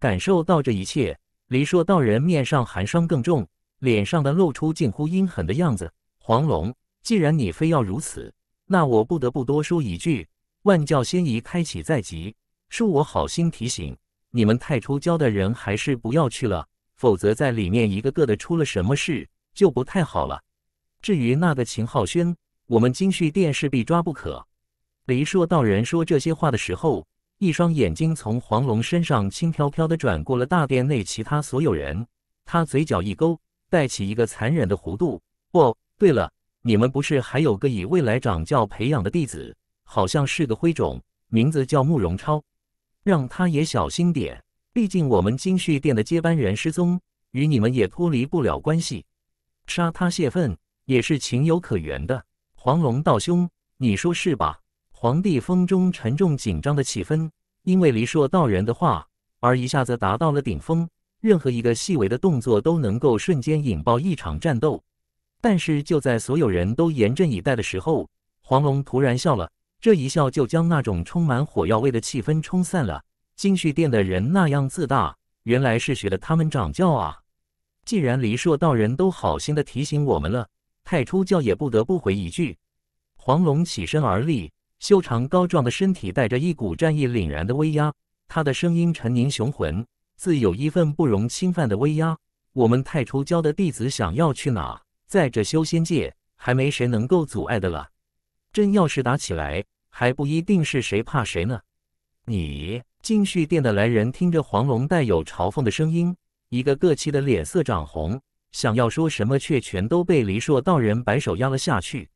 感受到这一切，黎朔道人面上寒霜更重，脸上的露出近乎阴狠的样子。黄龙，既然你非要如此。那我不得不多说一句，万教仙仪开启在即，恕我好心提醒，你们太初教的人还是不要去了，否则在里面一个个的出了什么事就不太好了。至于那个秦浩轩，我们金旭殿势必抓不可。黎朔道人说这些话的时候，一双眼睛从黄龙身上轻飘飘的转过了大殿内其他所有人，他嘴角一勾，带起一个残忍的弧度。哦，对了。你们不是还有个以未来掌教培养的弟子，好像是个灰种，名字叫慕容超，让他也小心点。毕竟我们金旭殿的接班人失踪，与你们也脱离不了关系，杀他泄愤也是情有可原的。黄龙道兄，你说是吧？黄帝风中沉重紧张的气氛，因为黎硕道人的话而一下子达到了顶峰，任何一个细微的动作都能够瞬间引爆一场战斗。但是就在所有人都严阵以待的时候，黄龙突然笑了，这一笑就将那种充满火药味的气氛冲散了。金旭殿的人那样自大，原来是学了他们掌教啊！既然黎硕道人都好心的提醒我们了，太初教也不得不回一句。黄龙起身而立，修长高壮的身体带着一股战意凛然的威压，他的声音沉凝雄浑，自有一份不容侵犯的威压。我们太初教的弟子想要去哪？在这修仙界，还没谁能够阻碍的了。真要是打起来，还不一定是谁怕谁呢。你净续殿的来人听着黄龙带有嘲讽的声音，一个个气得脸色涨红，想要说什么，却全都被黎硕道人摆手压了下去。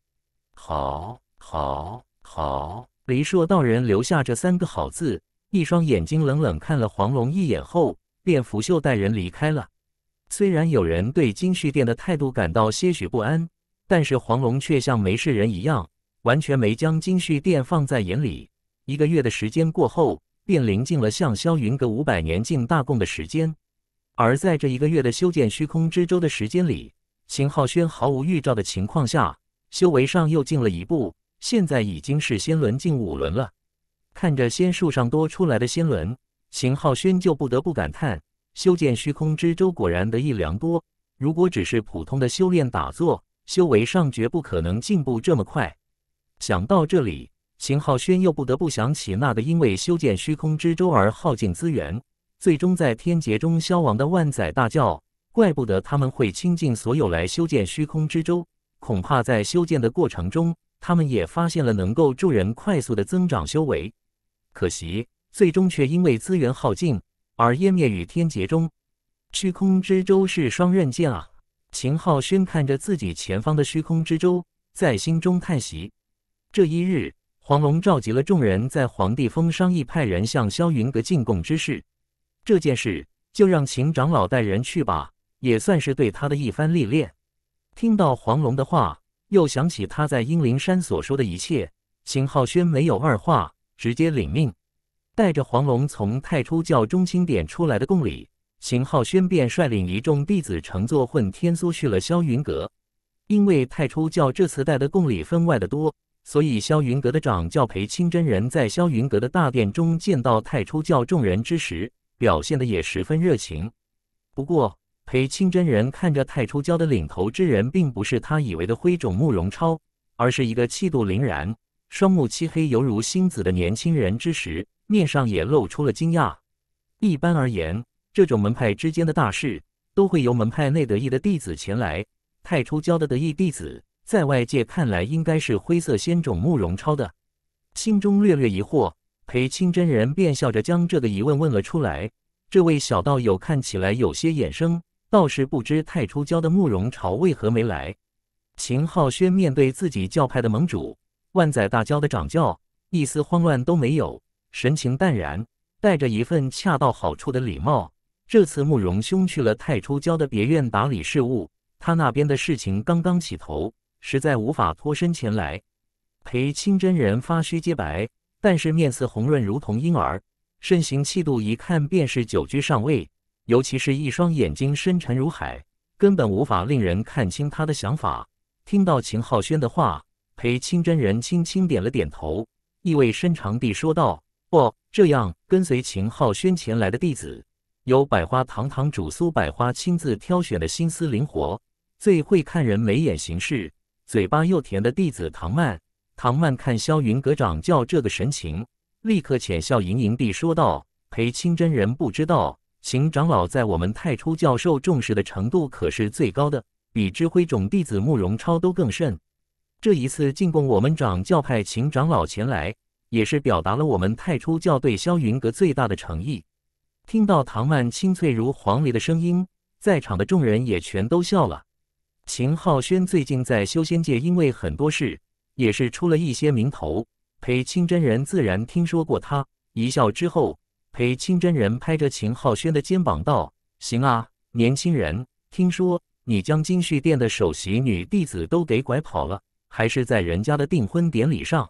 好，好，好！黎硕道人留下这三个好字，一双眼睛冷冷看了黄龙一眼后，便拂袖带人离开了。虽然有人对金旭殿的态度感到些许不安，但是黄龙却像没事人一样，完全没将金旭殿放在眼里。一个月的时间过后，便临近了向萧云阁五百年进大贡的时间。而在这一个月的修建虚空之舟的时间里，秦昊轩毫无预兆的情况下，修为上又进了一步，现在已经是仙轮进五轮了。看着仙树上多出来的仙轮，秦昊轩就不得不感叹。修建虚空之舟果然得益良多。如果只是普通的修炼打坐，修为上绝不可能进步这么快。想到这里，秦浩轩又不得不想起那个因为修建虚空之舟而耗尽资源，最终在天劫中消亡的万载大教。怪不得他们会倾尽所有来修建虚空之舟，恐怕在修建的过程中，他们也发现了能够助人快速的增长修为。可惜，最终却因为资源耗尽。而湮灭与天劫中，虚空之舟是双刃剑啊！秦浩轩看着自己前方的虚空之舟，在心中叹息。这一日，黄龙召集了众人，在黄帝峰商议派人向萧云阁进贡之事。这件事就让秦长老带人去吧，也算是对他的一番历练。听到黄龙的话，又想起他在阴灵山所说的一切，秦浩轩没有二话，直接领命。带着黄龙从太初教中心点出来的贡礼，邢浩轩便率领一众弟子乘坐混天梭去了霄云阁。因为太初教这次带的贡礼分外的多，所以霄云阁的掌教裴清真人，在霄云阁的大殿中见到太初教众人之时，表现的也十分热情。不过，裴清真人看着太初教的领头之人，并不是他以为的灰种慕容超，而是一个气度凛然、双目漆黑犹如星子的年轻人之时。面上也露出了惊讶。一般而言，这种门派之间的大事，都会由门派内得意的弟子前来。太初教的得意弟子，在外界看来，应该是灰色仙种慕容超的。心中略略疑惑，裴清真人便笑着将这个疑问问了出来。这位小道友看起来有些眼生，倒是不知太初教的慕容超为何没来。秦昊轩面对自己教派的盟主，万载大教的掌教，一丝慌乱都没有。神情淡然，带着一份恰到好处的礼貌。这次慕容兄去了太初教的别院打理事务，他那边的事情刚刚起头，实在无法脱身前来。裴清真人发须皆白，但是面色红润，如同婴儿，身形气度一看便是久居上位，尤其是一双眼睛深沉如海，根本无法令人看清他的想法。听到秦浩轩的话，裴清真人轻轻点了点头，意味深长地说道。哦，这样跟随秦浩轩前来的弟子，由百花堂堂主苏百花亲自挑选的心思灵活、最会看人眉眼行事、嘴巴又甜的弟子唐曼。唐曼看萧云阁长教这个神情，立刻浅笑盈盈地说道：“裴清真人不知道，秦长老在我们太初教授重视的程度可是最高的，比知辉种弟子慕容超都更甚。这一次进贡我们掌教派秦长老前来。”也是表达了我们太初教对霄云阁最大的诚意。听到唐曼清脆如黄鹂的声音，在场的众人也全都笑了。秦浩轩最近在修仙界因为很多事，也是出了一些名头。裴清真人自然听说过他，一笑之后，裴清真人拍着秦浩轩的肩膀道：“行啊，年轻人，听说你将金旭殿的首席女弟子都给拐跑了，还是在人家的订婚典礼上。”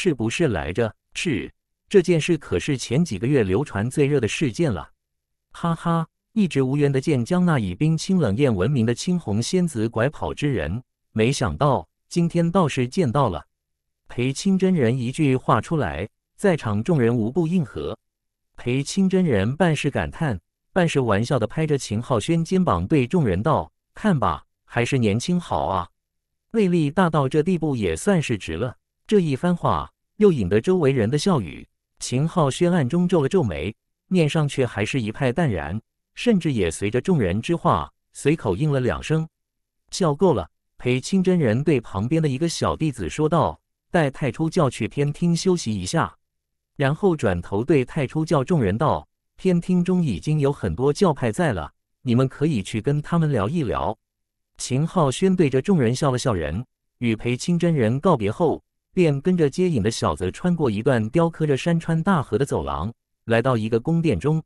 是不是来着？是，这件事可是前几个月流传最热的事件了。哈哈，一直无缘的见江那以冰清冷艳闻名的青红仙子拐跑之人，没想到今天倒是见到了。裴清真人一句话出来，在场众人无不应和。裴清真人半是感叹，半是玩笑的拍着秦浩轩肩膀，对众人道：“看吧，还是年轻好啊，魅力大到这地步也算是值了。”这一番话又引得周围人的笑语，秦昊轩暗中皱了皱眉，面上却还是一派淡然，甚至也随着众人之话随口应了两声。笑够了，裴清真人对旁边的一个小弟子说道：“带太初教去偏厅休息一下。”然后转头对太初教众人道：“偏厅中已经有很多教派在了，你们可以去跟他们聊一聊。”秦昊轩对着众人笑了笑，人与裴清真人告别后。便跟着接引的小子穿过一段雕刻着山川大河的走廊，来到一个宫殿中。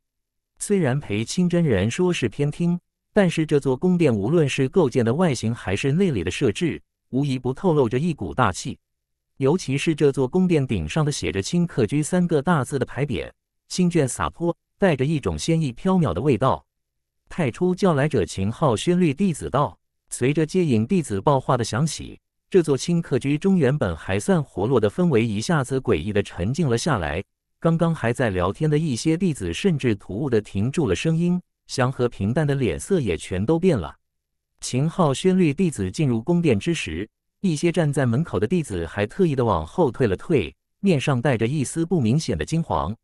虽然陪清真人说是偏听，但是这座宫殿无论是构建的外形还是内里的设置，无疑不透露着一股大气。尤其是这座宫殿顶上的写着“清客居”三个大字的牌匾，清卷洒脱，带着一种仙意缥缈的味道。太初叫来者秦昊宣律弟子道：“随着接引弟子报话的响起。”这座清客居中原本还算活络的氛围，一下子诡异的沉静了下来。刚刚还在聊天的一些弟子，甚至突兀的停住了声音，祥和平淡的脸色也全都变了。秦昊宣律弟子进入宫殿之时，一些站在门口的弟子还特意的往后退了退，面上带着一丝不明显的惊慌。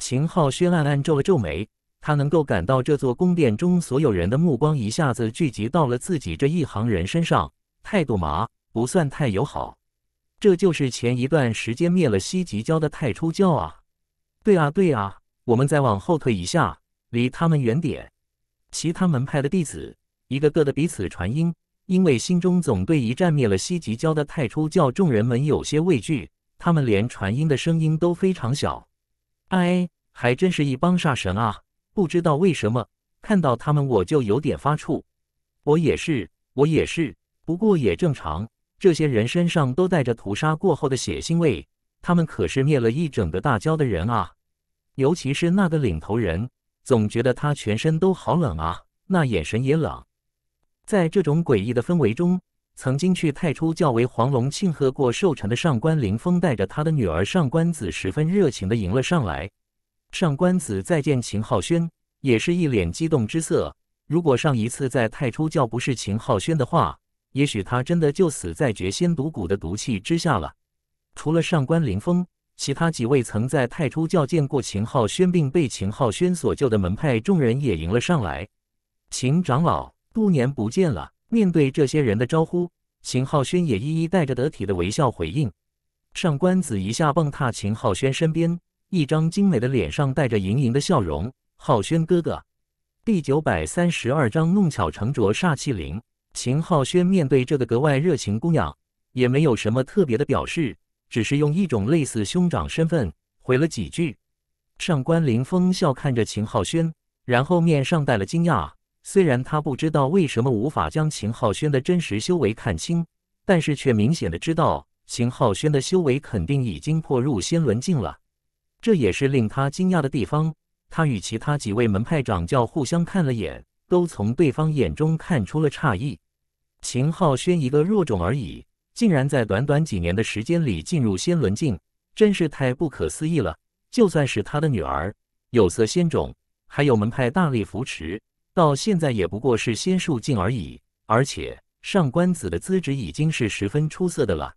秦昊轩暗暗皱了皱眉，他能够感到这座宫殿中所有人的目光一下子聚集到了自己这一行人身上，态度麻。不算太友好，这就是前一段时间灭了西极教的太初教啊！对啊，对啊，我们再往后退一下，离他们远点。其他门派的弟子一个个的彼此传音，因为心中总对一战灭了西极教的太初教众人们有些畏惧，他们连传音的声音都非常小。哎，还真是一帮煞神啊！不知道为什么看到他们我就有点发怵。我也是，我也是，不过也正常。这些人身上都带着屠杀过后的血腥味，他们可是灭了一整个大郊的人啊！尤其是那个领头人，总觉得他全身都好冷啊，那眼神也冷。在这种诡异的氛围中，曾经去太初教为黄龙庆贺过寿辰的上官凌风，带着他的女儿上官子，十分热情地迎了上来。上官子再见秦浩轩，也是一脸激动之色。如果上一次在太初教不是秦浩轩的话，也许他真的就死在绝仙毒蛊的毒气之下了。除了上官凌风，其他几位曾在太初教见过秦昊轩，并被秦昊轩所救的门派众人也迎了上来。秦长老，多年不见了。面对这些人的招呼，秦昊轩也一一带着得体的微笑回应。上官子一下蹦踏秦昊轩身边，一张精美的脸上带着盈盈的笑容。昊轩哥哥。第九百三十二章弄巧成拙，煞气灵。秦浩轩面对这个格外热情姑娘，也没有什么特别的表示，只是用一种类似兄长身份回了几句。上官凌风笑看着秦浩轩，然后面上带了惊讶。虽然他不知道为什么无法将秦浩轩的真实修为看清，但是却明显的知道秦浩轩的修为肯定已经破入仙轮境了。这也是令他惊讶的地方。他与其他几位门派掌教互相看了眼。都从对方眼中看出了诧异。秦浩轩一个弱种而已，竟然在短短几年的时间里进入仙轮境，真是太不可思议了。就算是他的女儿，有色仙种，还有门派大力扶持，到现在也不过是仙术境而已。而且上官子的资质已经是十分出色的了。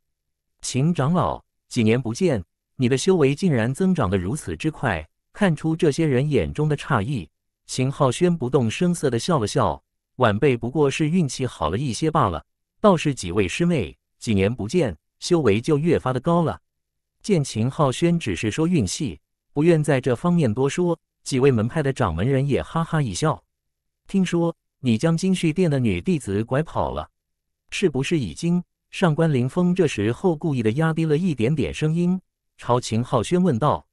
秦长老，几年不见，你的修为竟然增长得如此之快，看出这些人眼中的诧异。秦浩轩不动声色地笑了笑：“晚辈不过是运气好了一些罢了。倒是几位师妹，几年不见，修为就越发的高了。”见秦浩轩只是说运气，不愿在这方面多说，几位门派的掌门人也哈哈一笑。听说你将金旭殿的女弟子拐跑了，是不是已经？上官凌风这时候故意的压低了一点点声音，朝秦浩轩问道。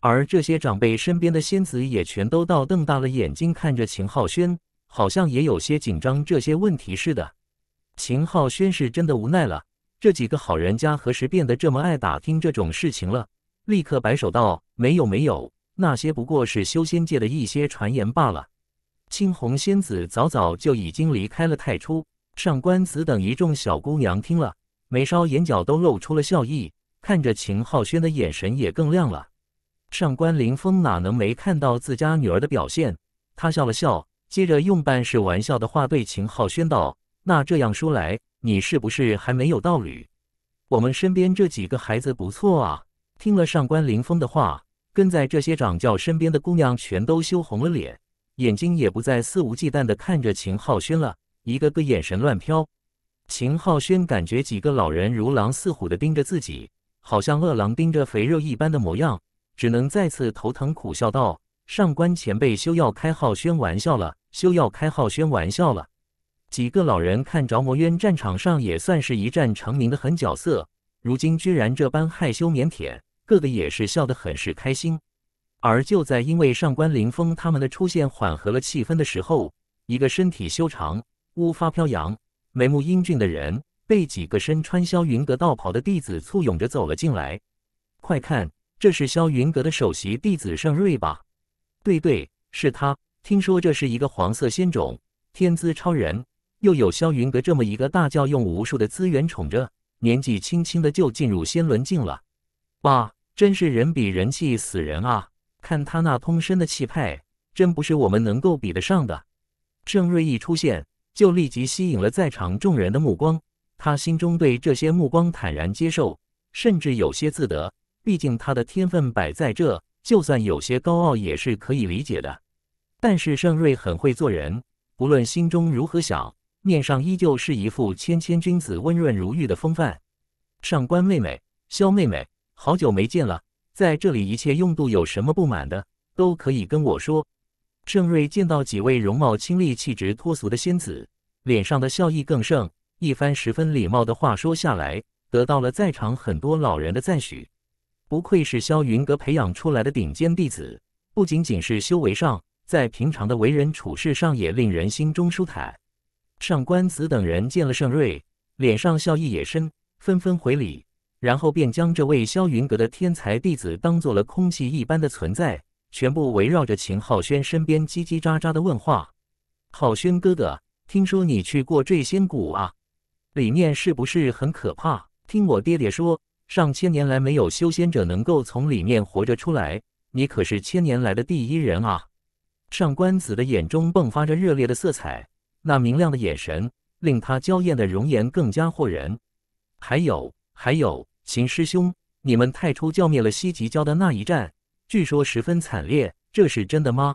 而这些长辈身边的仙子也全都到瞪大了眼睛看着秦浩轩，好像也有些紧张这些问题似的。秦浩轩是真的无奈了，这几个好人家何时变得这么爱打听这种事情了？立刻摆手道：“没有没有，那些不过是修仙界的一些传言罢了。”青红仙子早早就已经离开了太初，上官子等一众小姑娘听了，眉梢眼角都露出了笑意，看着秦浩轩的眼神也更亮了。上官凌风哪能没看到自家女儿的表现？他笑了笑，接着用半是玩笑的话对秦浩轩道：“那这样说来，你是不是还没有道侣？我们身边这几个孩子不错啊。”听了上官凌风的话，跟在这些长教身边的姑娘全都羞红了脸，眼睛也不再肆无忌惮地看着秦浩轩了，一个个眼神乱飘。秦浩轩感觉几个老人如狼似虎地盯着自己，好像饿狼盯着肥肉一般的模样。只能再次头疼，苦笑道：“上官前辈，休要开号轩玩笑了，休要开号轩玩笑了。”几个老人看着魔渊战场上也算是一战成名的狠角色，如今居然这般害羞腼腆，个个也是笑得很是开心。而就在因为上官凌风他们的出现缓和了气氛的时候，一个身体修长、乌发飘扬、眉目英俊的人，被几个身穿霄云阁道袍的弟子簇拥着走了进来。快看！这是霄云阁的首席弟子盛瑞吧？对对，是他。听说这是一个黄色仙种，天资超人，又有霄云阁这么一个大教用无数的资源宠着，年纪轻轻的就进入仙轮境了。哇，真是人比人气，死人啊！看他那通身的气派，真不是我们能够比得上的。盛瑞一出现，就立即吸引了在场众人的目光。他心中对这些目光坦然接受，甚至有些自得。毕竟他的天分摆在这，就算有些高傲也是可以理解的。但是盛瑞很会做人，不论心中如何想，面上依旧是一副谦谦君子、温润如玉的风范。上官妹妹、萧妹妹，好久没见了，在这里一切用度有什么不满的，都可以跟我说。盛瑞见到几位容貌清丽、气质脱俗的仙子，脸上的笑意更盛，一番十分礼貌的话说下来，得到了在场很多老人的赞许。不愧是萧云阁培养出来的顶尖弟子，不仅仅是修为上，在平常的为人处事上也令人心中舒坦。上官子等人见了盛瑞，脸上笑意也深，纷纷回礼，然后便将这位萧云阁的天才弟子当做了空气一般的存在，全部围绕着秦昊轩身边叽叽喳喳的问话：“昊轩哥哥，听说你去过坠仙谷啊？里面是不是很可怕？听我爹爹说。”上千年来没有修仙者能够从里面活着出来，你可是千年来的第一人啊！上官子的眼中迸发着热烈的色彩，那明亮的眼神令他娇艳的容颜更加惑人。还有，还有，秦师兄，你们太初教灭了西极教的那一战，据说十分惨烈，这是真的吗？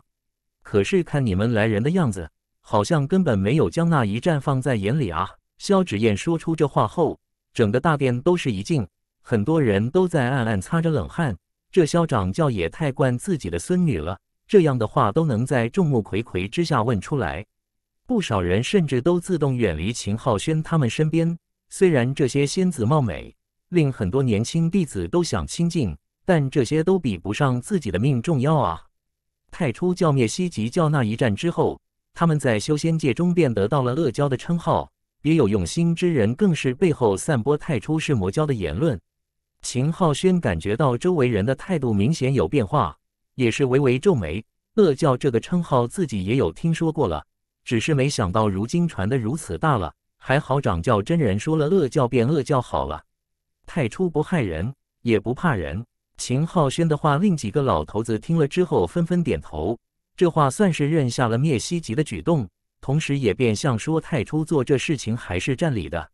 可是看你们来人的样子，好像根本没有将那一战放在眼里啊！萧芷燕说出这话后，整个大殿都是一静。很多人都在暗暗擦着冷汗，这萧长教也太惯自己的孙女了，这样的话都能在众目睽睽之下问出来。不少人甚至都自动远离秦浩轩他们身边。虽然这些仙子貌美，令很多年轻弟子都想亲近，但这些都比不上自己的命重要啊！太初教灭西极教那一战之后，他们在修仙界中便得到了“恶教”的称号。别有用心之人更是背后散播太初是魔教的言论。秦浩轩感觉到周围人的态度明显有变化，也是微微皱眉。恶教这个称号自己也有听说过了，只是没想到如今传得如此大了。还好掌教真人说了，恶教变恶教好了，太初不害人，也不怕人。秦浩轩的话令几个老头子听了之后纷纷点头，这话算是认下了灭西极的举动，同时也变相说太初做这事情还是占理的。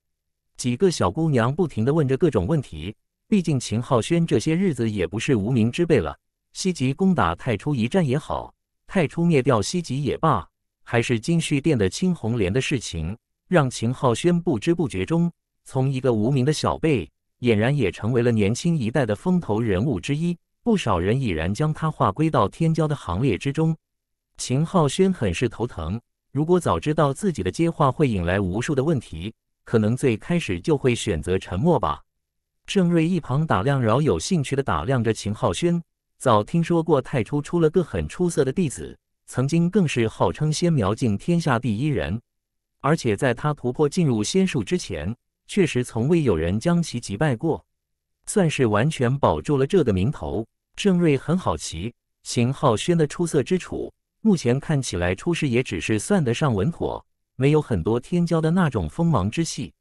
几个小姑娘不停地问着各种问题。毕竟秦浩轩这些日子也不是无名之辈了。西极攻打太初一战也好，太初灭掉西极也罢，还是金旭殿的青红莲的事情，让秦浩轩不知不觉中从一个无名的小辈，俨然也成为了年轻一代的风头人物之一。不少人已然将他划归到天骄的行列之中。秦浩轩很是头疼。如果早知道自己的接话会引来无数的问题，可能最开始就会选择沉默吧。盛瑞一旁打量，饶有兴趣地打量着秦浩轩。早听说过太初出了个很出色的弟子，曾经更是号称仙苗境天下第一人。而且在他突破进入仙术之前，确实从未有人将其击败过，算是完全保住了这个名头。盛瑞很好奇秦浩轩的出色之处。目前看起来，出师也只是算得上稳妥，没有很多天骄的那种锋芒之气。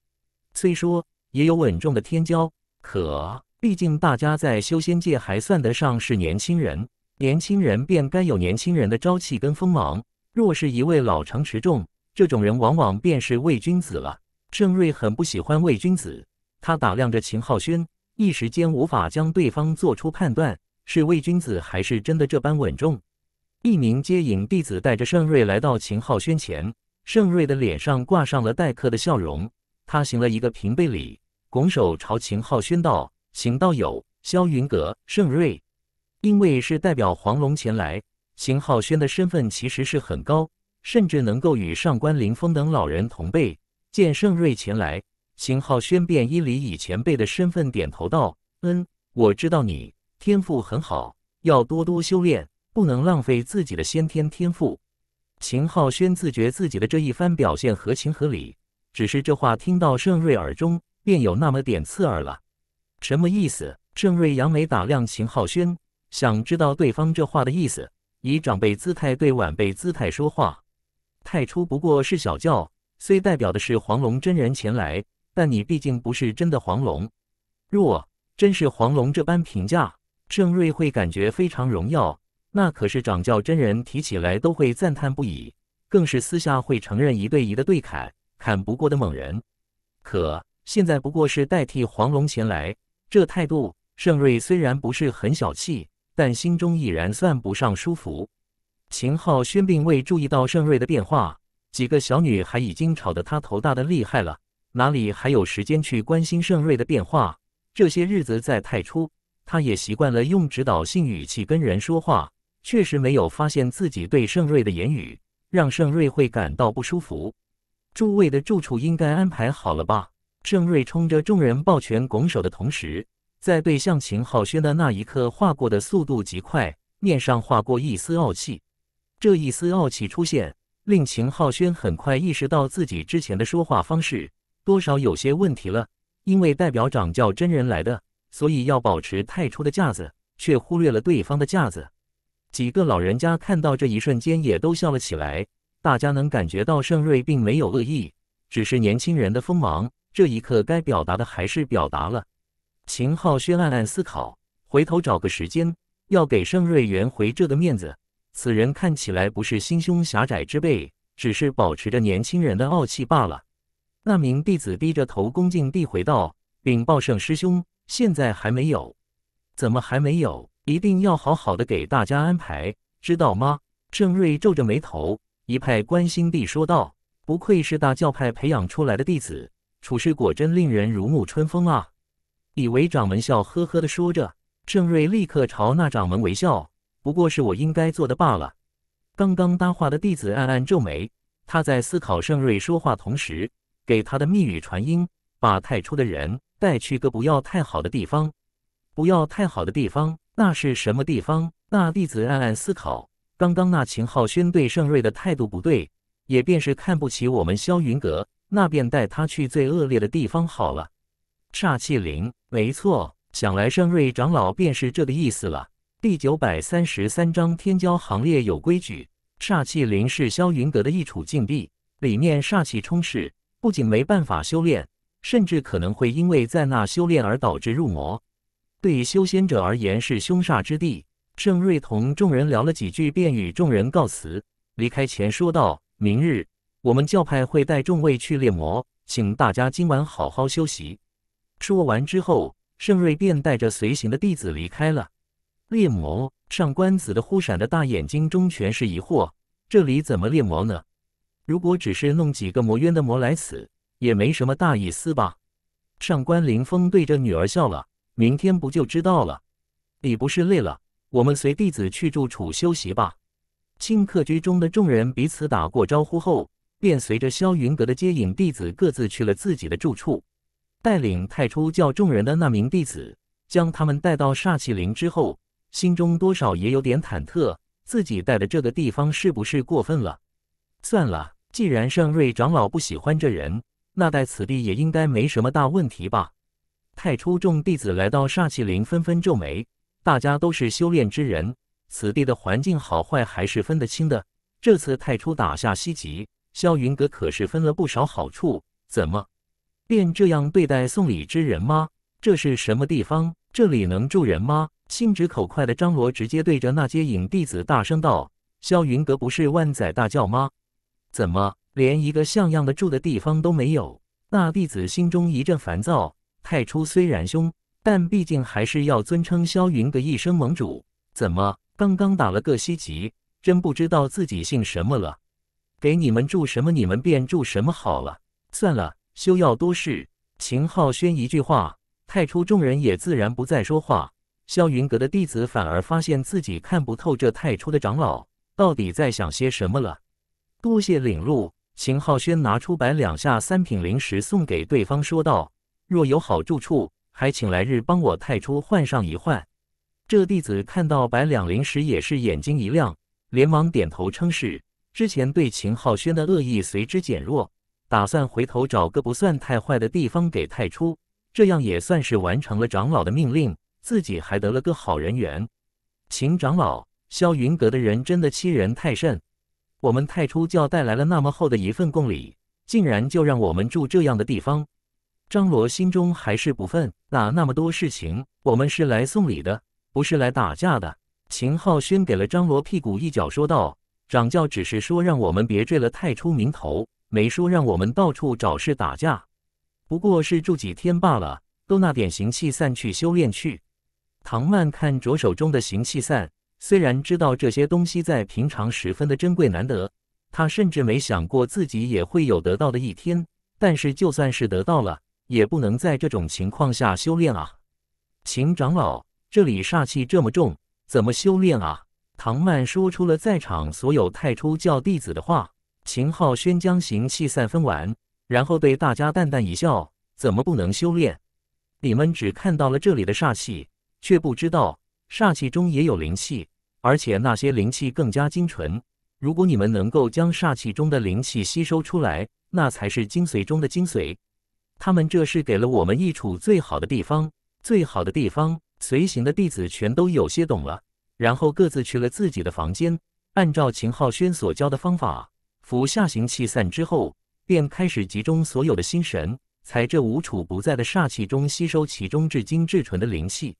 虽说也有稳重的天骄。可，毕竟大家在修仙界还算得上是年轻人，年轻人便该有年轻人的朝气跟锋芒。若是一位老成持重，这种人往往便是伪君子了。盛瑞很不喜欢伪君子，他打量着秦浩轩，一时间无法将对方做出判断，是伪君子还是真的这般稳重。一名接引弟子带着盛瑞来到秦浩轩前，盛瑞的脸上挂上了待客的笑容，他行了一个平辈礼。拱手朝秦昊轩道：“邢道友，萧云阁盛瑞，因为是代表黄龙前来，秦昊轩的身份其实是很高，甚至能够与上官凌风等老人同辈。见盛瑞前来，秦昊轩便依礼以前辈的身份点头道：‘嗯，我知道你天赋很好，要多多修炼，不能浪费自己的先天天赋。’”秦昊轩自觉自己的这一番表现合情合理，只是这话听到盛瑞耳中。便有那么点刺耳了，什么意思？郑瑞扬眉打量秦浩轩，想知道对方这话的意思。以长辈姿态对晚辈姿态说话，太初不过是小轿，虽代表的是黄龙真人前来，但你毕竟不是真的黄龙。若真是黄龙这般评价，郑瑞会感觉非常荣耀。那可是掌教真人提起来都会赞叹不已，更是私下会承认一对一的对砍，砍不过的猛人。可。现在不过是代替黄龙前来，这态度，盛瑞虽然不是很小气，但心中已然算不上舒服。秦浩轩并未注意到盛瑞的变化，几个小女孩已经吵得他头大的厉害了，哪里还有时间去关心盛瑞的变化？这些日子在太初，他也习惯了用指导性语气跟人说话，确实没有发现自己对盛瑞的言语让盛瑞会感到不舒服。诸位的住处应该安排好了吧？盛瑞冲着众人抱拳拱手的同时，在对向秦浩轩的那一刻，划过的速度极快，面上划过一丝傲气。这一丝傲气出现，令秦浩轩很快意识到自己之前的说话方式多少有些问题了。因为代表掌教真人来的，所以要保持太初的架子，却忽略了对方的架子。几个老人家看到这一瞬间，也都笑了起来。大家能感觉到盛瑞并没有恶意，只是年轻人的锋芒。这一刻该表达的还是表达了。秦昊轩暗暗思考，回头找个时间要给盛瑞元回这个面子。此人看起来不是心胸狭窄之辈，只是保持着年轻人的傲气罢了。那名弟子低着头，恭敬地回道：“禀报盛师兄，现在还没有。怎么还没有？一定要好好的给大家安排，知道吗？”盛瑞皱着眉头，一派关心地说道：“不愧是大教派培养出来的弟子。”处事果真令人如沐春风啊！李为掌门笑呵呵地说着，郑瑞立刻朝那掌门微笑。不过是我应该做的罢了。刚刚搭话的弟子暗暗皱眉，他在思考盛瑞说话同时给他的密语传音，把太初的人带去个不要太好的地方。不要太好的地方，那是什么地方？那弟子暗暗思考。刚刚那秦浩轩对盛瑞的态度不对，也便是看不起我们霄云阁。那便带他去最恶劣的地方好了。煞气灵，没错，想来圣瑞长老便是这个意思了。第九百三十三章：天骄行列有规矩。煞气灵是霄云阁的一处禁地，里面煞气充斥，不仅没办法修炼，甚至可能会因为在那修炼而导致入魔。对修仙者而言是凶煞之地。圣瑞同众人聊了几句，便与众人告辞。离开前说道：“明日。”我们教派会带众位去猎魔，请大家今晚好好休息。说完之后，盛瑞便带着随行的弟子离开了。猎魔，上官子的忽闪的大眼睛中全是疑惑：这里怎么猎魔呢？如果只是弄几个魔渊的魔来死，也没什么大意思吧？上官凌风对着女儿笑了：明天不就知道了？你不是累了？我们随弟子去住处休息吧。顷客居中的众人彼此打过招呼后。便随着萧云阁的接引弟子各自去了自己的住处。带领太初教众人的那名弟子将他们带到煞气林之后，心中多少也有点忐忑，自己带的这个地方是不是过分了？算了，既然盛瑞长老不喜欢这人，那带此地也应该没什么大问题吧。太初众弟子来到煞气林，纷纷皱眉。大家都是修炼之人，此地的环境好坏还是分得清的。这次太初打下西极。萧云阁可是分了不少好处，怎么便这样对待送礼之人吗？这是什么地方？这里能住人吗？心直口快的张罗直接对着那接引弟子大声道：“萧云阁不是万载大教吗？怎么连一个像样的住的地方都没有？”那弟子心中一阵烦躁。太初虽然凶，但毕竟还是要尊称萧云阁一声盟主。怎么刚刚打了个西岐，真不知道自己姓什么了？给你们住什么，你们便住什么好了。算了，休要多事。秦浩轩一句话，太初众人也自然不再说话。霄云阁的弟子反而发现自己看不透这太初的长老到底在想些什么了。多谢领路，秦浩轩拿出百两下三品灵石送给对方，说道：“若有好住处，还请来日帮我太初换上一换。”这弟子看到百两灵石也是眼睛一亮，连忙点头称是。之前对秦浩轩的恶意随之减弱，打算回头找个不算太坏的地方给太初，这样也算是完成了长老的命令，自己还得了个好人缘。秦长老，霄云阁的人真的欺人太甚！我们太初教带来了那么厚的一份贡礼，竟然就让我们住这样的地方？张罗心中还是不忿。哪那么多事情？我们是来送礼的，不是来打架的！秦浩轩给了张罗屁股一脚，说道。掌教只是说让我们别追了，太出名头，没说让我们到处找事打架，不过是住几天罢了。都那点行气散去修炼去。唐曼看着手中的行气散，虽然知道这些东西在平常十分的珍贵难得，他甚至没想过自己也会有得到的一天。但是就算是得到了，也不能在这种情况下修炼啊！秦长老，这里煞气这么重，怎么修炼啊？唐曼说出了在场所有太初教弟子的话。秦昊轩将行气散分完，然后对大家淡淡一笑：“怎么不能修炼？你们只看到了这里的煞气，却不知道煞气中也有灵气，而且那些灵气更加精纯。如果你们能够将煞气中的灵气吸收出来，那才是精髓中的精髓。他们这是给了我们一处最好的地方，最好的地方。”随行的弟子全都有些懂了。然后各自去了自己的房间，按照秦浩轩所教的方法服下行气散之后，便开始集中所有的心神，在这无处不在的煞气中吸收其中至精至纯的灵气。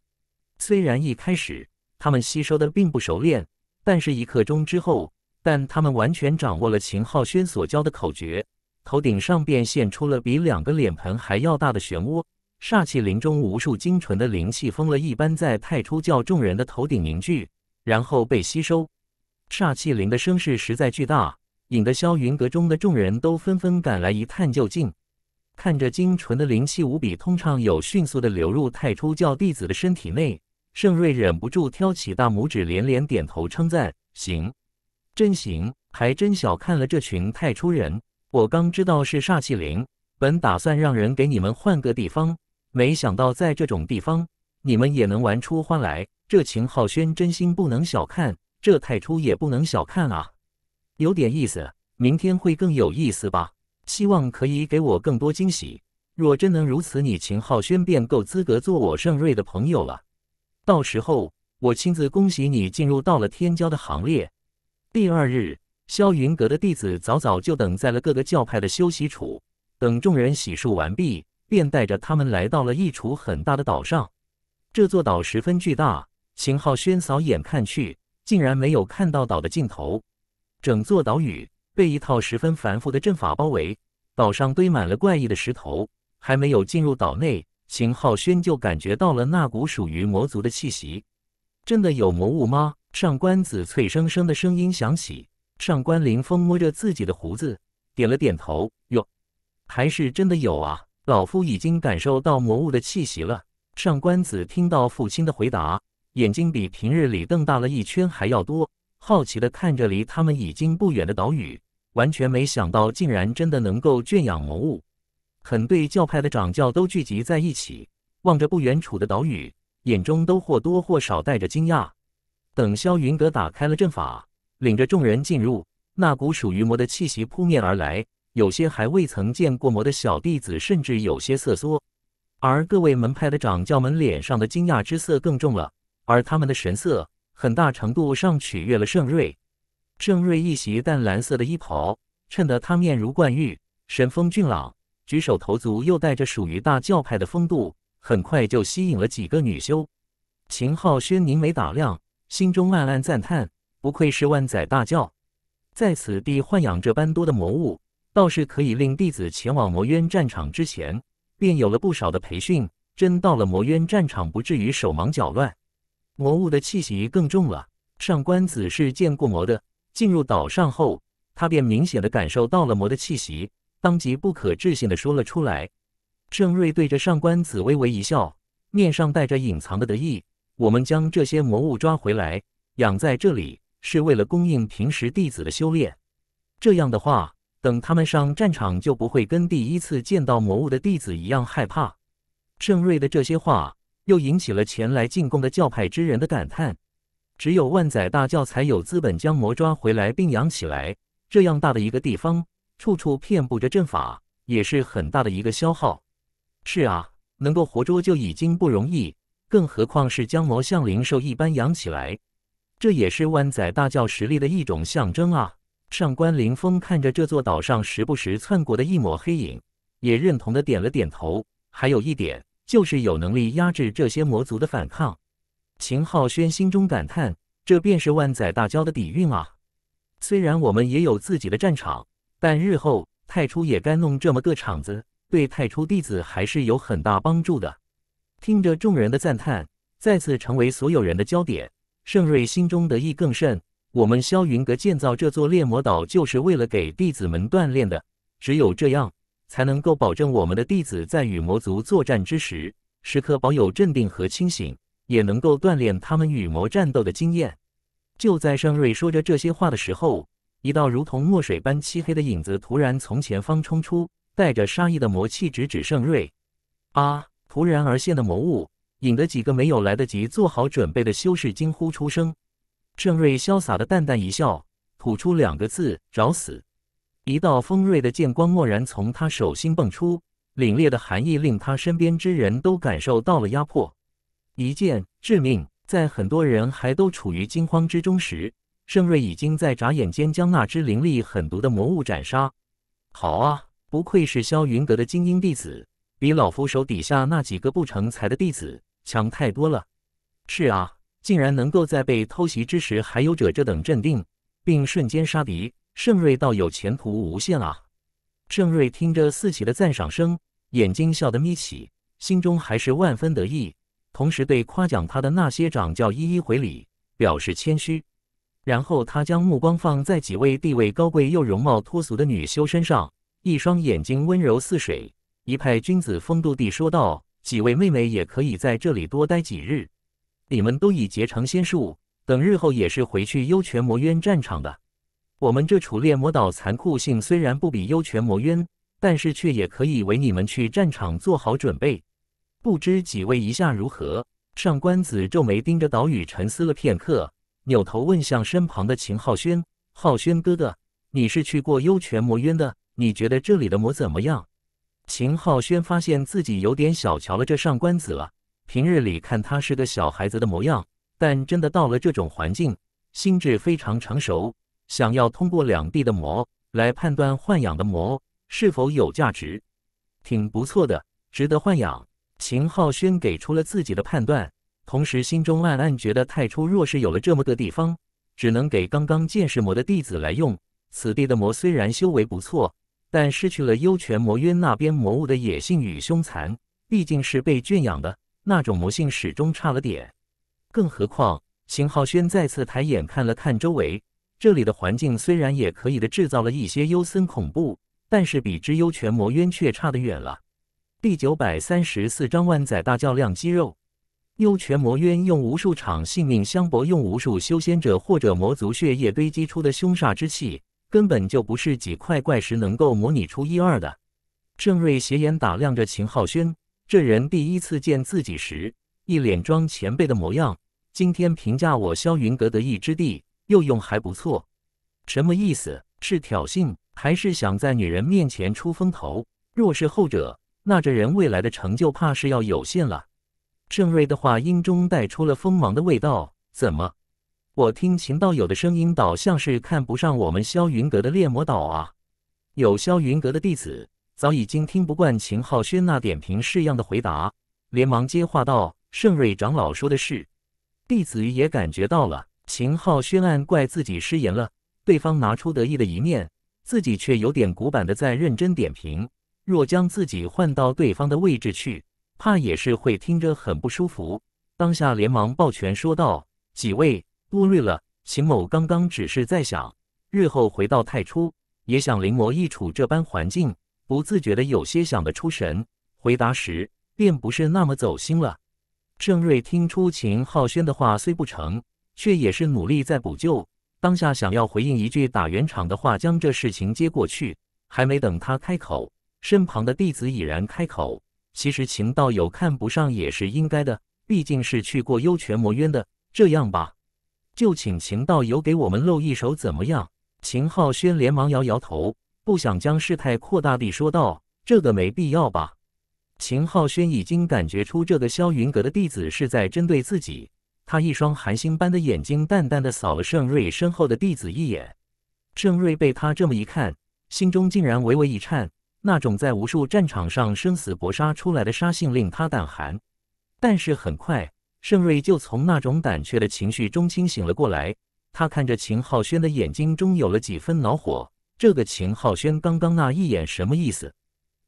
虽然一开始他们吸收的并不熟练，但是一刻钟之后，但他们完全掌握了秦浩轩所教的口诀，头顶上便现出了比两个脸盆还要大的漩涡。煞气灵中无数精纯的灵气，疯了一般在太初教众人的头顶凝聚，然后被吸收。煞气灵的声势实在巨大，引得霄云阁中的众人都纷纷赶来一探究竟。看着精纯的灵气无比通畅又迅速的流入太初教弟子的身体内，盛瑞忍不住挑起大拇指，连连点头称赞：“行，真行，还真小看了这群太初人。我刚知道是煞气灵，本打算让人给你们换个地方。”没想到在这种地方，你们也能玩出花来。这秦浩轩真心不能小看，这太初也不能小看啊，有点意思。明天会更有意思吧？希望可以给我更多惊喜。若真能如此，你秦浩轩便够资格做我盛瑞的朋友了。到时候我亲自恭喜你进入到了天骄的行列。第二日，萧云阁的弟子早早就等在了各个教派的休息处，等众人洗漱完毕。便带着他们来到了一处很大的岛上。这座岛十分巨大，秦浩轩扫眼看去，竟然没有看到岛的尽头。整座岛屿被一套十分繁复的阵法包围，岛上堆满了怪异的石头。还没有进入岛内，秦浩轩就感觉到了那股属于魔族的气息。真的有魔物吗？上官子翠生生的声音响起。上官凌风摸着自己的胡子，点了点头：“哟，还是真的有啊。”老夫已经感受到魔物的气息了。上官子听到父亲的回答，眼睛比平日里瞪大了一圈还要多，好奇的看着离他们已经不远的岛屿，完全没想到竟然真的能够圈养魔物。很对教派的掌教都聚集在一起，望着不远处的岛屿，眼中都或多或少带着惊讶。等萧云德打开了阵法，领着众人进入，那股属于魔的气息扑面而来。有些还未曾见过魔的小弟子甚至有些瑟缩，而各位门派的掌教们脸上的惊讶之色更重了，而他们的神色很大程度上取悦了盛瑞。盛瑞一袭淡蓝色的衣袍，衬得他面如冠玉，神风俊朗，举手投足又带着属于大教派的风度，很快就吸引了几个女修。秦昊轩凝眉打量，心中暗暗赞叹：不愧是万载大教，在此地豢养这般多的魔物。倒是可以令弟子前往魔渊战场之前，便有了不少的培训，真到了魔渊战场不至于手忙脚乱。魔物的气息更重了。上官子是见过魔的，进入岛上后，他便明显的感受到了魔的气息，当即不可置信的说了出来。郑瑞对着上官子微微一笑，面上带着隐藏的得意。我们将这些魔物抓回来，养在这里是为了供应平时弟子的修炼。这样的话。等他们上战场，就不会跟第一次见到魔物的弟子一样害怕。郑瑞的这些话又引起了前来进贡的教派之人的感叹：只有万载大教才有资本将魔抓回来并养起来。这样大的一个地方，处处遍布着阵法，也是很大的一个消耗。是啊，能够活捉就已经不容易，更何况是将魔像灵兽一般养起来？这也是万载大教实力的一种象征啊！上官凌风看着这座岛上时不时窜过的一抹黑影，也认同的点了点头。还有一点，就是有能力压制这些魔族的反抗。秦浩轩心中感叹：这便是万载大交的底蕴啊！虽然我们也有自己的战场，但日后太初也该弄这么个场子，对太初弟子还是有很大帮助的。听着众人的赞叹，再次成为所有人的焦点，盛瑞心中得意更甚。我们霄云阁建造这座炼魔岛，就是为了给弟子们锻炼的。只有这样，才能够保证我们的弟子在与魔族作战之时，时刻保有镇定和清醒，也能够锻炼他们与魔战斗的经验。就在圣瑞说着这些话的时候，一道如同墨水般漆黑的影子突然从前方冲出，带着杀意的魔气直指圣瑞。啊！突然而现的魔物，引得几个没有来得及做好准备的修士惊呼出声。盛瑞潇洒的淡淡一笑，吐出两个字：“找死！”一道锋锐的剑光蓦然从他手心蹦出，凛冽的寒意令他身边之人都感受到了压迫。一剑致命，在很多人还都处于惊慌之中时，盛瑞已经在眨眼间将那只灵力狠毒的魔物斩杀。好啊，不愧是萧云阁的精英弟子，比老夫手底下那几个不成才的弟子强太多了。是啊。竟然能够在被偷袭之时还有者这等镇定，并瞬间杀敌，盛瑞倒有前途无限啊！盛瑞听着四喜的赞赏声，眼睛笑得眯起，心中还是万分得意，同时对夸奖他的那些掌教一一回礼，表示谦虚。然后他将目光放在几位地位高贵又容貌脱俗的女修身上，一双眼睛温柔似水，一派君子风度地说道：“几位妹妹也可以在这里多待几日。”你们都已结成仙术，等日后也是回去幽泉魔渊战场的。我们这楚烈魔岛残酷性虽然不比幽泉魔渊，但是却也可以为你们去战场做好准备。不知几位意下如何？上官子皱眉盯着岛屿沉思了片刻，扭头问向身旁的秦昊轩：“昊轩哥哥，你是去过幽泉魔渊的，你觉得这里的魔怎么样？”秦昊轩发现自己有点小瞧了这上官子了。平日里看他是个小孩子的模样，但真的到了这种环境，心智非常成熟。想要通过两地的魔来判断豢养的魔是否有价值，挺不错的，值得豢养。秦浩轩给出了自己的判断，同时心中暗暗觉得，太初若是有了这么个地方，只能给刚刚见识魔的弟子来用。此地的魔虽然修为不错，但失去了幽泉魔渊那边魔物的野性与凶残，毕竟是被圈养的。那种魔性始终差了点，更何况秦浩轩再次抬眼看了看周围，这里的环境虽然也可以的制造了一些幽森恐怖，但是比之幽泉魔渊却差得远了。第九百三十四章万载大较量肌肉，幽泉魔渊用无数场性命相搏，用无数修仙者或者魔族血液堆积出的凶煞之气，根本就不是几块怪石能够模拟出一二的。郑瑞斜眼打量着秦浩轩。这人第一次见自己时，一脸装前辈的模样。今天评价我霄云阁得意之地，又用还不错，什么意思？是挑衅，还是想在女人面前出风头？若是后者，那这人未来的成就怕是要有限了。郑瑞的话音中带出了锋芒的味道。怎么？我听秦道友的声音，倒像是看不上我们霄云阁的猎魔岛啊。有霄云阁的弟子。早已经听不惯秦昊轩那点评式样的回答，连忙接话道：“盛瑞长老说的是。”弟子也感觉到了，秦昊轩暗怪自己失言了。对方拿出得意的一面，自己却有点古板的在认真点评。若将自己换到对方的位置去，怕也是会听着很不舒服。当下连忙抱拳说道：“几位多虑了，秦某刚刚只是在想，日后回到太初，也想临摹一处这般环境。”不自觉的有些想得出神，回答时便不是那么走心了。郑瑞听出秦浩轩的话虽不成，却也是努力在补救。当下想要回应一句打圆场的话，将这事情接过去，还没等他开口，身旁的弟子已然开口：“其实秦道友看不上也是应该的，毕竟是去过幽泉魔渊的。这样吧，就请秦道友给我们露一手，怎么样？”秦浩轩连忙摇摇头。不想将事态扩大地说道：“这个没必要吧？”秦浩轩已经感觉出这个萧云阁的弟子是在针对自己。他一双寒星般的眼睛淡淡的扫了盛瑞身后的弟子一眼。盛瑞被他这么一看，心中竟然微微一颤，那种在无数战场上生死搏杀出来的杀性令他胆寒。但是很快，盛瑞就从那种胆怯的情绪中清醒了过来。他看着秦浩轩的眼睛中有了几分恼火。这个秦浩轩刚刚那一眼什么意思？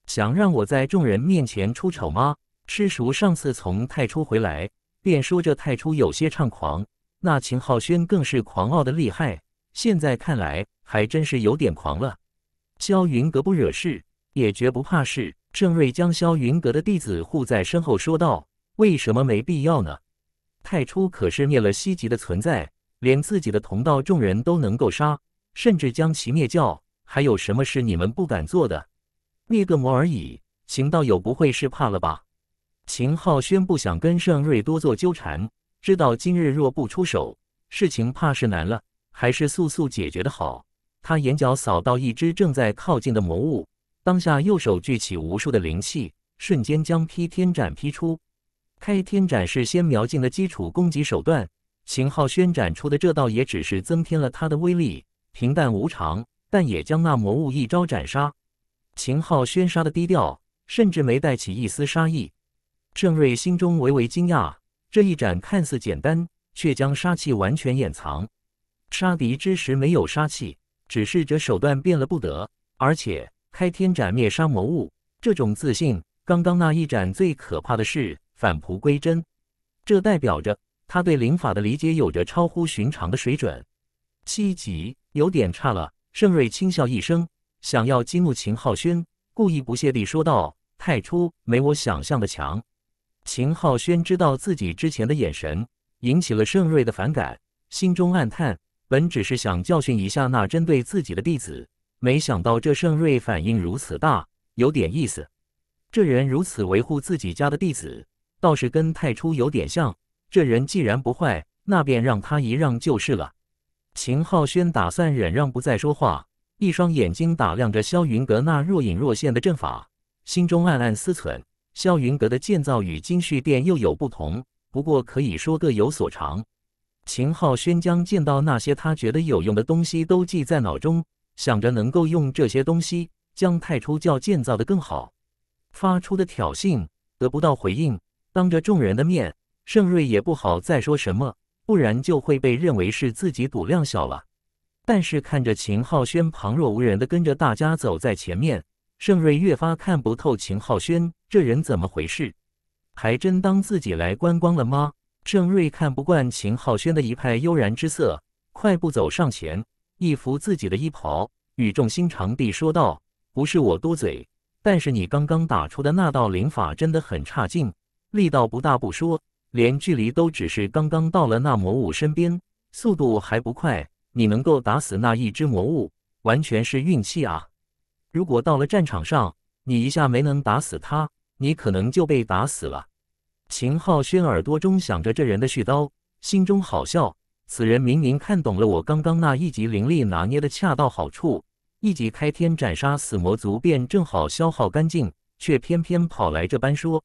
想让我在众人面前出丑吗？师叔上次从太初回来，便说这太初有些猖狂，那秦浩轩更是狂傲的厉害。现在看来，还真是有点狂了。萧云阁不惹事，也绝不怕事。郑瑞将萧云阁的弟子护在身后，说道：“为什么没必要呢？太初可是灭了西极的存在，连自己的同道众人都能够杀。”甚至将其灭教，还有什么是你们不敢做的？灭个魔而已。秦道友不会是怕了吧？秦浩轩不想跟盛瑞多做纠缠，知道今日若不出手，事情怕是难了，还是速速解决的好。他眼角扫到一只正在靠近的魔物，当下右手聚起无数的灵气，瞬间将劈天斩劈出。开天斩是仙苗境的基础攻击手段，秦浩轩展出的这道也只是增添了他的威力。平淡无常，但也将那魔物一招斩杀。秦昊宣杀的低调，甚至没带起一丝杀意。郑瑞心中微微惊讶，这一斩看似简单，却将杀气完全掩藏。杀敌之时没有杀气，只是这手段变了不得。而且开天斩灭杀魔物，这种自信，刚刚那一斩最可怕的是返璞归真。这代表着他对灵法的理解有着超乎寻常的水准。七级。有点差了，盛瑞轻笑一声，想要激怒秦浩轩，故意不屑地说道：“太初没我想象的强。”秦浩轩知道自己之前的眼神引起了盛瑞的反感，心中暗叹：本只是想教训一下那针对自己的弟子，没想到这盛瑞反应如此大，有点意思。这人如此维护自己家的弟子，倒是跟太初有点像。这人既然不坏，那便让他一让就是了。秦浩轩打算忍让，不再说话，一双眼睛打量着萧云阁那若隐若现的阵法，心中暗暗思忖：萧云阁的建造与金旭殿又有不同，不过可以说各有所长。秦浩轩将见到那些他觉得有用的东西都记在脑中，想着能够用这些东西将太初教建造的更好。发出的挑衅得不到回应，当着众人的面，盛瑞也不好再说什么。不然就会被认为是自己赌量小了。但是看着秦浩轩旁若无人的跟着大家走在前面，盛瑞越发看不透秦浩轩这人怎么回事，还真当自己来观光了吗？盛瑞看不惯秦浩轩的一派悠然之色，快步走上前，一扶自己的衣袍，语重心长地说道：“不是我多嘴，但是你刚刚打出的那道灵法真的很差劲，力道不大不说。”连距离都只是刚刚到了那魔物身边，速度还不快。你能够打死那一只魔物，完全是运气啊！如果到了战场上，你一下没能打死他，你可能就被打死了。秦浩轩耳朵中想着这人的絮叨，心中好笑。此人明明看懂了我刚刚那一级灵力拿捏的恰到好处，一级开天斩杀死魔族便正好消耗干净，却偏偏跑来这般说。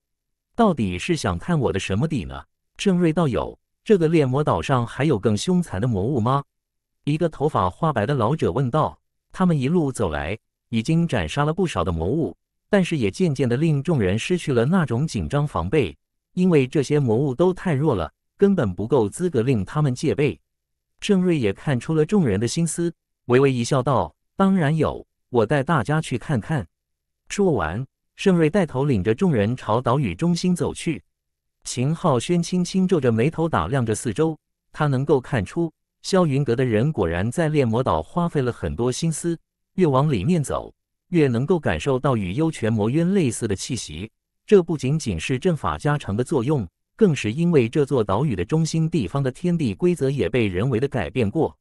到底是想看我的什么底呢？郑瑞道友，这个炼魔岛上还有更凶残的魔物吗？一个头发花白的老者问道。他们一路走来，已经斩杀了不少的魔物，但是也渐渐的令众人失去了那种紧张防备，因为这些魔物都太弱了，根本不够资格令他们戒备。郑瑞也看出了众人的心思，微微一笑道：“当然有，我带大家去看看。”说完。盛瑞带头领着众人朝岛屿中心走去。秦浩轩轻轻皱着眉头打量着四周，他能够看出，霄云阁的人果然在炼魔岛花费了很多心思。越往里面走，越能够感受到与幽泉魔渊类似的气息。这不仅仅是阵法加成的作用，更是因为这座岛屿的中心地方的天地规则也被人为的改变过。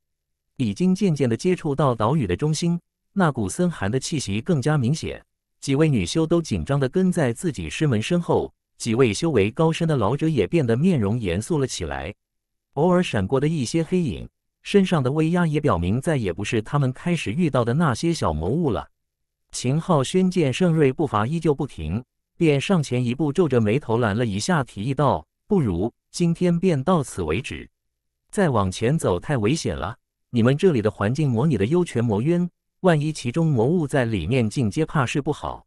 已经渐渐的接触到岛屿的中心，那股森寒的气息更加明显。几位女修都紧张地跟在自己师门身后，几位修为高深的老者也变得面容严肃了起来。偶尔闪过的一些黑影，身上的威压也表明再也不是他们开始遇到的那些小魔物了。秦浩轩见盛瑞步伐依旧不停，便上前一步，皱着眉头拦了一下，提议道：“不如今天便到此为止，再往前走太危险了。你们这里的环境模拟的幽泉魔渊。”万一其中魔物在里面进阶，怕是不好。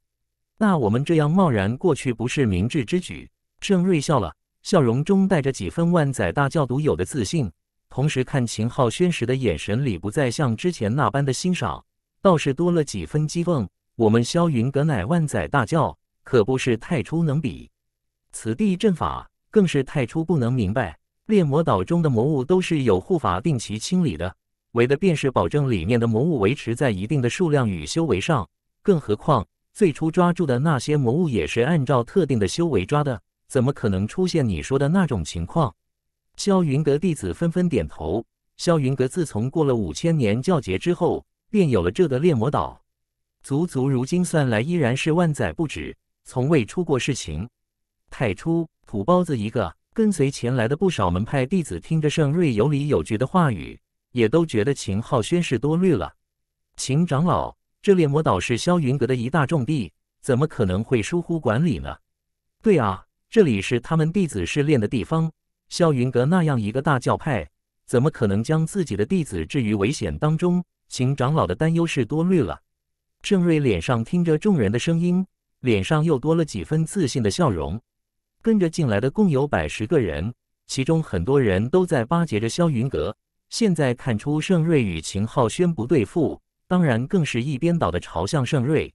那我们这样贸然过去，不是明智之举。盛瑞笑了，笑容中带着几分万载大教独有的自信，同时看秦昊轩时的眼神里，不再像之前那般的欣赏，倒是多了几分讥讽。我们霄云阁乃万载大教，可不是太初能比。此地阵法更是太初不能明白。猎魔岛中的魔物都是有护法定期清理的。为的便是保证里面的魔物维持在一定的数量与修为上，更何况最初抓住的那些魔物也是按照特定的修为抓的，怎么可能出现你说的那种情况？萧云阁弟子纷纷点头。萧云阁自从过了五千年教劫之后，便有了这个猎魔岛，足足如今算来依然是万载不止，从未出过事情。太初土包子一个，跟随前来的不少门派弟子听着盛瑞有理有据的话语。也都觉得秦浩轩是多虑了。秦长老，这炼魔岛是霄云阁的一大重地，怎么可能会疏忽管理呢？对啊，这里是他们弟子试炼的地方，霄云阁那样一个大教派，怎么可能将自己的弟子置于危险当中？秦长老的担忧是多虑了。郑瑞脸上听着众人的声音，脸上又多了几分自信的笑容。跟着进来的共有百十个人，其中很多人都在巴结着霄云阁。现在看出盛瑞与秦浩轩不对付，当然更是一边倒的朝向盛瑞。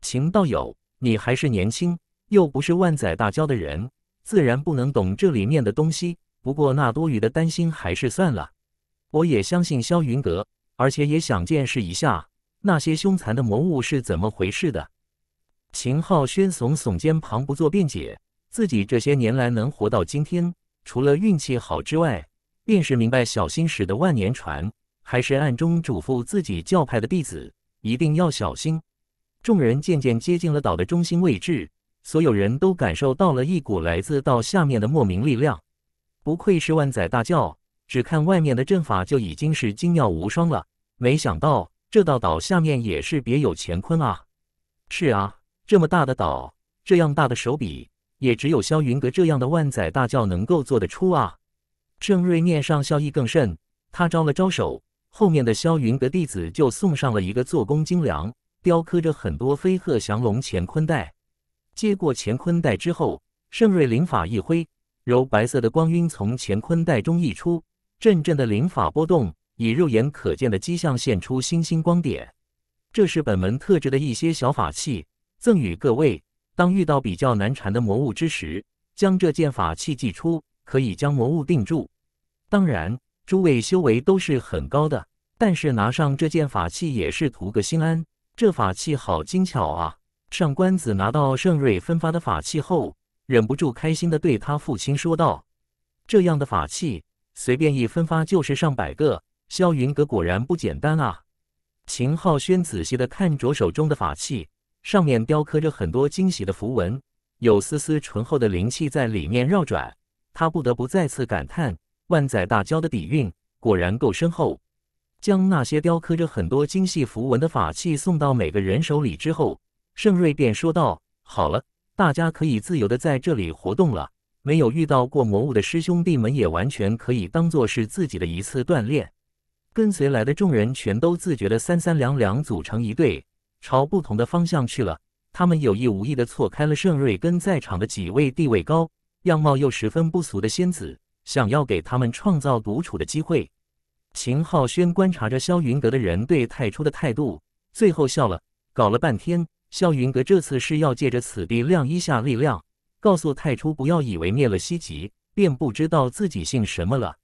秦道友，你还是年轻，又不是万载大交的人，自然不能懂这里面的东西。不过那多余的担心还是算了。我也相信萧云阁，而且也想见识一下那些凶残的魔物是怎么回事的。秦浩轩耸耸肩旁，不做辩解。自己这些年来能活到今天，除了运气好之外。便是明白小心驶的万年船，还是暗中嘱咐自己教派的弟子一定要小心。众人渐渐接近了岛的中心位置，所有人都感受到了一股来自岛下面的莫名力量。不愧是万载大教，只看外面的阵法就已经是精妙无双了。没想到这道岛下面也是别有乾坤啊！是啊，这么大的岛，这样大的手笔，也只有萧云阁这样的万载大教能够做得出啊！盛瑞面上笑意更甚，他招了招手，后面的萧云阁弟子就送上了一个做工精良、雕刻着很多飞鹤降龙乾坤袋。接过乾坤袋之后，盛瑞灵法一挥，柔白色的光晕从乾坤袋中溢出，阵阵的灵法波动以肉眼可见的迹象现出星星光点。这是本门特制的一些小法器，赠与各位。当遇到比较难缠的魔物之时，将这件法器祭出，可以将魔物定住。当然，诸位修为都是很高的，但是拿上这件法器也是图个心安。这法器好精巧啊！上官子拿到圣瑞分发的法器后，忍不住开心地对他父亲说道：“这样的法器，随便一分发就是上百个。萧云阁果然不简单啊！”秦浩轩仔细地看着手中的法器，上面雕刻着很多惊喜的符文，有丝丝醇厚的灵气在里面绕转，他不得不再次感叹。万载大教的底蕴果然够深厚。将那些雕刻着很多精细符文的法器送到每个人手里之后，盛瑞便说道：“好了，大家可以自由的在这里活动了。没有遇到过魔物的师兄弟们也完全可以当做是自己的一次锻炼。”跟随来的众人全都自觉的三三两两组成一队，朝不同的方向去了。他们有意无意的错开了盛瑞跟在场的几位地位高、样貌又十分不俗的仙子。想要给他们创造独处的机会，秦浩轩观察着萧云阁的人对太初的态度，最后笑了。搞了半天，萧云阁这次是要借着此地晾一下力量，告诉太初不要以为灭了西极便不知道自己姓什么了。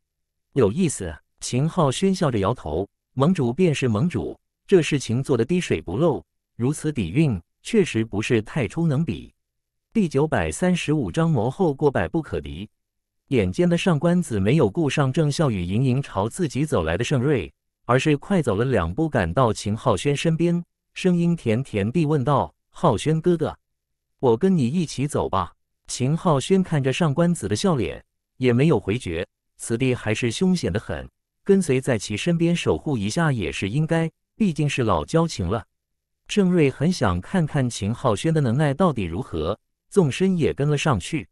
有意思，秦浩轩笑着摇头。盟主便是盟主，这事情做的滴水不漏，如此底蕴确实不是太初能比。第九百三十五章：魔后过百不可敌。眼尖的上官子没有顾上郑笑宇盈盈朝自己走来的盛瑞，而是快走了两步，赶到秦浩轩身边，声音甜甜地问道：“浩轩哥哥，我跟你一起走吧。”秦浩轩看着上官子的笑脸，也没有回绝。此地还是凶险的很，跟随在其身边守护一下也是应该，毕竟是老交情了。郑瑞很想看看秦浩轩的能耐到底如何，纵身也跟了上去。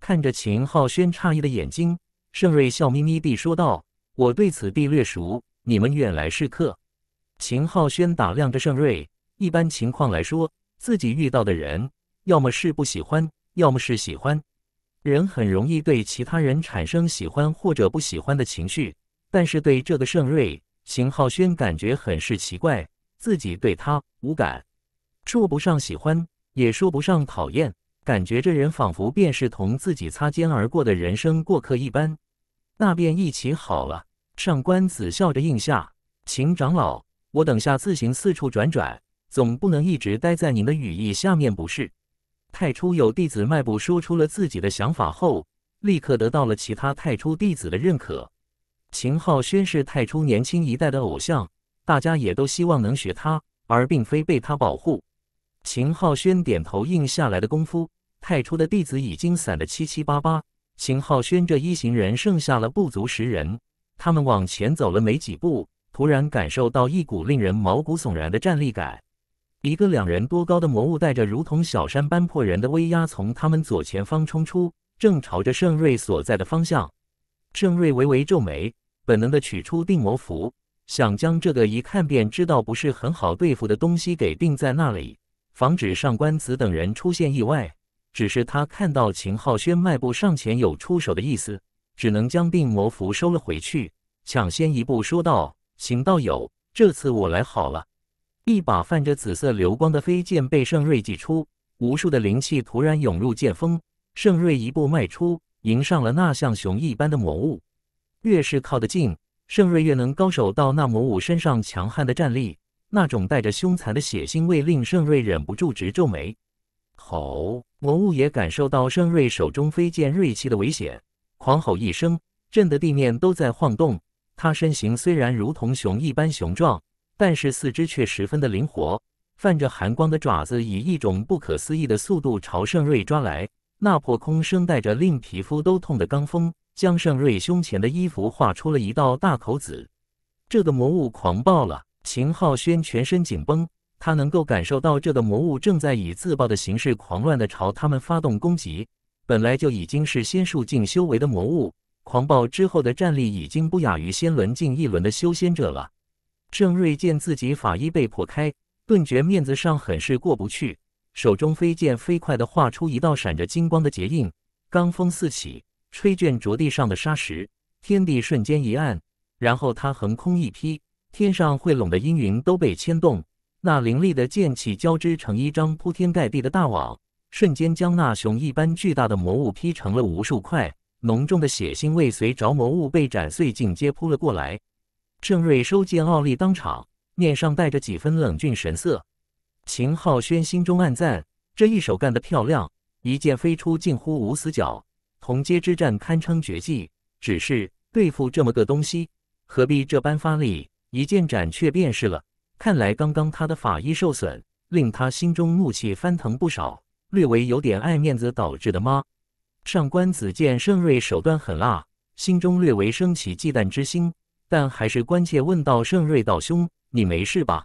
看着秦浩轩诧异的眼睛，盛瑞笑眯眯地说道：“我对此地略熟，你们远来是客。”秦浩轩打量着盛瑞。一般情况来说，自己遇到的人，要么是不喜欢，要么是喜欢。人很容易对其他人产生喜欢或者不喜欢的情绪，但是对这个盛瑞，秦浩轩感觉很是奇怪，自己对他无感，说不上喜欢，也说不上讨厌。感觉这人仿佛便是同自己擦肩而过的人生过客一般，那便一起好了。上官子笑着应下。秦长老，我等下自行四处转转，总不能一直待在您的羽翼下面，不是？太初有弟子迈步说出了自己的想法后，立刻得到了其他太初弟子的认可。秦昊轩是太初年轻一代的偶像，大家也都希望能学他，而并非被他保护。秦昊轩点头应下来的功夫。派出的弟子已经散得七七八八，秦浩轩这一行人剩下了不足十人。他们往前走了没几步，突然感受到一股令人毛骨悚然的战栗感。一个两人多高的魔物，带着如同小山般破人的威压，从他们左前方冲出，正朝着盛瑞所在的方向。盛瑞微微皱眉，本能的取出定魔符，想将这个一看便知道不是很好对付的东西给定在那里，防止上官子等人出现意外。只是他看到秦浩轩迈步上前有出手的意思，只能将病魔符收了回去，抢先一步说道：“秦道友，这次我来好了。”一把泛着紫色流光的飞剑被盛瑞祭出，无数的灵气突然涌入剑锋。盛瑞一步迈出，迎上了那像熊一般的魔物。越是靠得近，盛瑞越能高手到那魔物身上强悍的战力，那种带着凶残的血腥味令盛瑞忍不住直皱眉。吼！魔物也感受到圣瑞手中飞剑锐气的危险，狂吼一声，震得地面都在晃动。他身形虽然如同熊一般雄壮，但是四肢却十分的灵活。泛着寒光的爪子以一种不可思议的速度朝圣瑞抓来，那破空声带着令皮肤都痛的罡风，将圣瑞胸前的衣服划出了一道大口子。这个魔物狂暴了，秦浩轩全身紧绷。他能够感受到，这个魔物正在以自爆的形式狂乱地朝他们发动攻击。本来就已经是仙术境修为的魔物，狂暴之后的战力已经不亚于仙轮境一轮的修仙者了。郑瑞见自己法衣被破开，顿觉面子上很是过不去，手中飞剑飞快地画出一道闪着金光的结印，罡风四起，吹卷着地上的沙石，天地瞬间一暗。然后他横空一劈，天上会拢的阴云都被牵动。那凌厉的剑气交织成一张铺天盖地的大网，瞬间将那熊一般巨大的魔物劈成了无数块。浓重的血腥味随着魔物被斩碎，尽皆扑了过来。郑瑞收剑傲立当场，面上带着几分冷峻神色。秦浩轩心中暗赞：“这一手干得漂亮！一剑飞出，近乎无死角，同阶之战堪称绝技。只是对付这么个东西，何必这般发力？一剑斩却便是了。”看来刚刚他的法衣受损，令他心中怒气翻腾不少，略微有点爱面子导致的吗？上官子见盛瑞手段狠辣，心中略微升起忌惮之心，但还是关切问道：“盛瑞道兄，你没事吧？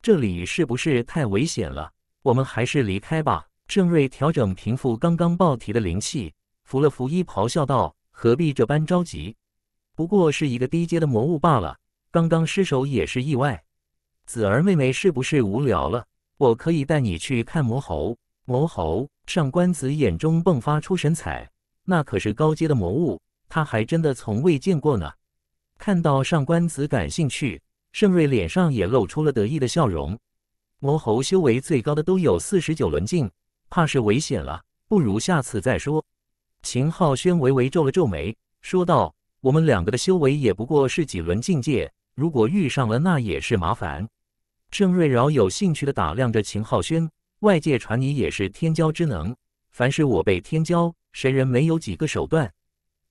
这里是不是太危险了？我们还是离开吧。”盛瑞调整平复刚刚暴提的灵气，拂了拂衣，咆哮道：“何必这般着急？不过是一个低阶的魔物罢了，刚刚失手也是意外。”子儿妹妹是不是无聊了？我可以带你去看魔猴。魔猴！上官子眼中迸发出神采，那可是高阶的魔物，他还真的从未见过呢。看到上官子感兴趣，盛瑞脸上也露出了得意的笑容。魔猴修为最高的都有四十九轮境，怕是危险了，不如下次再说。秦昊轩微微皱了皱眉，说道：“我们两个的修为也不过是几轮境界，如果遇上了，那也是麻烦。”郑瑞饶有兴趣地打量着秦浩轩。外界传你也是天骄之能，凡是我辈天骄，谁人没有几个手段？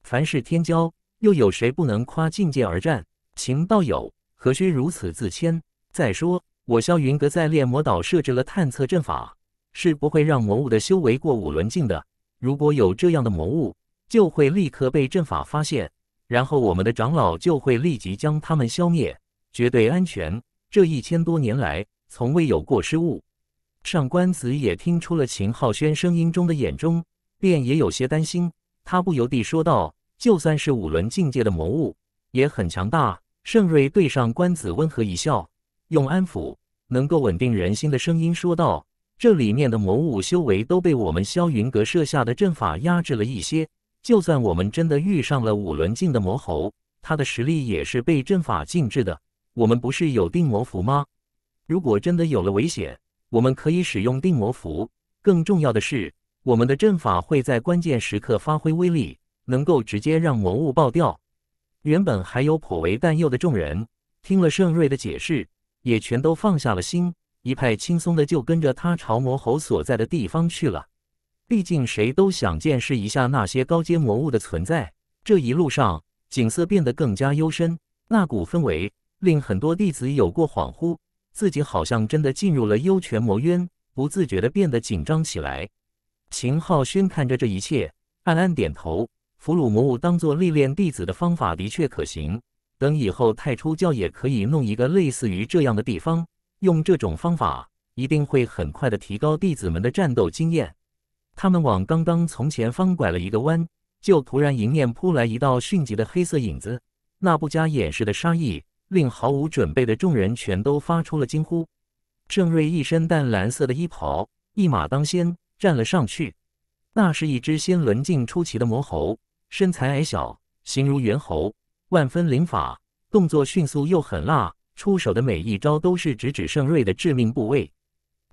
凡是天骄，又有谁不能夸境界而战？秦道友何须如此自谦？再说，我萧云阁在炼魔岛设置了探测阵法，是不会让魔物的修为过五轮境的。如果有这样的魔物，就会立刻被阵法发现，然后我们的长老就会立即将他们消灭，绝对安全。这一千多年来，从未有过失误。上官子也听出了秦浩轩声音中的眼中，便也有些担心。他不由地说道：“就算是五轮境界的魔物，也很强大。”盛瑞对上官子温和一笑，用安抚、能够稳定人心的声音说道：“这里面的魔物修为都被我们霄云阁设下的阵法压制了一些。就算我们真的遇上了五轮境的魔猴，他的实力也是被阵法禁制的。”我们不是有定魔符吗？如果真的有了危险，我们可以使用定魔符。更重要的是，我们的阵法会在关键时刻发挥威力，能够直接让魔物爆掉。原本还有颇为担忧的众人，听了盛瑞的解释，也全都放下了心，一派轻松的就跟着他朝魔猴所在的地方去了。毕竟谁都想见识一下那些高阶魔物的存在。这一路上，景色变得更加幽深，那股氛围。令很多弟子有过恍惚，自己好像真的进入了幽泉魔渊，不自觉地变得紧张起来。秦浩轩看着这一切，暗暗点头：俘虏魔物当做历练弟子的方法的确可行。等以后太初教也可以弄一个类似于这样的地方，用这种方法，一定会很快地提高弟子们的战斗经验。他们往刚刚从前方拐了一个弯，就突然迎面扑来一道迅疾的黑色影子，那不加掩饰的杀意。令毫无准备的众人全都发出了惊呼。郑瑞一身淡蓝色的衣袍，一马当先站了上去。那是一只仙轮境出奇的魔猴，身材矮小，形如猿猴，万分灵法，动作迅速又狠辣，出手的每一招都是直指郑瑞的致命部位。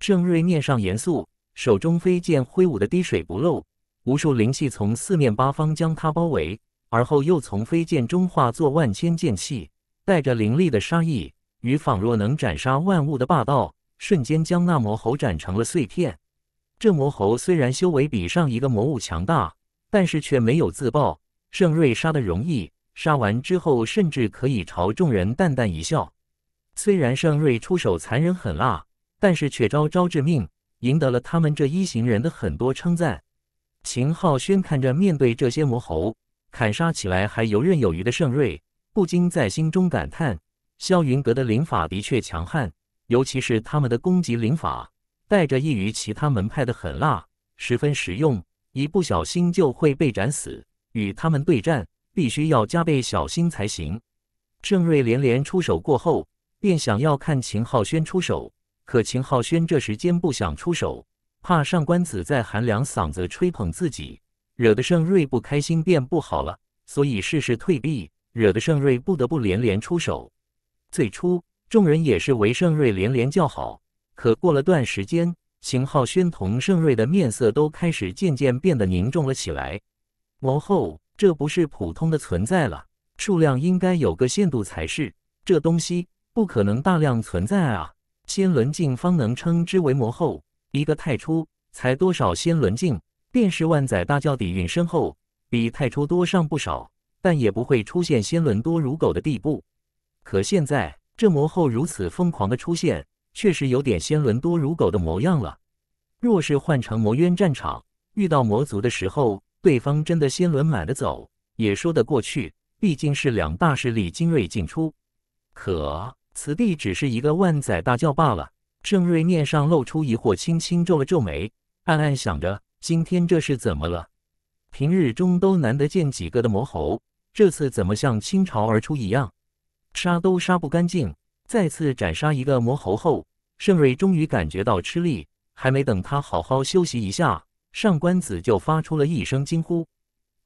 郑瑞面上严肃，手中飞剑挥舞的滴水不漏，无数灵气从四面八方将他包围，而后又从飞剑中化作万千剑气。带着凌厉的杀意与仿若能斩杀万物的霸道，瞬间将那魔猴斩成了碎片。这魔猴虽然修为比上一个魔物强大，但是却没有自爆。盛瑞杀的容易，杀完之后甚至可以朝众人淡淡一笑。虽然盛瑞出手残忍狠辣，但是却招招致命，赢得了他们这一行人的很多称赞。秦浩轩看着面对这些魔猴，砍杀起来还游刃有余的盛瑞。不禁在心中感叹：霄云阁的灵法的确强悍，尤其是他们的攻击灵法，带着异于其他门派的狠辣，十分实用。一不小心就会被斩死。与他们对战，必须要加倍小心才行。郑瑞连连出手过后，便想要看秦浩轩出手。可秦浩轩这时间不想出手，怕上官子在寒凉嗓子吹捧自己，惹得盛瑞不开心便不好了，所以事事退避。惹得盛瑞不得不连连出手。最初，众人也是为盛瑞连连叫好。可过了段时间，邢浩轩同盛瑞的面色都开始渐渐变得凝重了起来。魔后，这不是普通的存在了，数量应该有个限度才是。这东西不可能大量存在啊！仙轮境方能称之为魔后，一个太初才多少仙轮境？便是万载大教底蕴深厚，比太初多上不少。但也不会出现仙轮多如狗的地步。可现在这魔后如此疯狂的出现，确实有点仙轮多如狗的模样了。若是换成魔渊战场，遇到魔族的时候，对方真的仙轮满的走，也说得过去，毕竟是两大势力精锐进出。可此地只是一个万载大教罢了。郑瑞面上露出疑惑，轻轻皱了皱眉，暗暗想着：今天这是怎么了？平日中都难得见几个的魔猴，这次怎么像倾巢而出一样，杀都杀不干净？再次斩杀一个魔猴后，盛瑞终于感觉到吃力。还没等他好好休息一下，上官子就发出了一声惊呼。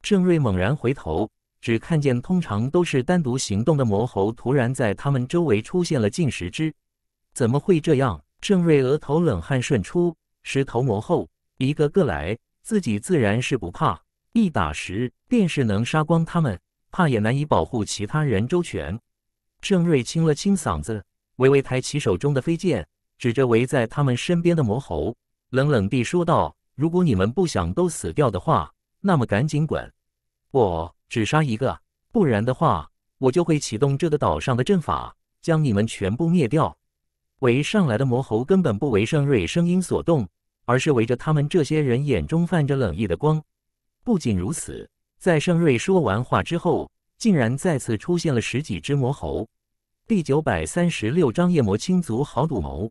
盛瑞猛然回头，只看见通常都是单独行动的魔猴，突然在他们周围出现了近十只。怎么会这样？盛瑞额头冷汗渗出。十头魔后一个个来，自己自然是不怕。一打十，便是能杀光他们，怕也难以保护其他人周全。郑瑞清了清嗓子，微微抬起手中的飞剑，指着围在他们身边的魔猴，冷冷地说道：“如果你们不想都死掉的话，那么赶紧滚！我只杀一个，不然的话，我就会启动这个岛上的阵法，将你们全部灭掉。”围上来的魔猴根本不为郑瑞声音所动，而是围着他们这些人，眼中泛着冷意的光。不仅如此，在盛瑞说完话之后，竟然再次出现了十几只魔猴。第九百三十六章夜魔亲族好赌谋，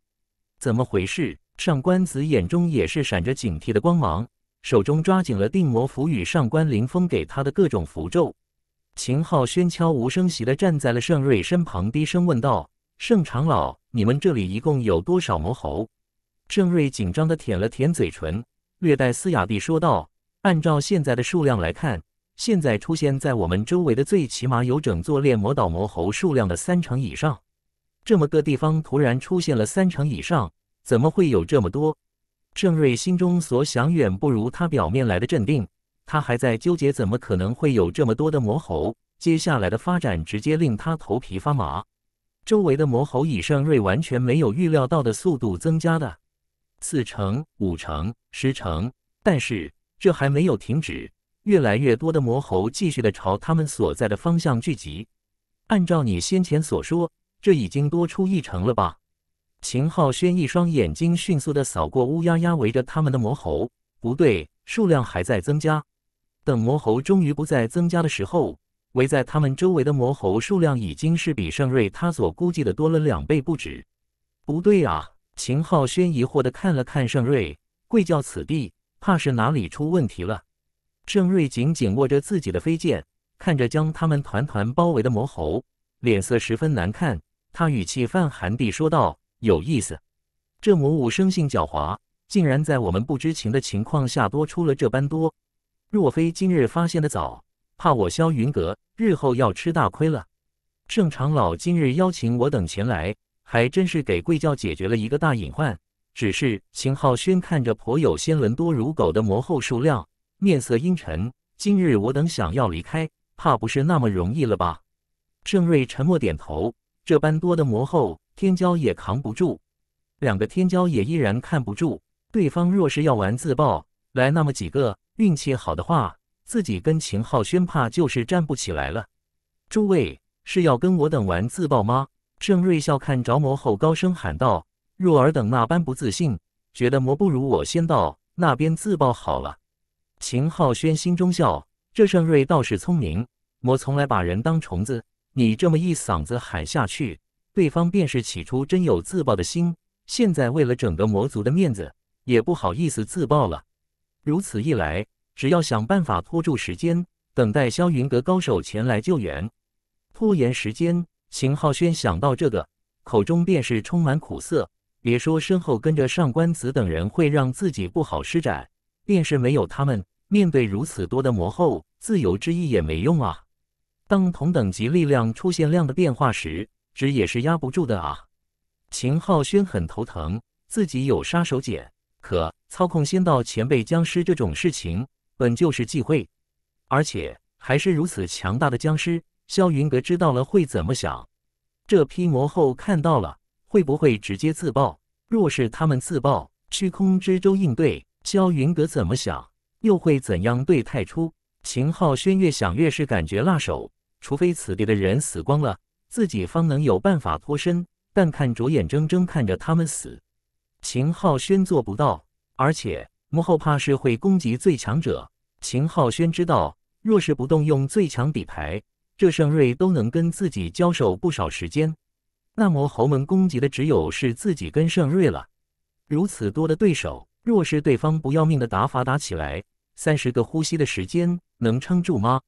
怎么回事？上官子眼中也是闪着警惕的光芒，手中抓紧了定魔符与上官凌风给他的各种符咒。秦浩轩悄无声息地站在了盛瑞身旁，低声问道：“盛长老，你们这里一共有多少魔猴？”盛瑞紧张地舔了舔嘴唇，略带嘶哑地说道。按照现在的数量来看，现在出现在我们周围的最起码有整座炼魔岛魔猴数量的三成以上。这么个地方突然出现了三成以上，怎么会有这么多？郑瑞心中所想远不如他表面来的镇定，他还在纠结怎么可能会有这么多的魔猴。接下来的发展直接令他头皮发麻。周围的魔猴以郑瑞完全没有预料到的速度增加的，四成、五成、十成，但是。这还没有停止，越来越多的魔猴继续的朝他们所在的方向聚集。按照你先前所说，这已经多出一成了吧？秦昊轩一双眼睛迅速的扫过乌压压围着他们的魔猴，不对，数量还在增加。等魔猴终于不再增加的时候，围在他们周围的魔猴数量已经是比盛瑞他所估计的多了两倍不止。不对啊！秦昊轩疑惑的看了看盛瑞，贵叫此地。怕是哪里出问题了。郑瑞紧紧握着自己的飞剑，看着将他们团团包围的魔猴，脸色十分难看。他语气泛寒地说道：“有意思，这魔物生性狡猾，竟然在我们不知情的情况下多出了这般多。若非今日发现的早，怕我萧云阁日后要吃大亏了。郑长老今日邀请我等前来，还真是给贵教解决了一个大隐患。”只是秦浩轩看着颇有仙轮多如狗的魔后数量，面色阴沉。今日我等想要离开，怕不是那么容易了吧？郑瑞沉默点头。这般多的魔后，天骄也扛不住，两个天骄也依然看不住。对方若是要玩自爆，来那么几个运气好的话，自己跟秦浩轩怕就是站不起来了。诸位是要跟我等玩自爆吗？郑瑞笑看着魔后，高声喊道。若尔等那般不自信，觉得魔不如我先到那边自爆好了。秦浩轩心中笑，这盛瑞倒是聪明。魔从来把人当虫子，你这么一嗓子喊下去，对方便是起初真有自爆的心，现在为了整个魔族的面子，也不好意思自爆了。如此一来，只要想办法拖住时间，等待霄云阁高手前来救援，拖延时间。秦浩轩想到这个，口中便是充满苦涩。别说身后跟着上官子等人会让自己不好施展，便是没有他们，面对如此多的魔后，自由之翼也没用啊。当同等级力量出现量的变化时，纸也是压不住的啊。秦浩轩很头疼，自己有杀手锏，可操控仙道前辈僵尸这种事情本就是忌讳，而且还是如此强大的僵尸，萧云阁知道了会怎么想？这批魔后看到了。会不会直接自爆？若是他们自爆，虚空之舟应对萧云阁怎么想，又会怎样对太初？秦昊轩越想越是感觉辣手。除非此地的人死光了，自己方能有办法脱身。但看着眼睁睁看着他们死，秦昊轩做不到。而且幕后怕是会攻击最强者。秦昊轩知道，若是不动用最强底牌，这盛瑞都能跟自己交手不少时间。那么，豪门攻击的只有是自己跟盛瑞了。如此多的对手，若是对方不要命的打法打起来，三十个呼吸的时间能撑住吗？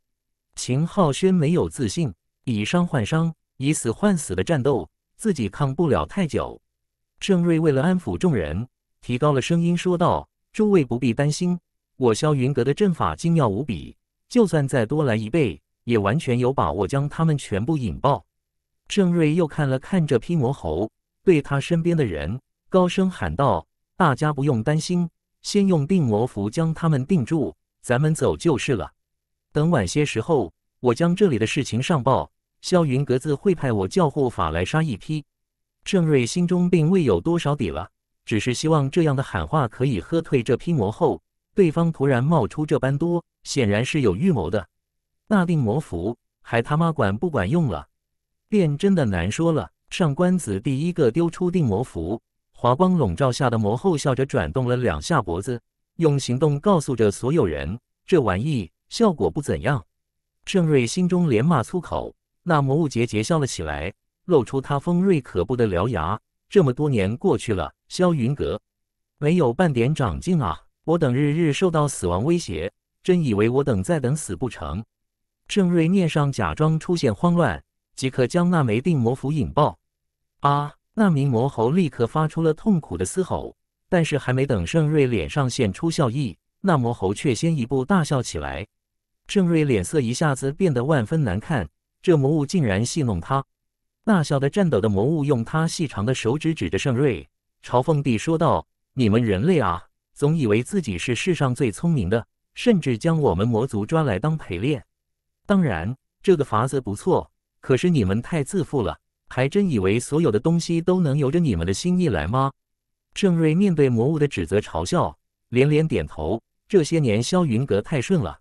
秦浩轩没有自信，以伤换伤，以死换死的战斗，自己抗不了太久。盛瑞为了安抚众人，提高了声音说道：“诸位不必担心，我萧云阁的阵法精妙无比，就算再多来一倍，也完全有把握将他们全部引爆。”盛瑞又看了看这批魔猴，对他身边的人高声喊道：“大家不用担心，先用定魔符将他们定住，咱们走就是了。等晚些时候，我将这里的事情上报，霄云格子会派我教护法来杀一批。”盛瑞心中并未有多少底了，只是希望这样的喊话可以喝退这批魔猴。对方突然冒出这般多，显然是有预谋的。那定魔符还他妈管不管用了？便真的难说了。上官子第一个丢出定魔符，华光笼罩下的魔后笑着转动了两下脖子，用行动告诉着所有人：这玩意效果不怎样。郑瑞心中连骂粗口。那魔物桀桀笑了起来，露出他锋锐可怖的獠牙。这么多年过去了，萧云阁没有半点长进啊！我等日日受到死亡威胁，真以为我等在等死不成？郑瑞面上假装出现慌乱。即可将那枚定魔符引爆。啊！那名魔猴立刻发出了痛苦的嘶吼。但是还没等盛瑞脸上现出笑意，那魔猴却先一步大笑起来。盛瑞脸色一下子变得万分难看。这魔物竟然戏弄他！那笑得颤抖的魔物用他细长的手指指着盛瑞，嘲讽地说道：“你们人类啊，总以为自己是世上最聪明的，甚至将我们魔族抓来当陪练。当然，这个法子不错。”可是你们太自负了，还真以为所有的东西都能由着你们的心意来吗？郑瑞面对魔物的指责嘲笑，连连点头。这些年霄云阁太顺了，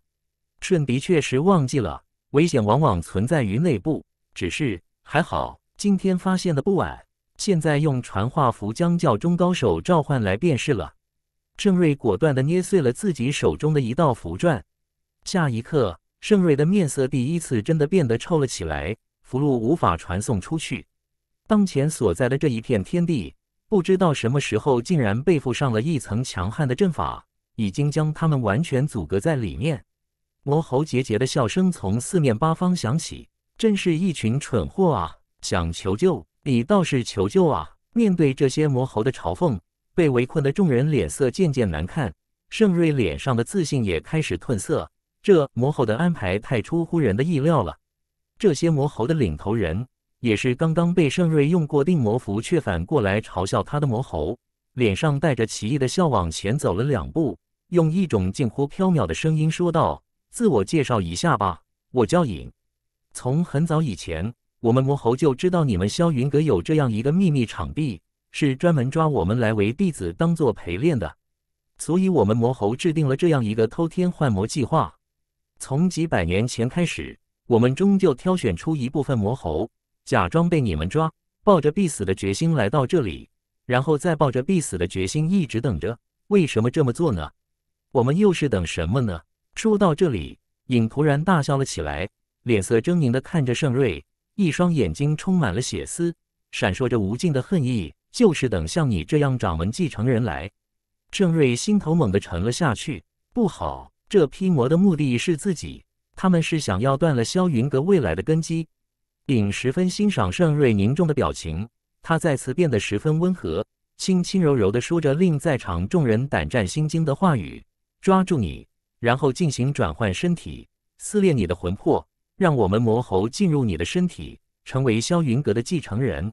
顺的确是忘记了，危险往往存在于内部，只是还好，今天发现的不晚。现在用传话符将教中高手召唤来便是了。郑瑞果断地捏碎了自己手中的一道符篆，下一刻，郑瑞的面色第一次真的变得臭了起来。符箓无法传送出去。当前所在的这一片天地，不知道什么时候竟然被负上了一层强悍的阵法，已经将他们完全阻隔在里面。魔猴桀桀的笑声从四面八方响起，真是一群蠢货啊！想求救，你倒是求救啊！面对这些魔猴的嘲讽，被围困的众人脸色渐渐难看，盛瑞脸上的自信也开始褪色。这魔猴的安排太出乎人的意料了。这些魔猴的领头人也是刚刚被盛瑞用过定魔符，却反过来嘲笑他的魔猴，脸上带着奇异的笑，往前走了两步，用一种近乎缥缈的声音说道：“自我介绍一下吧，我叫影。从很早以前，我们魔猴就知道你们霄云阁有这样一个秘密场地，是专门抓我们来为弟子当做陪练的，所以，我们魔猴制定了这样一个偷天换魔计划，从几百年前开始。”我们终究挑选出一部分魔猴，假装被你们抓，抱着必死的决心来到这里，然后再抱着必死的决心一直等着。为什么这么做呢？我们又是等什么呢？说到这里，影突然大笑了起来，脸色狰狞的看着盛瑞，一双眼睛充满了血丝，闪烁着无尽的恨意，就是等像你这样掌门继承人来。盛瑞心头猛地沉了下去，不好，这批魔的目的是自己。他们是想要断了萧云阁未来的根基，并十分欣赏盛瑞凝重的表情。他再次变得十分温和，轻轻柔柔地说着令在场众人胆战心惊的话语：“抓住你，然后进行转换身体，撕裂你的魂魄，让我们魔猴进入你的身体，成为萧云阁的继承人。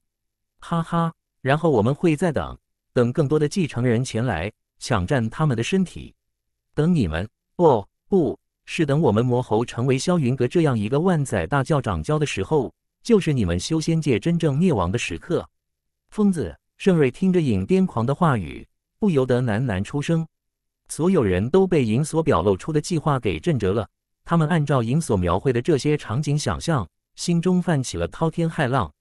哈哈，然后我们会再等，等更多的继承人前来抢占他们的身体，等你们。哦，不。”是等我们魔猴成为霄云阁这样一个万载大教掌教的时候，就是你们修仙界真正灭亡的时刻。疯子盛瑞听着尹癫狂的话语，不由得喃喃出声。所有人都被尹所表露出的计划给震折了，他们按照尹所描绘的这些场景想象，心中泛起了滔天骇浪。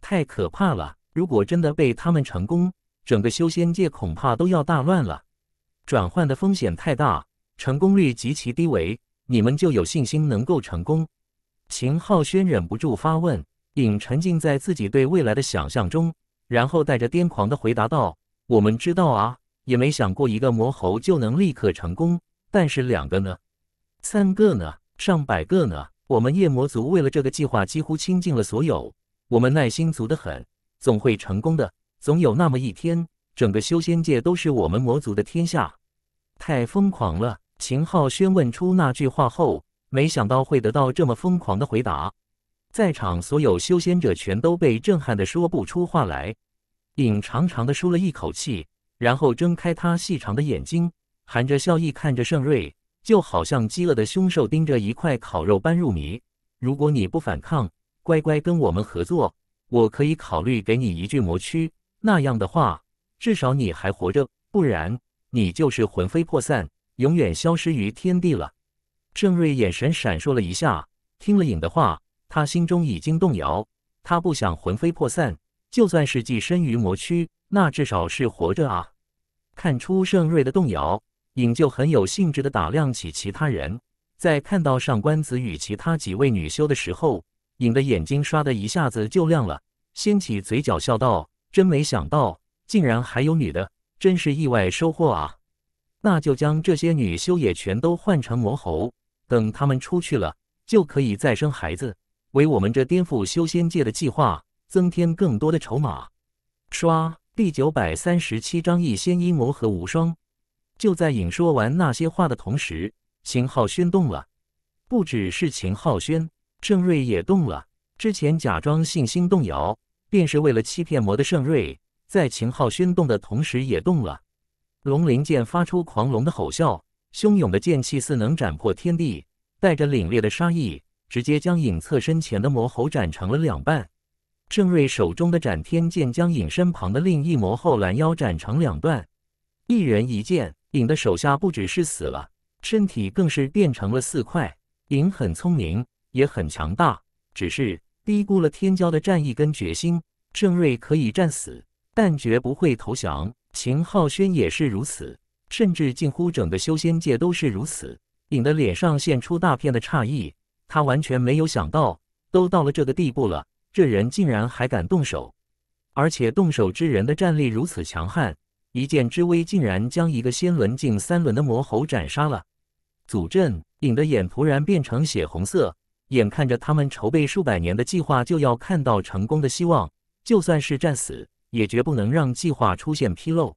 太可怕了！如果真的被他们成功，整个修仙界恐怕都要大乱了。转换的风险太大。成功率极其低微，你们就有信心能够成功？秦浩轩忍不住发问，隐沉浸在自己对未来的想象中，然后带着癫狂的回答道：“我们知道啊，也没想过一个魔猴就能立刻成功。但是两个呢？三个呢？上百个呢？我们夜魔族为了这个计划几乎倾尽了所有。我们耐心足的很，总会成功的，总有那么一天，整个修仙界都是我们魔族的天下！太疯狂了！”秦浩轩问出那句话后，没想到会得到这么疯狂的回答，在场所有修仙者全都被震撼的说不出话来。尹长长的舒了一口气，然后睁开他细长的眼睛，含着笑意看着盛瑞，就好像饥饿的凶兽盯着一块烤肉般入迷。如果你不反抗，乖乖跟我们合作，我可以考虑给你一具魔躯。那样的话，至少你还活着；不然，你就是魂飞魄散。永远消失于天地了。郑瑞眼神闪烁了一下，听了影的话，他心中已经动摇。他不想魂飞魄散，就算是寄身于魔躯，那至少是活着啊。看出盛瑞的动摇，影就很有兴致的打量起其他人。在看到上官子与其他几位女修的时候，影的眼睛刷的一下子就亮了，掀起嘴角笑道：“真没想到，竟然还有女的，真是意外收获啊！”那就将这些女修也全都换成魔猴，等他们出去了，就可以再生孩子，为我们这颠覆修仙界的计划增添更多的筹码。刷第九百三十七章一仙阴魔和无双。就在尹说完那些话的同时，秦昊轩动了，不只是秦昊轩，盛瑞也动了。之前假装信心动摇，便是为了欺骗魔的盛瑞，在秦昊轩动的同时也动了。龙鳞剑发出狂龙的吼啸，汹涌的剑气似能斩破天地，带着凛冽的杀意，直接将影侧身前的魔猴斩成了两半。郑瑞手中的斩天剑将影身旁的另一魔猴拦腰斩成两段。一人一剑，影的手下不只是死了，身体更是变成了四块。影很聪明，也很强大，只是低估了天骄的战意跟决心。郑瑞可以战死，但绝不会投降。秦浩轩也是如此，甚至近乎整个修仙界都是如此，影的脸上现出大片的诧异。他完全没有想到，都到了这个地步了，这人竟然还敢动手，而且动手之人的战力如此强悍，一剑之威竟然将一个仙轮境三轮的魔猴斩杀了。祖阵影的眼突然变成血红色，眼看着他们筹备数百年的计划就要看到成功的希望，就算是战死。也绝不能让计划出现纰漏。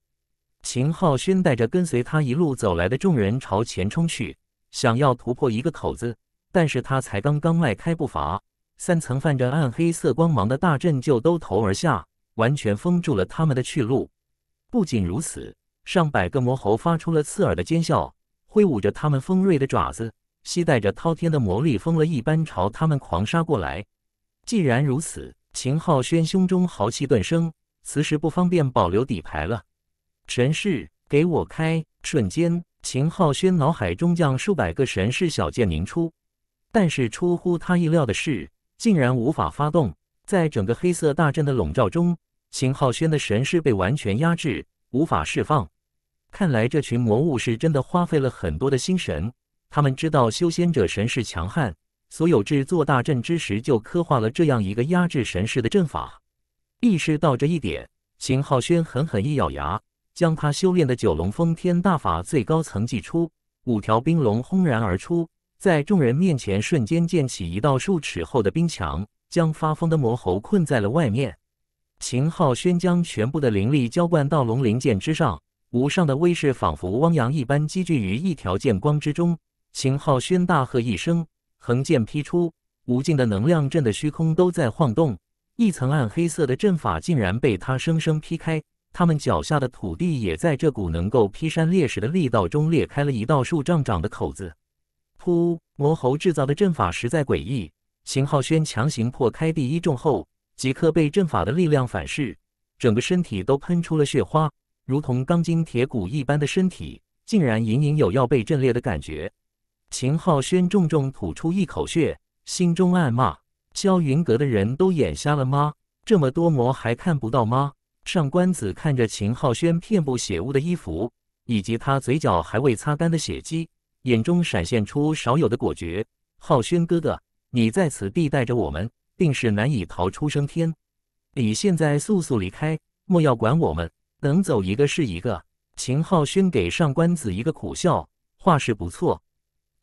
秦浩轩带着跟随他一路走来的众人朝前冲去，想要突破一个口子，但是他才刚刚迈开步伐，三层泛着暗黑色光芒的大阵就兜头而下，完全封住了他们的去路。不仅如此，上百个魔猴发出了刺耳的尖啸，挥舞着他们锋锐的爪子，携带着滔天的魔力，疯了一般朝他们狂杀过来。既然如此，秦浩轩胸中豪气顿生。此时不方便保留底牌了，神士给我开！瞬间，秦浩轩脑海中将数百个神士小剑凝出，但是出乎他意料的是，竟然无法发动。在整个黑色大阵的笼罩中，秦浩轩的神士被完全压制，无法释放。看来这群魔物是真的花费了很多的心神，他们知道修仙者神士强悍，所有制作大阵之时就刻画了这样一个压制神士的阵法。意识到这一点，秦浩轩狠狠一咬牙，将他修炼的九龙封天大法最高层祭出，五条冰龙轰然而出，在众人面前瞬间建起一道数尺厚的冰墙，将发疯的魔猴困在了外面。秦浩轩将全部的灵力浇灌到龙鳞剑之上，无上的威势仿佛汪洋一般积聚于一条剑光之中。秦浩轩大喝一声，横剑劈出，无尽的能量震得虚空都在晃动。一层暗黑色的阵法竟然被他生生劈开，他们脚下的土地也在这股能够劈山裂石的力道中裂开了一道数丈长的口子。噗！魔猴制造的阵法实在诡异。秦浩轩强行破开第一重后，即刻被阵法的力量反噬，整个身体都喷出了血花，如同钢筋铁骨一般的身体竟然隐隐有要被震裂的感觉。秦浩轩重重吐出一口血，心中暗骂。霄云阁的人都眼瞎了吗？这么多魔还看不到吗？上官子看着秦浩轩遍布血污的衣服，以及他嘴角还未擦干的血迹，眼中闪现出少有的果决。浩轩哥哥，你在此地带着我们，定是难以逃出升天。你现在速速离开，莫要管我们，能走一个是一个。秦浩轩给上官子一个苦笑，话是不错，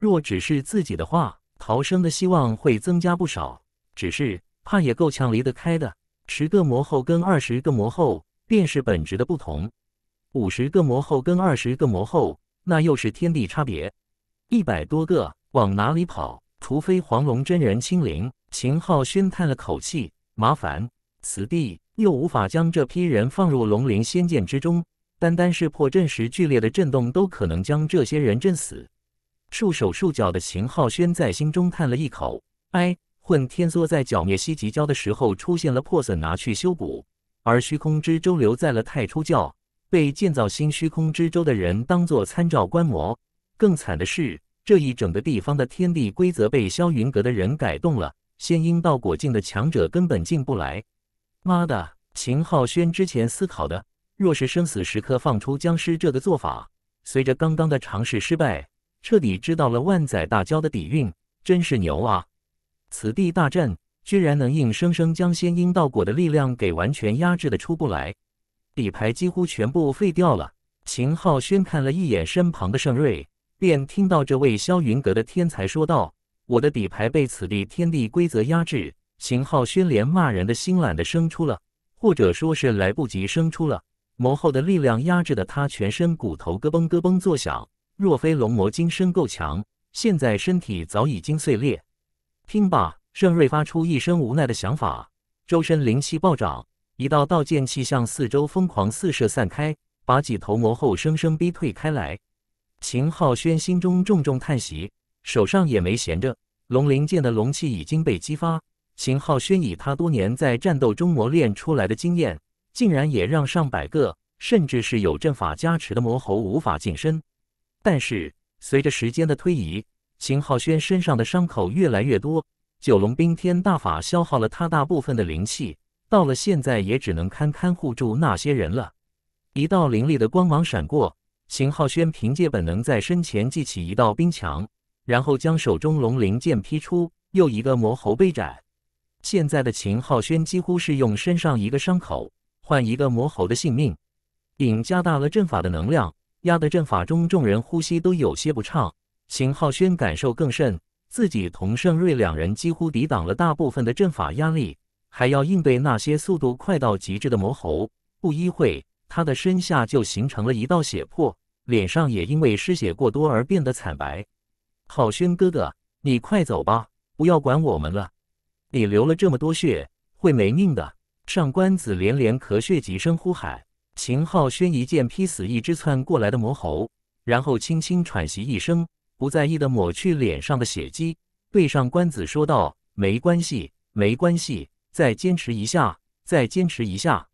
若只是自己的话，逃生的希望会增加不少。只是怕也够呛离得开的。十个魔后跟二十个魔后便是本质的不同，五十个魔后跟二十个魔后那又是天地差别。一百多个往哪里跑？除非黄龙真人亲临。秦昊轩叹了口气，麻烦。此地又无法将这批人放入龙鳞仙剑之中，单单是破阵时剧烈的震动都可能将这些人震死。束手束脚的秦昊轩在心中叹了一口，唉。混天梭在剿灭西极教的时候出现了破损，拿去修补；而虚空之舟留在了太初教，被建造新虚空之舟的人当做参照观摩。更惨的是，这一整个地方的天地规则被萧云阁的人改动了，仙音道果境的强者根本进不来。妈的！秦浩轩之前思考的，若是生死时刻放出僵尸这个做法，随着刚刚的尝试失败，彻底知道了万载大交的底蕴，真是牛啊！此地大战，居然能硬生生将仙婴道果的力量给完全压制的出不来，底牌几乎全部废掉了。秦昊轩看了一眼身旁的盛瑞，便听到这位霄云阁的天才说道：“我的底牌被此地天地规则压制。”秦昊轩连骂人的心懒得生出了，或者说是来不及生出了。魔后的力量压制的他全身骨头咯嘣咯嘣作响，若非龙魔精身够强，现在身体早已经碎裂。听罢，盛瑞发出一声无奈的想法，周身灵气暴涨，一道道剑气向四周疯狂四射散开，把几头魔猴生生逼退开来。秦浩轩心中重重叹息，手上也没闲着，龙鳞剑的龙气已经被激发。秦浩轩以他多年在战斗中磨练出来的经验，竟然也让上百个甚至是有阵法加持的魔猴无法近身。但是，随着时间的推移，秦浩轩身上的伤口越来越多，九龙冰天大法消耗了他大部分的灵气，到了现在也只能堪堪护住那些人了。一道凌厉的光芒闪过，秦浩轩凭借本能在身前祭起一道冰墙，然后将手中龙鳞剑劈出，又一个魔猴被斩。现在的秦浩轩几乎是用身上一个伤口换一个魔猴的性命，并加大了阵法的能量，压得阵法中众人呼吸都有些不畅。秦浩轩感受更甚，自己同盛瑞两人几乎抵挡了大部分的阵法压力，还要应对那些速度快到极致的魔猴。不一会，他的身下就形成了一道血破，脸上也因为失血过多而变得惨白。浩轩哥哥，你快走吧，不要管我们了。你流了这么多血，会没命的。上官子连连咳血几声，呼喊。秦浩轩一剑劈死一只窜过来的魔猴，然后轻轻喘息一声。不在意地抹去脸上的血迹，对上官子说道：“没关系，没关系，再坚持一下，再坚持一下。”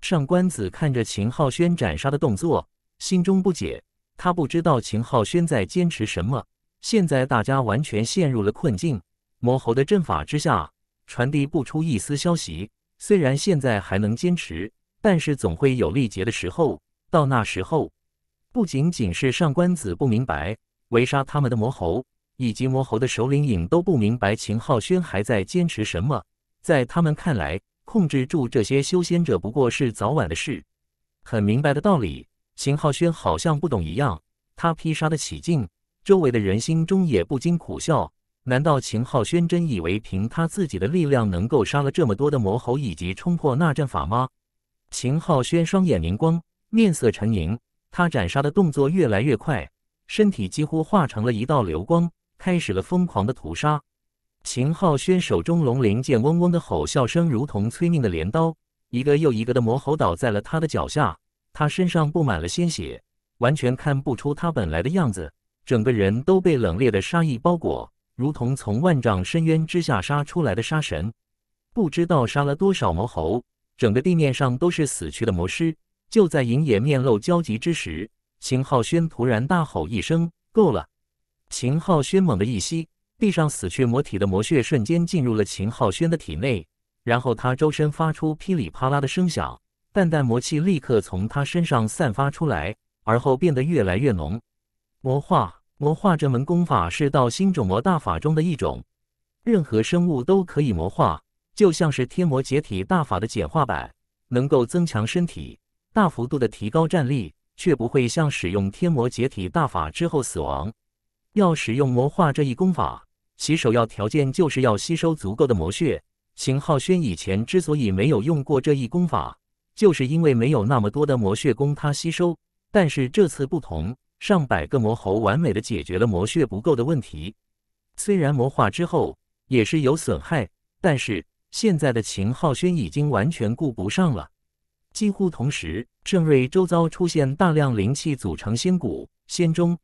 上官子看着秦浩轩斩杀的动作，心中不解。他不知道秦浩轩在坚持什么。现在大家完全陷入了困境，魔猴的阵法之下传递不出一丝消息。虽然现在还能坚持，但是总会有力竭的时候。到那时候，不仅仅是上官子不明白。围杀他们的魔猴，以及魔猴的首领影都不明白秦浩轩还在坚持什么。在他们看来，控制住这些修仙者不过是早晚的事，很明白的道理。秦浩轩好像不懂一样，他劈杀的起劲，周围的人心中也不禁苦笑：难道秦浩轩真以为凭他自己的力量能够杀了这么多的魔猴，以及冲破那阵法吗？秦浩轩双眼凝光，面色沉凝，他斩杀的动作越来越快。身体几乎化成了一道流光，开始了疯狂的屠杀。秦浩轩手中龙鳞剑嗡嗡的吼啸声，如同催命的镰刀，一个又一个的魔猴倒在了他的脚下。他身上布满了鲜血，完全看不出他本来的样子，整个人都被冷冽的杀意包裹，如同从万丈深渊之下杀出来的杀神。不知道杀了多少魔猴，整个地面上都是死去的魔尸。就在银野面露焦急之时。秦浩轩突然大吼一声：“够了！”秦浩轩猛地一吸，地上死去魔体的魔血瞬间进入了秦浩轩的体内，然后他周身发出噼里啪啦的声响，淡淡魔气立刻从他身上散发出来，而后变得越来越浓。魔化，魔化这门功法是道心种魔大法中的一种，任何生物都可以魔化，就像是天魔解体大法的简化版，能够增强身体，大幅度的提高战力。却不会像使用天魔解体大法之后死亡。要使用魔化这一功法，其首要条件就是要吸收足够的魔血。秦浩轩以前之所以没有用过这一功法，就是因为没有那么多的魔血供他吸收。但是这次不同，上百个魔猴完美的解决了魔血不够的问题。虽然魔化之后也是有损害，但是现在的秦浩轩已经完全顾不上了。几乎同时，郑瑞周遭出现大量灵气，组成仙骨仙钟，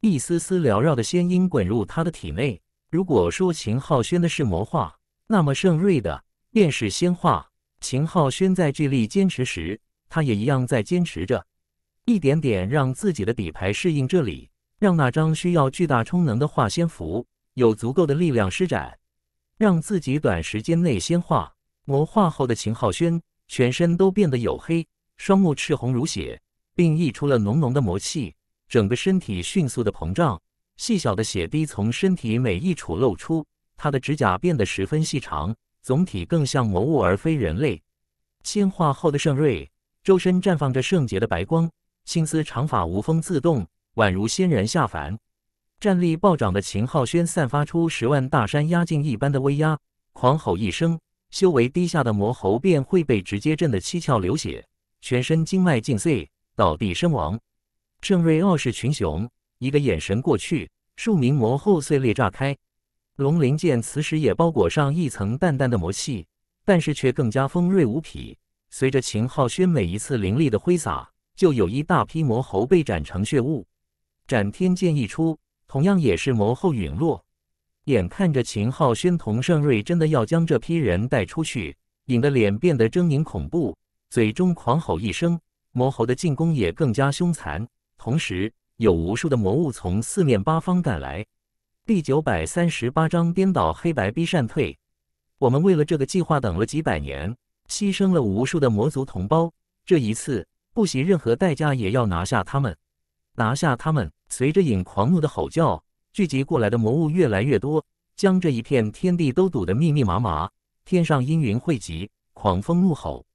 一丝丝缭绕的仙音滚入他的体内。如果说秦昊轩的是魔化，那么盛瑞的便是仙化。秦昊轩在这力坚持时，他也一样在坚持着，一点点让自己的底牌适应这里，让那张需要巨大充能的化仙符有足够的力量施展，让自己短时间内仙化魔化后的秦昊轩。全身都变得黝黑，双目赤红如血，并溢出了浓浓的魔气。整个身体迅速的膨胀，细小的血滴从身体每一处露出。他的指甲变得十分细长，总体更像魔物而非人类。进化后的圣瑞，周身绽放着圣洁的白光，青丝长发无风自动，宛如仙人下凡。战力暴涨的秦昊轩散发出十万大山压境一般的威压，狂吼一声。修为低下的魔猴便会被直接震得七窍流血，全身经脉尽碎，倒地身亡。郑瑞傲视群雄，一个眼神过去，数名魔猴碎裂炸开。龙鳞剑此时也包裹上一层淡淡的魔气，但是却更加锋锐无比。随着秦浩轩每一次凌厉的挥洒，就有一大批魔猴被斩成血雾。斩天剑一出，同样也是魔后陨落。眼看着秦浩轩同盛瑞真的要将这批人带出去，影的脸变得狰狞恐怖，嘴中狂吼一声，魔猴的进攻也更加凶残，同时有无数的魔物从四面八方赶来。第九百三十八章颠倒黑白逼善退。我们为了这个计划等了几百年，牺牲了无数的魔族同胞，这一次不惜任何代价也要拿下他们，拿下他们！随着影狂怒的吼叫。聚集过来的魔物越来越多，将这一片天地都堵得密密麻麻。天上阴云汇集，狂风怒吼。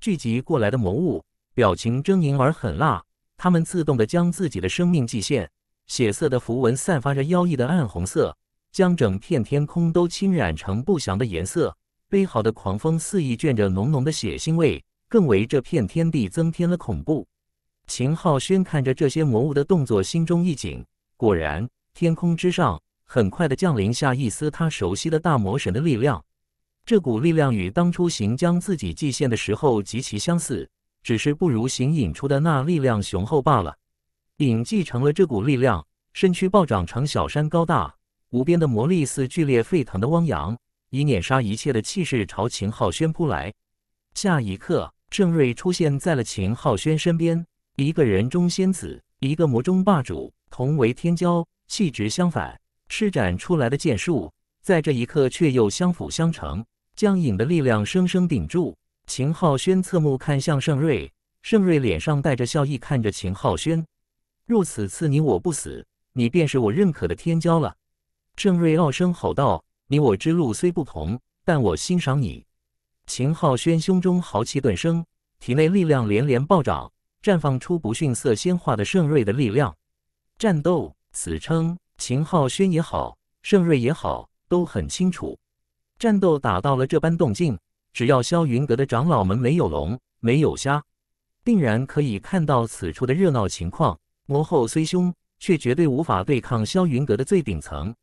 聚集过来的魔物表情狰狞而狠辣，他们自动的将自己的生命祭献，血色的符文散发着妖异的暗红色，将整片天空都侵染成不祥的颜色。背嚎的狂风肆意卷着浓浓的血腥味，更为这片天地增添了恐怖。秦浩轩看着这些魔物的动作，心中一紧，果然。天空之上，很快的降临下一丝他熟悉的大魔神的力量。这股力量与当初行将自己祭献的时候极其相似，只是不如行引出的那力量雄厚罢了。影继承了这股力量，身躯暴涨成小山高大，无边的魔力似剧烈沸腾的汪洋，以碾杀一切的气势朝秦浩轩扑来。下一刻，郑瑞出现在了秦浩轩身边，一个人中仙子，一个魔中霸主，同为天骄。气质相反，施展出来的剑术，在这一刻却又相辅相成，将影的力量生生顶住。秦浩轩侧目看向盛瑞，盛瑞脸上带着笑意看着秦浩轩。若此次你我不死，你便是我认可的天骄了。盛瑞傲声吼道：“你我之路虽不同，但我欣赏你。”秦浩轩胸中豪气顿生，体内力量连连暴涨，绽放出不逊色仙化的盛瑞的力量。战斗。此称秦昊轩也好，盛瑞也好，都很清楚。战斗打到了这般动静，只要萧云阁的长老们没有聋、没有瞎，定然可以看到此处的热闹情况。魔后虽凶，却绝对无法对抗萧云阁的最顶层。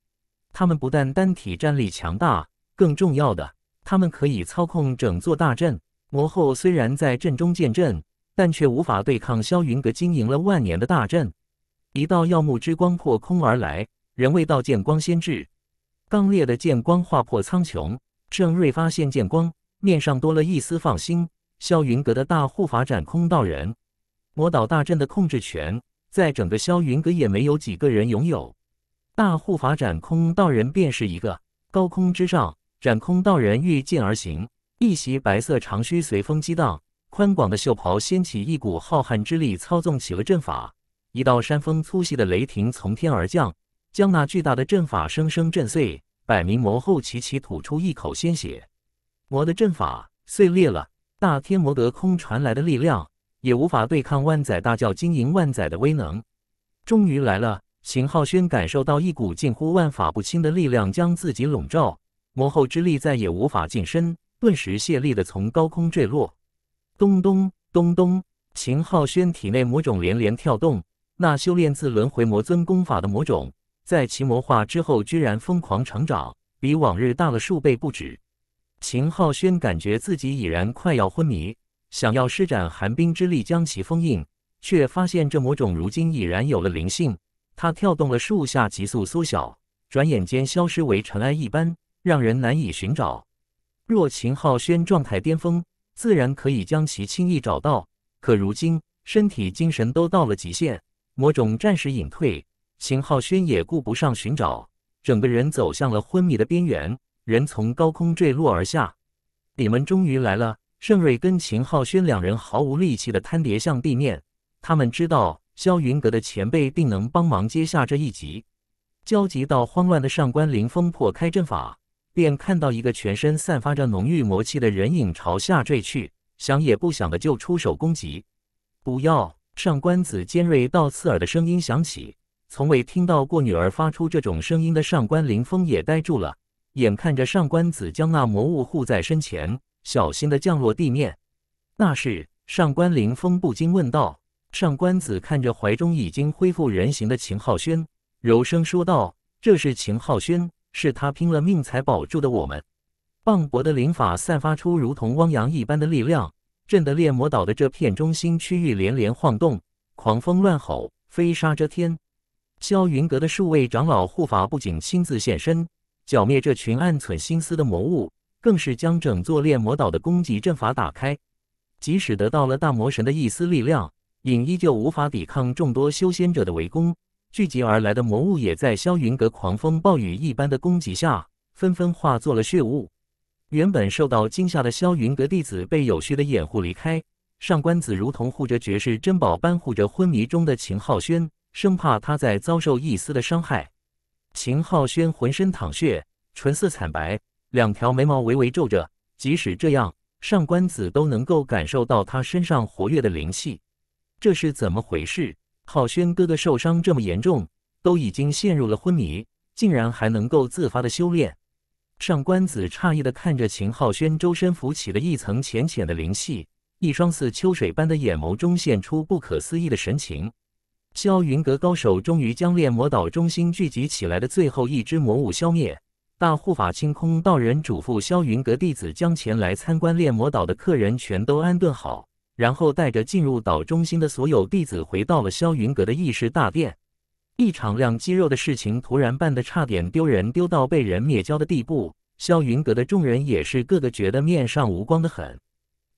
他们不但单体战力强大，更重要的，他们可以操控整座大阵。魔后虽然在阵中建阵，但却无法对抗萧云阁经营了万年的大阵。一道耀目之光破空而来，人未到，剑光先至。刚烈的剑光划破苍穹，郑瑞发现剑光面上多了一丝放心。萧云阁的大护法斩空道人，魔岛大阵的控制权，在整个萧云阁也没有几个人拥有。大护法斩空道人便是一个。高空之上，斩空道人御剑而行，一袭白色长须随风激荡，宽广的袖袍掀起一股浩瀚之力，操纵起了阵法。一道山峰粗细的雷霆从天而降，将那巨大的阵法生生震碎。百名魔后齐齐吐出一口鲜血，魔的阵法碎裂了。大天魔得空传来的力量也无法对抗万载大教经营万载的威能。终于来了，秦浩轩感受到一股近乎万法不侵的力量将自己笼罩，魔后之力再也无法近身，顿时泄力的从高空坠落。咚咚咚咚，秦浩轩体内魔种连连跳动。那修炼自轮回魔尊功法的魔种，在其魔化之后，居然疯狂成长，比往日大了数倍不止。秦浩轩感觉自己已然快要昏迷，想要施展寒冰之力将其封印，却发现这魔种如今已然有了灵性。它跳动了数下，急速缩小，转眼间消失为尘埃一般，让人难以寻找。若秦浩轩状态巅峰，自然可以将其轻易找到，可如今身体精神都到了极限。魔种暂时隐退，秦浩轩也顾不上寻找，整个人走向了昏迷的边缘。人从高空坠落而下，你们终于来了！盛瑞跟秦浩轩两人毫无力气的瘫跌向地面，他们知道萧云阁的前辈定能帮忙接下这一集。焦急到慌乱的上官凌风破开阵法，便看到一个全身散发着浓郁魔气的人影朝下坠去，想也不想的就出手攻击。不要！上官子尖锐到刺耳的声音响起，从未听到过女儿发出这种声音的上官凌风也呆住了。眼看着上官子将那魔物护在身前，小心的降落地面，那是上官凌风不禁问道。上官子看着怀中已经恢复人形的秦浩轩，柔声说道：“这是秦浩轩，是他拼了命才保住的我们。”磅礴的灵法散发出如同汪洋一般的力量。震得炼魔岛的这片中心区域连连晃动，狂风乱吼，飞沙遮天。霄云阁的数位长老护法不仅亲自现身剿灭这群暗存心思的魔物，更是将整座炼魔岛的攻击阵法打开。即使得到了大魔神的一丝力量，影依旧无法抵抗众多修仙者的围攻。聚集而来的魔物也在霄云阁狂风暴雨一般的攻击下，纷纷化作了血雾。原本受到惊吓的萧云阁弟子被有序的掩护离开。上官子如同护着绝世珍宝般护着昏迷中的秦浩轩，生怕他再遭受一丝的伤害。秦浩轩浑身淌血，唇色惨白，两条眉毛微微皱着。即使这样，上官子都能够感受到他身上活跃的灵气。这是怎么回事？浩轩哥哥受伤这么严重，都已经陷入了昏迷，竟然还能够自发的修炼？上官子诧异的看着秦浩轩，周身浮起了一层浅浅的灵气，一双似秋水般的眼眸中现出不可思议的神情。霄云阁高手终于将炼魔岛中心聚集起来的最后一只魔物消灭。大护法清空道人嘱咐霄云阁弟子将前来参观炼魔岛的客人全都安顿好，然后带着进入岛中心的所有弟子回到了霄云阁的议事大殿。一场亮肌肉的事情突然办得差点丢人，丢到被人灭交的地步。萧云阁的众人也是个个觉得面上无光的很。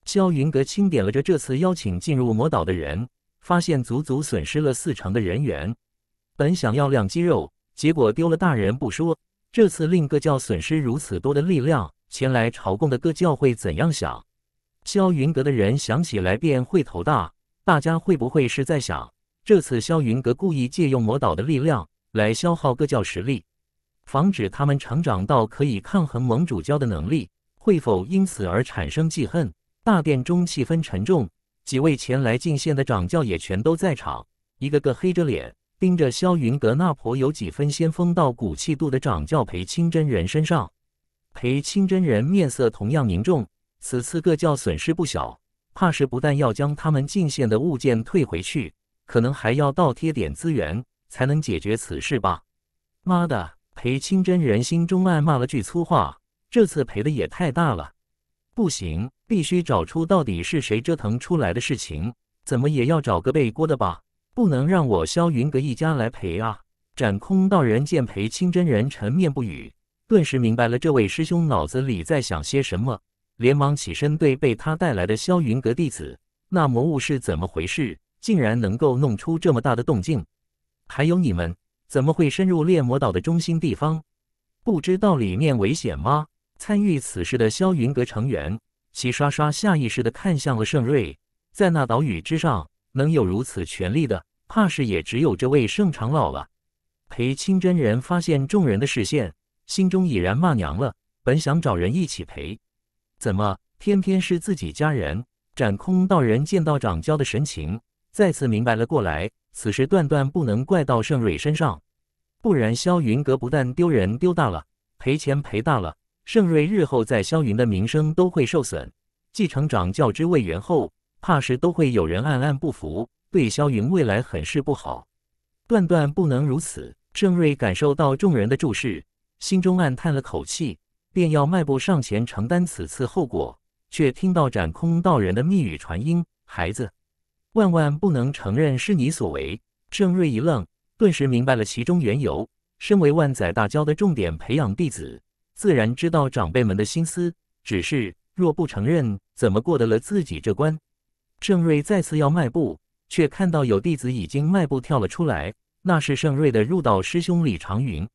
萧云阁清点了这这次邀请进入魔岛的人，发现足足损失了四成的人员。本想要亮肌肉，结果丢了大人不说，这次令各教损失如此多的力量，前来朝贡的各教会怎样想？萧云阁的人想起来便会头大。大家会不会是在想？这次萧云阁故意借用魔导的力量来消耗各教实力，防止他们成长到可以抗衡盟主教的能力，会否因此而产生记恨？大殿中气氛沉重，几位前来进献的掌教也全都在场，一个个黑着脸盯着萧云阁那颇有几分仙风道骨气度的掌教裴清真人身上。裴清真人面色同样凝重，此次各教损失不小，怕是不但要将他们进献的物件退回去。可能还要倒贴点资源才能解决此事吧。妈的！裴清真人心中暗骂了句粗话。这次赔的也太大了。不行，必须找出到底是谁折腾出来的事情，怎么也要找个背锅的吧，不能让我萧云阁一家来赔啊！斩空道人见裴清真人沉面不语，顿时明白了这位师兄脑子里在想些什么，连忙起身对被他带来的萧云阁弟子：“那魔物是怎么回事？”竟然能够弄出这么大的动静！还有你们，怎么会深入猎魔岛的中心地方？不知道里面危险吗？参与此事的霄云阁成员齐刷刷下意识的看向了盛瑞，在那岛屿之上，能有如此权力的，怕是也只有这位盛长老了。裴清真人发现众人的视线，心中已然骂娘了。本想找人一起陪，怎么偏偏是自己家人？斩空道人见到掌教的神情。再次明白了过来，此时断断不能怪到盛瑞身上，不然萧云阁不但丢人丢大了，赔钱赔大了，盛瑞日后在萧云的名声都会受损，继承掌教之位元后，怕是都会有人暗暗不服，对萧云未来很是不好。断断不能如此，盛瑞感受到众人的注视，心中暗叹了口气，便要迈步上前承担此次后果，却听到斩空道人的密语传音：“孩子。”万万不能承认是你所为！郑瑞一愣，顿时明白了其中缘由。身为万载大教的重点培养弟子，自然知道长辈们的心思。只是若不承认，怎么过得了自己这关？郑瑞再次要迈步，却看到有弟子已经迈步跳了出来。那是盛瑞的入道师兄李长云。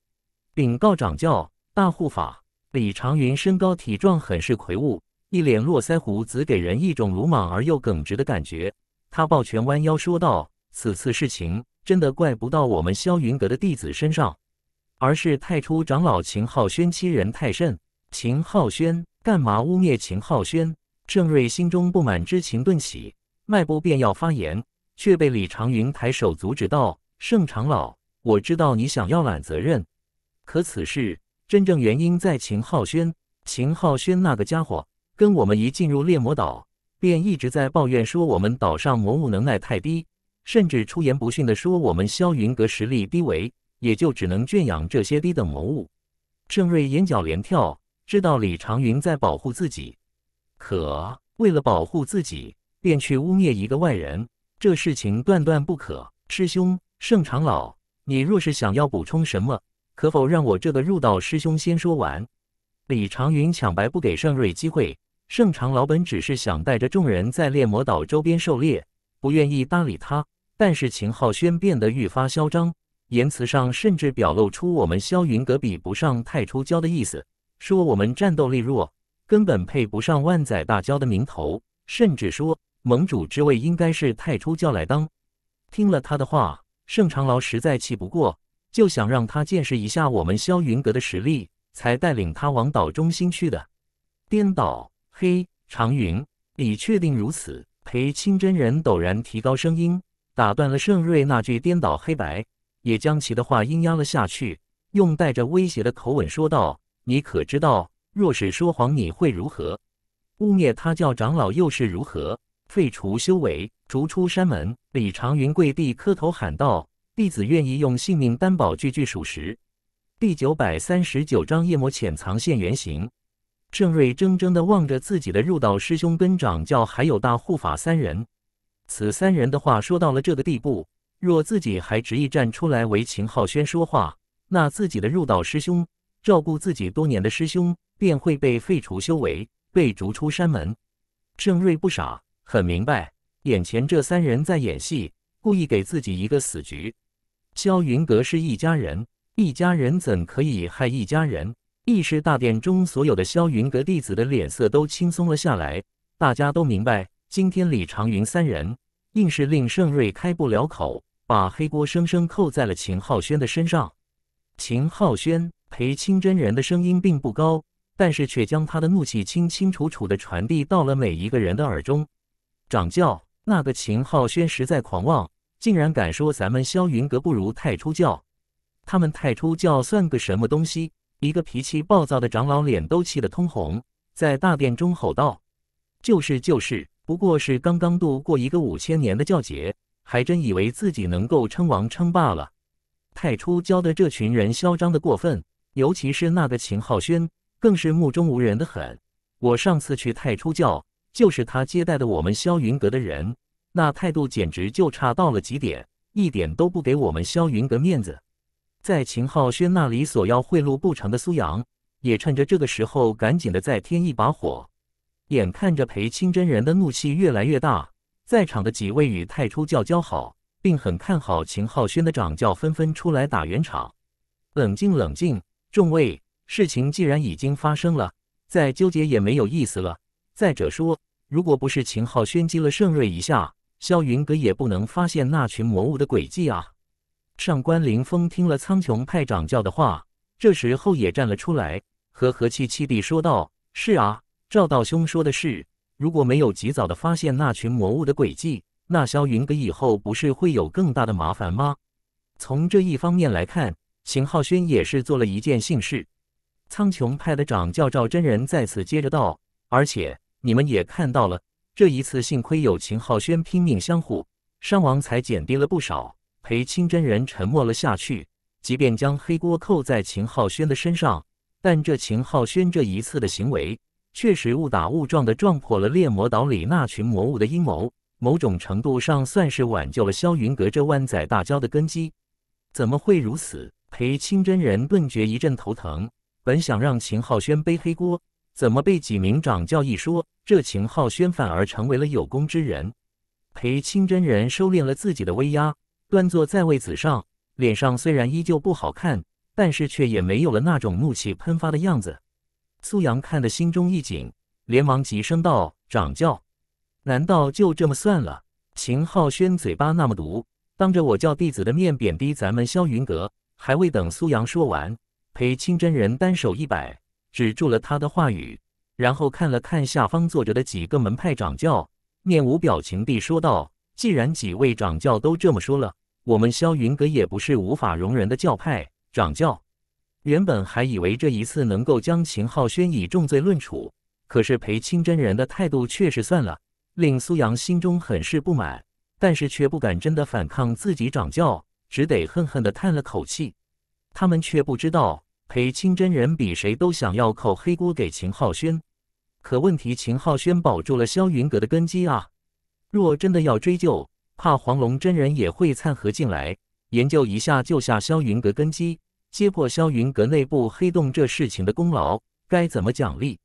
禀告长教大护法！李长云身高体壮，很是魁梧，一脸络腮胡，只给人一种鲁莽而又耿直的感觉。他抱拳弯腰说道：“此次事情真的怪不到我们霄云阁的弟子身上，而是太初长老秦浩轩欺人太甚。”秦浩轩，干嘛污蔑秦浩轩？郑瑞心中不满之情顿起，迈步便要发言，却被李长云抬手阻止道：“盛长老，我知道你想要揽责任，可此事真正原因在秦浩轩。秦浩轩那个家伙，跟我们一进入猎魔岛。”便一直在抱怨说我们岛上魔物能耐太低，甚至出言不逊地说我们霄云阁实力低微，也就只能圈养这些低等魔物。盛瑞眼角连跳，知道李长云在保护自己，可为了保护自己，便去污蔑一个外人，这事情断断不可。师兄，盛长老，你若是想要补充什么，可否让我这个入道师兄先说完？李长云抢白不给盛瑞机会。盛长老本只是想带着众人在猎魔岛周边狩猎，不愿意搭理他。但是秦浩轩变得愈发嚣张，言辞上甚至表露出我们霄云阁比不上太初教的意思，说我们战斗力弱，根本配不上万载大教的名头，甚至说盟主之位应该是太初教来当。听了他的话，盛长老实在气不过，就想让他见识一下我们霄云阁的实力，才带领他往岛中心去的，颠倒。黑长云，你确定如此？裴清真人陡然提高声音，打断了盛瑞那句颠倒黑白，也将其的话音压了下去，用带着威胁的口吻说道：“你可知道，若是说谎，你会如何？污蔑他教长老又是如何？废除修为，逐出山门？”李长云跪地磕头喊道：“弟子愿意用性命担保，句句属实。”第九百三十九章：夜魔潜藏现原形。郑瑞怔怔地望着自己的入道师兄、跟掌教还有大护法三人，此三人的话说到了这个地步，若自己还执意站出来为秦浩轩说话，那自己的入道师兄、照顾自己多年的师兄便会被废除修为，被逐出山门。郑瑞不傻，很明白眼前这三人在演戏，故意给自己一个死局。萧云阁是一家人，一家人怎可以害一家人？议事大殿中，所有的霄云阁弟子的脸色都轻松了下来。大家都明白，今天李长云三人硬是令盛瑞开不了口，把黑锅生生扣在了秦浩轩的身上。秦浩轩，裴清真人的声音并不高，但是却将他的怒气清清楚楚地传递到了每一个人的耳中。掌教，那个秦浩轩实在狂妄，竟然敢说咱们霄云阁不如太初教，他们太初教算个什么东西？一个脾气暴躁的长老脸都气得通红，在大殿中吼道：“就是就是，不过是刚刚度过一个五千年的教劫，还真以为自己能够称王称霸了？太初教的这群人嚣张的过分，尤其是那个秦浩轩，更是目中无人的很。我上次去太初教，就是他接待的我们霄云阁的人，那态度简直就差到了极点，一点都不给我们霄云阁面子。”在秦浩轩那里索要贿赂不成的苏阳，也趁着这个时候赶紧的再添一把火。眼看着裴清真人的怒气越来越大，在场的几位与太初教交好，并很看好秦浩轩的掌教纷纷出来打圆场：“冷静，冷静，众位，事情既然已经发生了，再纠结也没有意思了。再者说，如果不是秦浩轩激了盛瑞一下，萧云阁也不能发现那群魔物的诡计啊。”上官凌风听了苍穹派掌教的话，这时候也站了出来，和和气气地说道：“是啊，赵道兄说的是。如果没有及早的发现那群魔物的诡计，那萧云阁以后不是会有更大的麻烦吗？从这一方面来看，秦浩轩也是做了一件幸事。”苍穹派的掌教赵真人再次接着道：“而且你们也看到了，这一次幸亏有秦浩轩拼命相护，伤亡才减低了不少。”裴清真人沉默了下去，即便将黑锅扣在秦浩轩的身上，但这秦浩轩这一次的行为，确实误打误撞的撞破了猎魔岛里那群魔物的阴谋，某种程度上算是挽救了霄云阁这万载大教的根基。怎么会如此？裴清真人顿觉一阵头疼，本想让秦浩轩背黑锅，怎么被几名掌教一说，这秦浩轩反而成为了有功之人？裴清真人收敛了自己的威压。端坐在位子上，脸上虽然依旧不好看，但是却也没有了那种怒气喷发的样子。苏阳看得心中一紧，连忙急声道：“掌教，难道就这么算了？”秦浩轩嘴巴那么毒，当着我教弟子的面贬低咱们霄云阁。还未等苏阳说完，裴清真人单手一摆，止住了他的话语，然后看了看下方坐着的几个门派掌教，面无表情地说道：“既然几位掌教都这么说了。”我们霄云阁也不是无法容忍的教派，掌教原本还以为这一次能够将秦浩轩以重罪论处，可是裴清真人的态度确实算了，令苏阳心中很是不满，但是却不敢真的反抗自己掌教，只得恨恨地叹了口气。他们却不知道，裴清真人比谁都想要扣黑锅给秦浩轩，可问题秦浩轩保住了霄云阁的根基啊，若真的要追究。怕黄龙真人也会掺和进来，研究一下救下萧云阁根基、揭破萧云阁内部黑洞这事情的功劳该怎么奖励？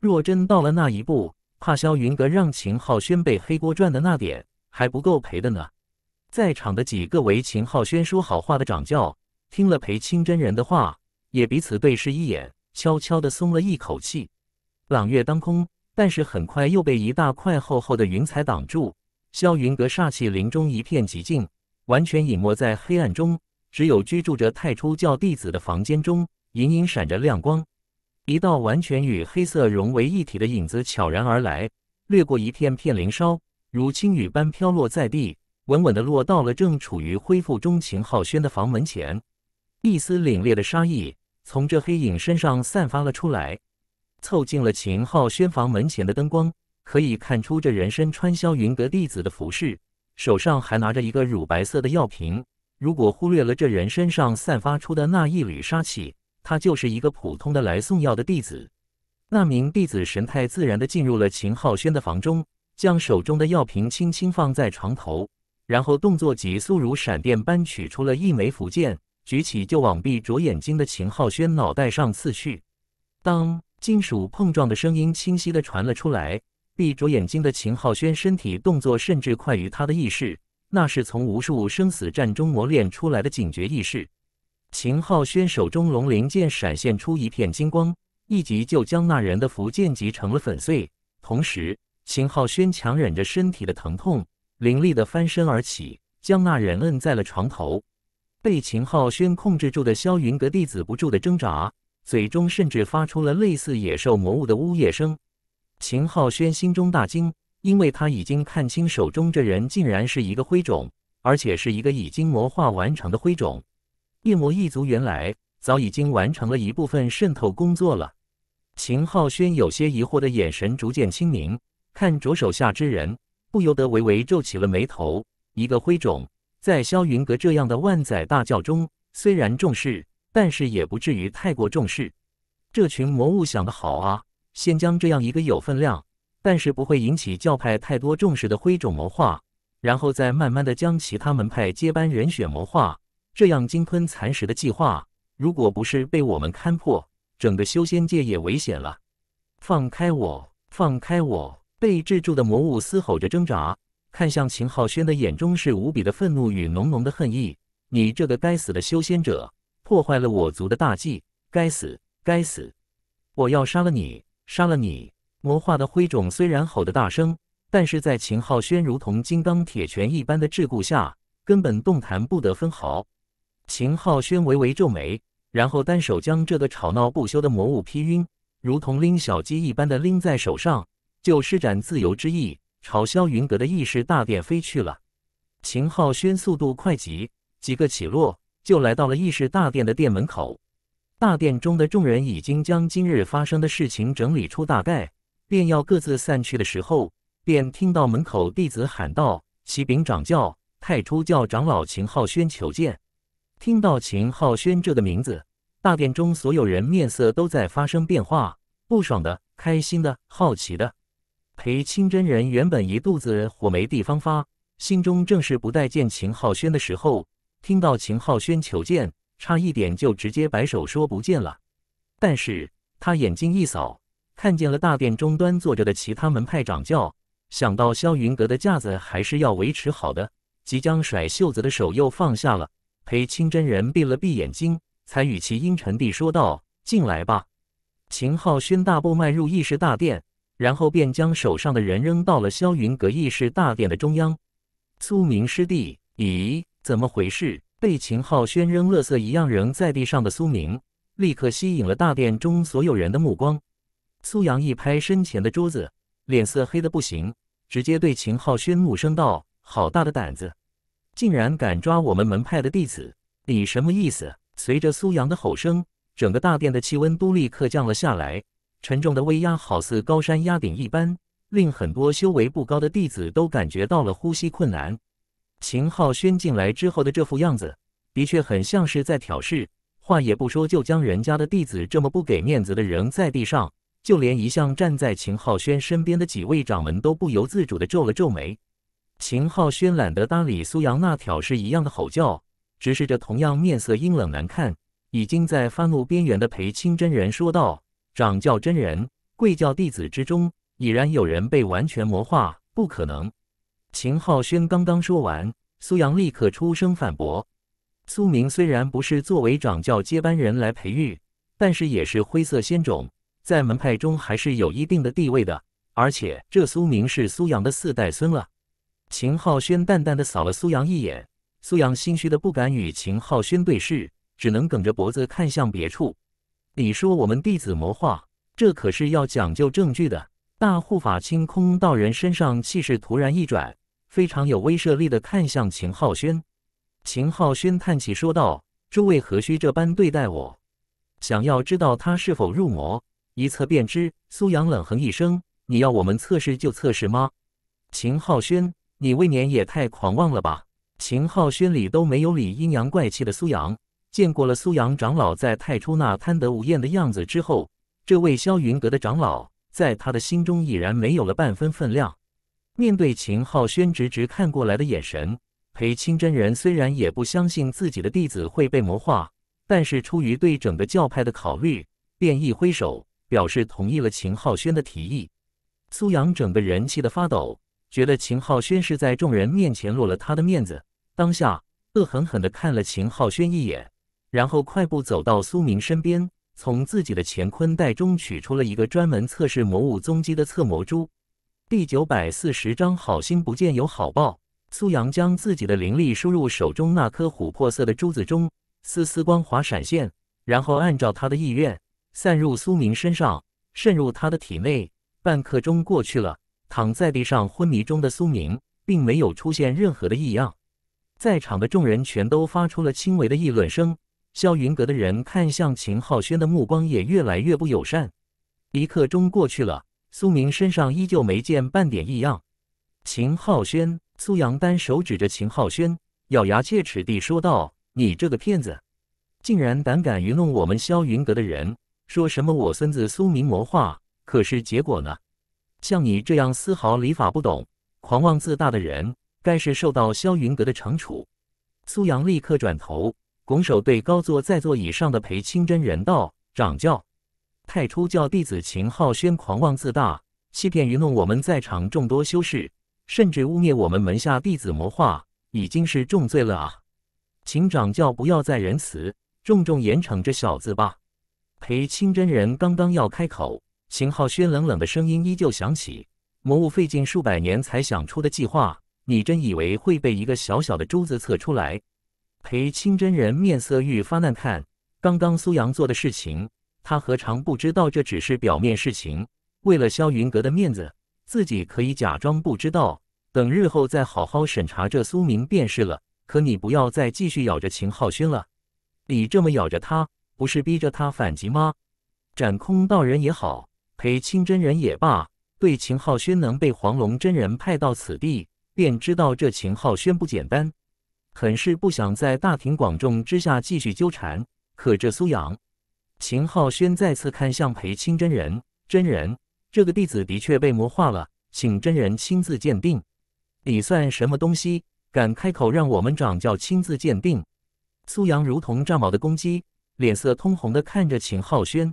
若真到了那一步，怕萧云阁让秦浩轩背黑锅转的那点还不够赔的呢。在场的几个为秦浩轩说好话的掌教听了裴清真人的话，也彼此对视一眼，悄悄地松了一口气。朗月当空，但是很快又被一大块厚厚的云彩挡住。霄云阁煞气林中一片寂静，完全隐没在黑暗中。只有居住着太初教弟子的房间中，隐隐闪着亮光。一道完全与黑色融为一体的影子悄然而来，掠过一片片林梢，如轻雨般飘落在地，稳稳地落到了正处于恢复中秦浩轩的房门前。一丝凛冽的杀意从这黑影身上散发了出来，凑近了秦浩轩房门前的灯光。可以看出，这人身穿霄云阁弟子的服饰，手上还拿着一个乳白色的药瓶。如果忽略了这人身上散发出的那一缕杀气，他就是一个普通的来送药的弟子。那名弟子神态自然地进入了秦浩轩的房中，将手中的药瓶轻轻放在床头，然后动作急速如闪电般取出了一枚符剑，举起就往闭着眼睛的秦浩轩脑袋上刺去。当金属碰撞的声音清晰地传了出来。闭着眼睛的秦浩轩身体动作甚至快于他的意识，那是从无数生死战中磨练出来的警觉意识。秦浩轩手中龙鳞剑闪现出一片金光，一击就将那人的符剑击成了粉碎。同时，秦浩轩强忍着身体的疼痛，凌厉的翻身而起，将那人摁在了床头。被秦浩轩控制住的萧云阁弟子不住的挣扎，嘴中甚至发出了类似野兽魔物的呜咽声。秦浩轩心中大惊，因为他已经看清手中这人竟然是一个灰种，而且是一个已经魔化完成的灰种。夜魔一族原来早已经完成了一部分渗透工作了。秦浩轩有些疑惑的眼神逐渐清明，看着手下之人，不由得微微皱起了眉头。一个灰种在萧云阁这样的万载大教中虽然重视，但是也不至于太过重视。这群魔物想得好啊！先将这样一个有分量，但是不会引起教派太多重视的灰种魔化，然后再慢慢的将其他门派接班人选魔化，这样鲸吞蚕食的计划，如果不是被我们看破，整个修仙界也危险了。放开我，放开我！被制住的魔物嘶吼着挣扎，看向秦浩轩的眼中是无比的愤怒与浓浓的恨意。你这个该死的修仙者，破坏了我族的大计！该死，该死！我要杀了你！杀了你！魔化的灰种虽然吼得大声，但是在秦浩轩如同金刚铁拳一般的桎梏下，根本动弹不得分毫。秦浩轩微微皱眉，然后单手将这个吵闹不休的魔物劈晕，如同拎小鸡一般的拎在手上，就施展自由之翼朝萧云阁的异世大殿飞去了。秦浩轩速度快极，几个起落就来到了异世大殿的殿门口。大殿中的众人已经将今日发生的事情整理出大概，便要各自散去的时候，便听到门口弟子喊道：“启禀长教，太初教长老秦浩轩求见。”听到秦浩轩这个名字，大殿中所有人面色都在发生变化：不爽的、开心的、好奇的。裴清真人原本一肚子火没地方发，心中正是不待见秦浩轩的时候，听到秦浩轩求见。差一点就直接摆手说不见了，但是他眼睛一扫，看见了大殿中端坐着的其他门派掌教，想到萧云阁的架子还是要维持好的，即将甩袖子的手又放下了，裴清真人闭了闭眼睛，才语气阴沉地说道：“进来吧。”秦昊轩大步迈入议事大殿，然后便将手上的人扔到了萧云阁议事大殿的中央。苏明师弟，咦，怎么回事？被秦浩轩扔垃圾一样扔在地上的苏明，立刻吸引了大殿中所有人的目光。苏阳一拍身前的桌子，脸色黑得不行，直接对秦浩轩怒声道：“好大的胆子，竟然敢抓我们门派的弟子，你什么意思？”随着苏阳的吼声，整个大殿的气温都立刻降了下来，沉重的威压好似高山压顶一般，令很多修为不高的弟子都感觉到了呼吸困难。秦浩轩进来之后的这副样子，的确很像是在挑事，话也不说就将人家的弟子这么不给面子的扔在地上，就连一向站在秦浩轩身边的几位掌门都不由自主的皱了皱眉。秦浩轩懒得搭理苏阳那挑事一样的吼叫，直视着同样面色阴冷难看、已经在发怒边缘的裴清真人说道：“掌教真人，贵教弟子之中已然有人被完全魔化，不可能。”秦浩轩刚刚说完，苏阳立刻出声反驳：“苏明虽然不是作为掌教接班人来培育，但是也是灰色仙种，在门派中还是有一定的地位的。而且这苏明是苏阳的四代孙了。”秦浩轩淡淡的扫了苏阳一眼，苏阳心虚的不敢与秦浩轩对视，只能梗着脖子看向别处。你说我们弟子魔化，这可是要讲究证据的。大护法清空道人身上气势突然一转。非常有威慑力地看向秦浩轩，秦浩轩叹气说道：“诸位何须这般对待我？想要知道他是否入魔，一测便知。”苏阳冷哼一声：“你要我们测试就测试吗？”秦浩轩，你未免也太狂妄了吧！秦浩轩理都没有理阴阳怪气的苏阳。见过了苏阳长老在太初那贪得无厌的样子之后，这位霄云阁的长老在他的心中已然没有了半分分量。面对秦浩轩直直看过来的眼神，裴清真人虽然也不相信自己的弟子会被魔化，但是出于对整个教派的考虑，便一挥手表示同意了秦浩轩的提议。苏阳整个人气得发抖，觉得秦浩轩是在众人面前落了他的面子，当下恶狠狠地看了秦浩轩一眼，然后快步走到苏明身边，从自己的乾坤袋中取出了一个专门测试魔物踪迹的测魔珠。第九百四十章，好心不见有好报。苏阳将自己的灵力输入手中那颗琥珀色的珠子中，丝丝光华闪现，然后按照他的意愿散入苏明身上，渗入他的体内。半刻钟过去了，躺在地上昏迷中的苏明并没有出现任何的异样。在场的众人全都发出了轻微的议论声，霄云阁的人看向秦浩轩的目光也越来越不友善。一刻钟过去了。苏明身上依旧没见半点异样。秦浩轩，苏阳单手指着秦浩轩，咬牙切齿地说道：“你这个骗子，竟然胆敢愚弄我们霄云阁的人，说什么我孙子苏明魔化？可是结果呢？像你这样丝毫礼法不懂、狂妄自大的人，该是受到霄云阁的惩处。”苏阳立刻转头，拱手对高坐在座椅上的裴清真人道：“掌教。”太初教弟子秦浩轩狂妄自大，欺骗愚弄我们在场众多修士，甚至污蔑我们门下弟子魔化，已经是重罪了啊！请掌教不要再仁慈，重重严惩这小子吧！裴清真人刚刚要开口，秦浩轩冷冷的声音依旧响起：“魔物费尽数百年才想出的计划，你真以为会被一个小小的珠子测出来？”裴清真人面色愈发难看，刚刚苏阳做的事情。他何尝不知道这只是表面事情？为了萧云阁的面子，自己可以假装不知道，等日后再好好审查这苏明便是了。可你不要再继续咬着秦昊轩了，你这么咬着他，不是逼着他反击吗？斩空道人也好，裴清真人也罢，对秦昊轩能被黄龙真人派到此地，便知道这秦昊轩不简单，很是不想在大庭广众之下继续纠缠。可这苏阳。秦浩轩再次看向裴清真人，真人，这个弟子的确被魔化了，请真人亲自鉴定。你算什么东西，敢开口让我们掌教亲自鉴定？苏阳如同炸毛的公鸡，脸色通红的看着秦浩轩。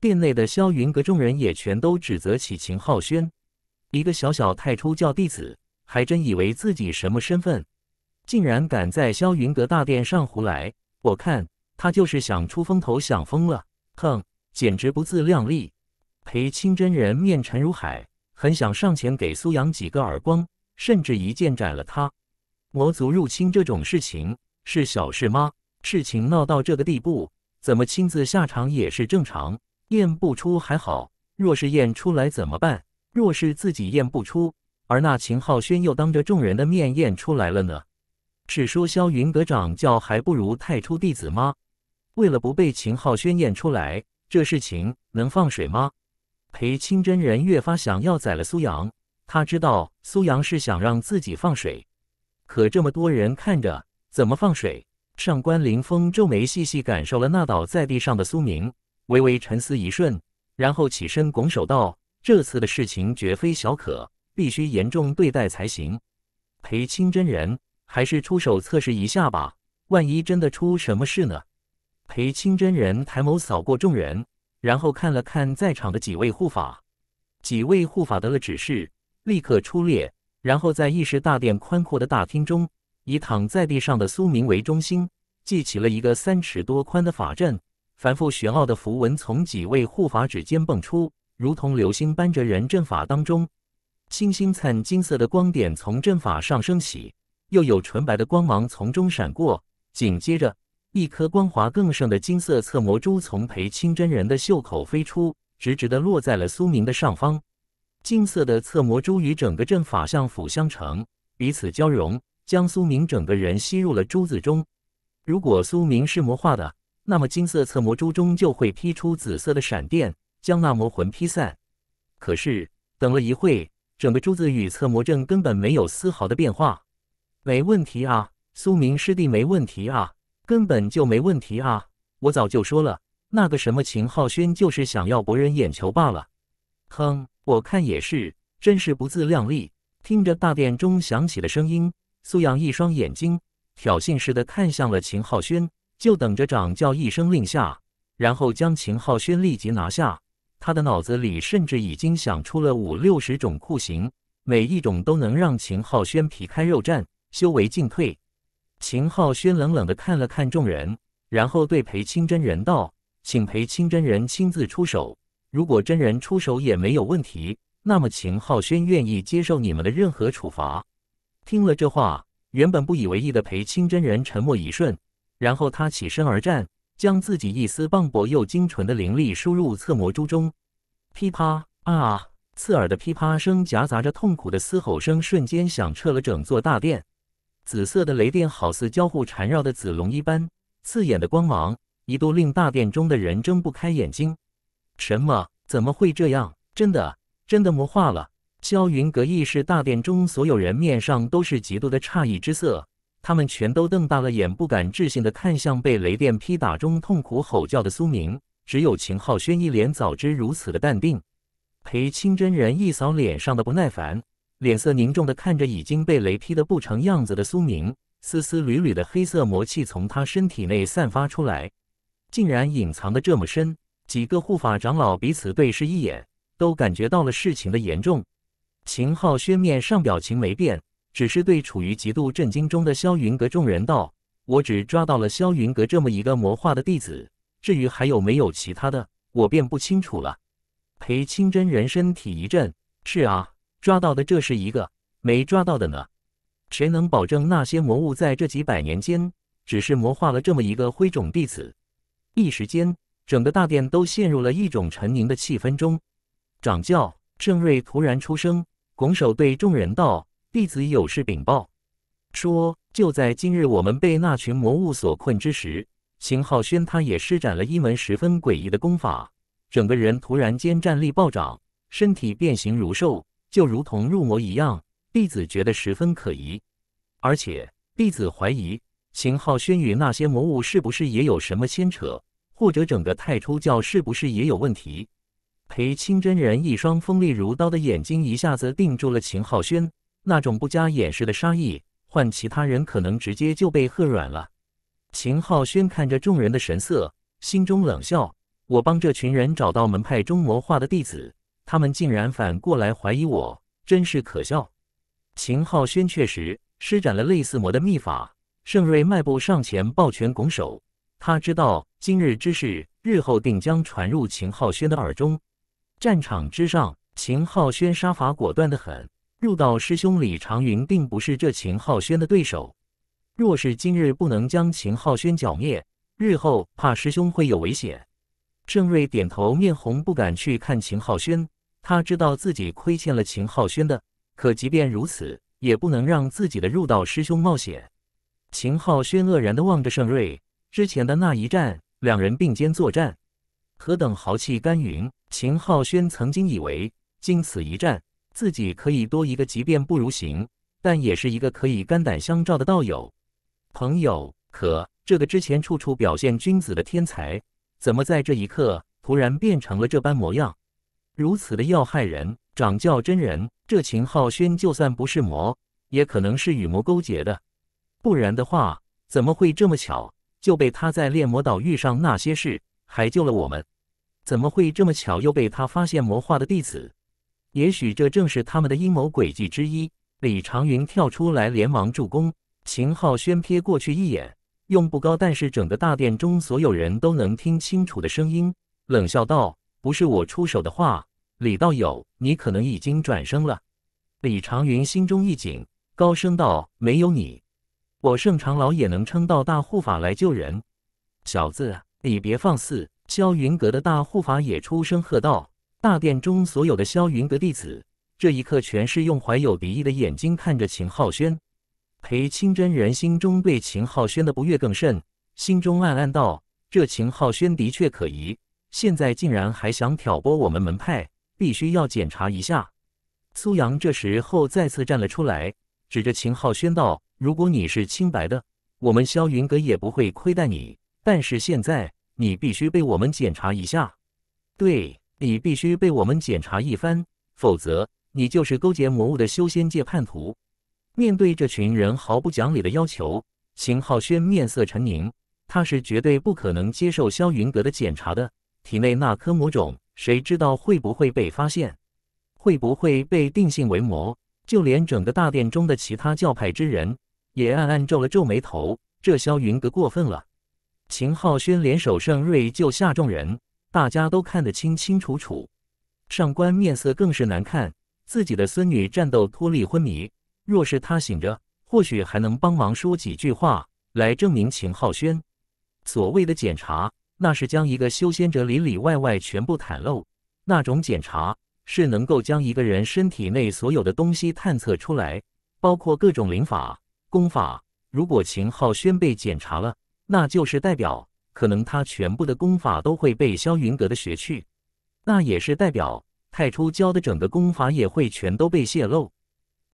殿内的萧云阁众人也全都指责起秦浩轩，一个小小太初教弟子，还真以为自己什么身份，竟然敢在萧云阁大殿上胡来？我看。他就是想出风头，想疯了！哼，简直不自量力！裴清真人面沉如海，很想上前给苏阳几个耳光，甚至一剑斩了他。魔族入侵这种事情是小事吗？事情闹到这个地步，怎么亲自下场也是正常。验不出还好，若是验出来怎么办？若是自己验不出，而那秦昊轩又当着众人的面验出来了呢？是说萧云阁掌教还不如太初弟子吗？为了不被秦浩轩验出来，这事情能放水吗？裴清真人越发想要宰了苏阳，他知道苏阳是想让自己放水，可这么多人看着，怎么放水？上官凌风皱眉，细细感受了那倒在地上的苏明，微微沉思一瞬，然后起身拱手道：“这次的事情绝非小可，必须严重对待才行。裴清真人，还是出手测试一下吧，万一真的出什么事呢？”裴清真人抬眸扫过众人，然后看了看在场的几位护法。几位护法得了指示，立刻出列，然后在议事大殿宽阔的大厅中，以躺在地上的苏明为中心，系起了一个三尺多宽的法阵。繁复玄奥的符文从几位护法指尖蹦出，如同流星般着人阵法当中，星星灿金色的光点从阵法上升起，又有纯白的光芒从中闪过，紧接着。一颗光滑更胜的金色测魔珠从裴清真人的袖口飞出，直直的落在了苏明的上方。金色的测魔珠与整个阵法相辅相成，彼此交融，将苏明整个人吸入了珠子中。如果苏明是魔化的，那么金色测魔珠中就会劈出紫色的闪电，将那魔魂劈散。可是等了一会，整个珠子与测魔阵根本没有丝毫的变化。没问题啊，苏明师弟，没问题啊。根本就没问题啊！我早就说了，那个什么秦浩轩就是想要博人眼球罢了。哼，我看也是，真是不自量力。听着大殿中响起的声音，苏阳一双眼睛挑衅似的看向了秦浩轩，就等着掌教一声令下，然后将秦浩轩立即拿下。他的脑子里甚至已经想出了五六十种酷刑，每一种都能让秦浩轩皮开肉绽，修为进退。秦浩轩冷冷地看了看众人，然后对裴清真人道：“请裴清真人亲自出手。如果真人出手也没有问题，那么秦浩轩愿意接受你们的任何处罚。”听了这话，原本不以为意的裴清真人沉默一瞬，然后他起身而战，将自己一丝磅礴又精纯的灵力输入测魔珠中。噼啪！啊！刺耳的噼啪声夹杂着痛苦的嘶吼声，瞬间响彻了整座大殿。紫色的雷电好似交互缠绕的紫龙一般，刺眼的光芒一度令大殿中的人睁不开眼睛。什么？怎么会这样？真的，真的魔化了！霄云阁议事大殿中所有人面上都是极度的诧异之色，他们全都瞪大了眼，不敢置信的看向被雷电劈打中、痛苦吼叫的苏明。只有秦浩轩一脸早知如此的淡定。裴清真人一扫脸上的不耐烦。脸色凝重地看着已经被雷劈得不成样子的苏明，丝丝缕缕的黑色魔气从他身体内散发出来，竟然隐藏的这么深。几个护法长老彼此对视一眼，都感觉到了事情的严重。秦昊轩面上表情没变，只是对处于极度震惊中的萧云阁众人道：“我只抓到了萧云阁这么一个魔化的弟子，至于还有没有其他的，我便不清楚了。”裴清真人身体一震：“是啊。”抓到的这是一个，没抓到的呢？谁能保证那些魔物在这几百年间只是魔化了这么一个灰种弟子？一时间，整个大殿都陷入了一种沉凝的气氛中。掌教郑瑞突然出声，拱手对众人道：“弟子有事禀报，说就在今日我们被那群魔物所困之时，秦浩轩他也施展了一门十分诡异的功法，整个人突然间战力暴涨，身体变形如兽。”就如同入魔一样，弟子觉得十分可疑，而且弟子怀疑秦浩轩与那些魔物是不是也有什么牵扯，或者整个太初教是不是也有问题？裴清真人一双锋利如刀的眼睛一下子定住了秦浩轩，那种不加掩饰的杀意，换其他人可能直接就被吓软了。秦浩轩看着众人的神色，心中冷笑：我帮这群人找到门派中魔化的弟子。他们竟然反过来怀疑我，真是可笑。秦昊轩确实施展了类似魔的秘法。盛瑞迈步上前，抱拳拱手。他知道今日之事，日后定将传入秦昊轩的耳中。战场之上，秦昊轩杀伐果断得很。入道师兄李长云并不是这秦昊轩的对手。若是今日不能将秦昊轩剿灭，日后怕师兄会有危险。盛瑞点头，面红，不敢去看秦昊轩。他知道自己亏欠了秦浩轩的，可即便如此，也不能让自己的入道师兄冒险。秦浩轩愕然地望着盛瑞，之前的那一战，两人并肩作战，何等豪气干云！秦浩轩曾经以为，经此一战，自己可以多一个，即便不如行，但也是一个可以肝胆相照的道友、朋友。可这个之前处处表现君子的天才，怎么在这一刻突然变成了这般模样？如此的要害人，掌教真人，这秦浩轩就算不是魔，也可能是与魔勾结的。不然的话，怎么会这么巧就被他在炼魔岛遇上那些事，还救了我们？怎么会这么巧又被他发现魔化的弟子？也许这正是他们的阴谋诡计之一。李长云跳出来，连忙助攻。秦浩轩瞥过去一眼，用不高但是整个大殿中所有人都能听清楚的声音，冷笑道。不是我出手的话，李道友，你可能已经转生了。李长云心中一紧，高声道：“没有你，我盛长老也能撑到大护法来救人。”小子，你别放肆！霄云阁的大护法也出声喝道：“大殿中所有的霄云阁弟子，这一刻全是用怀有敌意的眼睛看着秦浩轩。”裴清真人心中对秦浩轩的不悦更甚，心中暗暗道：“这秦浩轩的确可疑。”现在竟然还想挑拨我们门派，必须要检查一下。苏阳这时候再次站了出来，指着秦昊轩道：“如果你是清白的，我们霄云阁也不会亏待你。但是现在，你必须被我们检查一下。对，你必须被我们检查一番，否则你就是勾结魔物的修仙界叛徒。”面对这群人毫不讲理的要求，秦昊轩面色沉凝，他是绝对不可能接受霄云阁的检查的。体内那颗魔种，谁知道会不会被发现？会不会被定性为魔？就连整个大殿中的其他教派之人，也暗暗皱了皱眉头。这萧云阁过分了。秦浩轩联手圣瑞救下众人，大家都看得清清楚楚。上官面色更是难看，自己的孙女战斗脱力昏迷，若是他醒着，或许还能帮忙说几句话，来证明秦浩轩所谓的检查。那是将一个修仙者里里外外全部袒露，那种检查是能够将一个人身体内所有的东西探测出来，包括各种灵法、功法。如果秦浩轩被检查了，那就是代表可能他全部的功法都会被萧云阁的学去，那也是代表太初教的整个功法也会全都被泄露。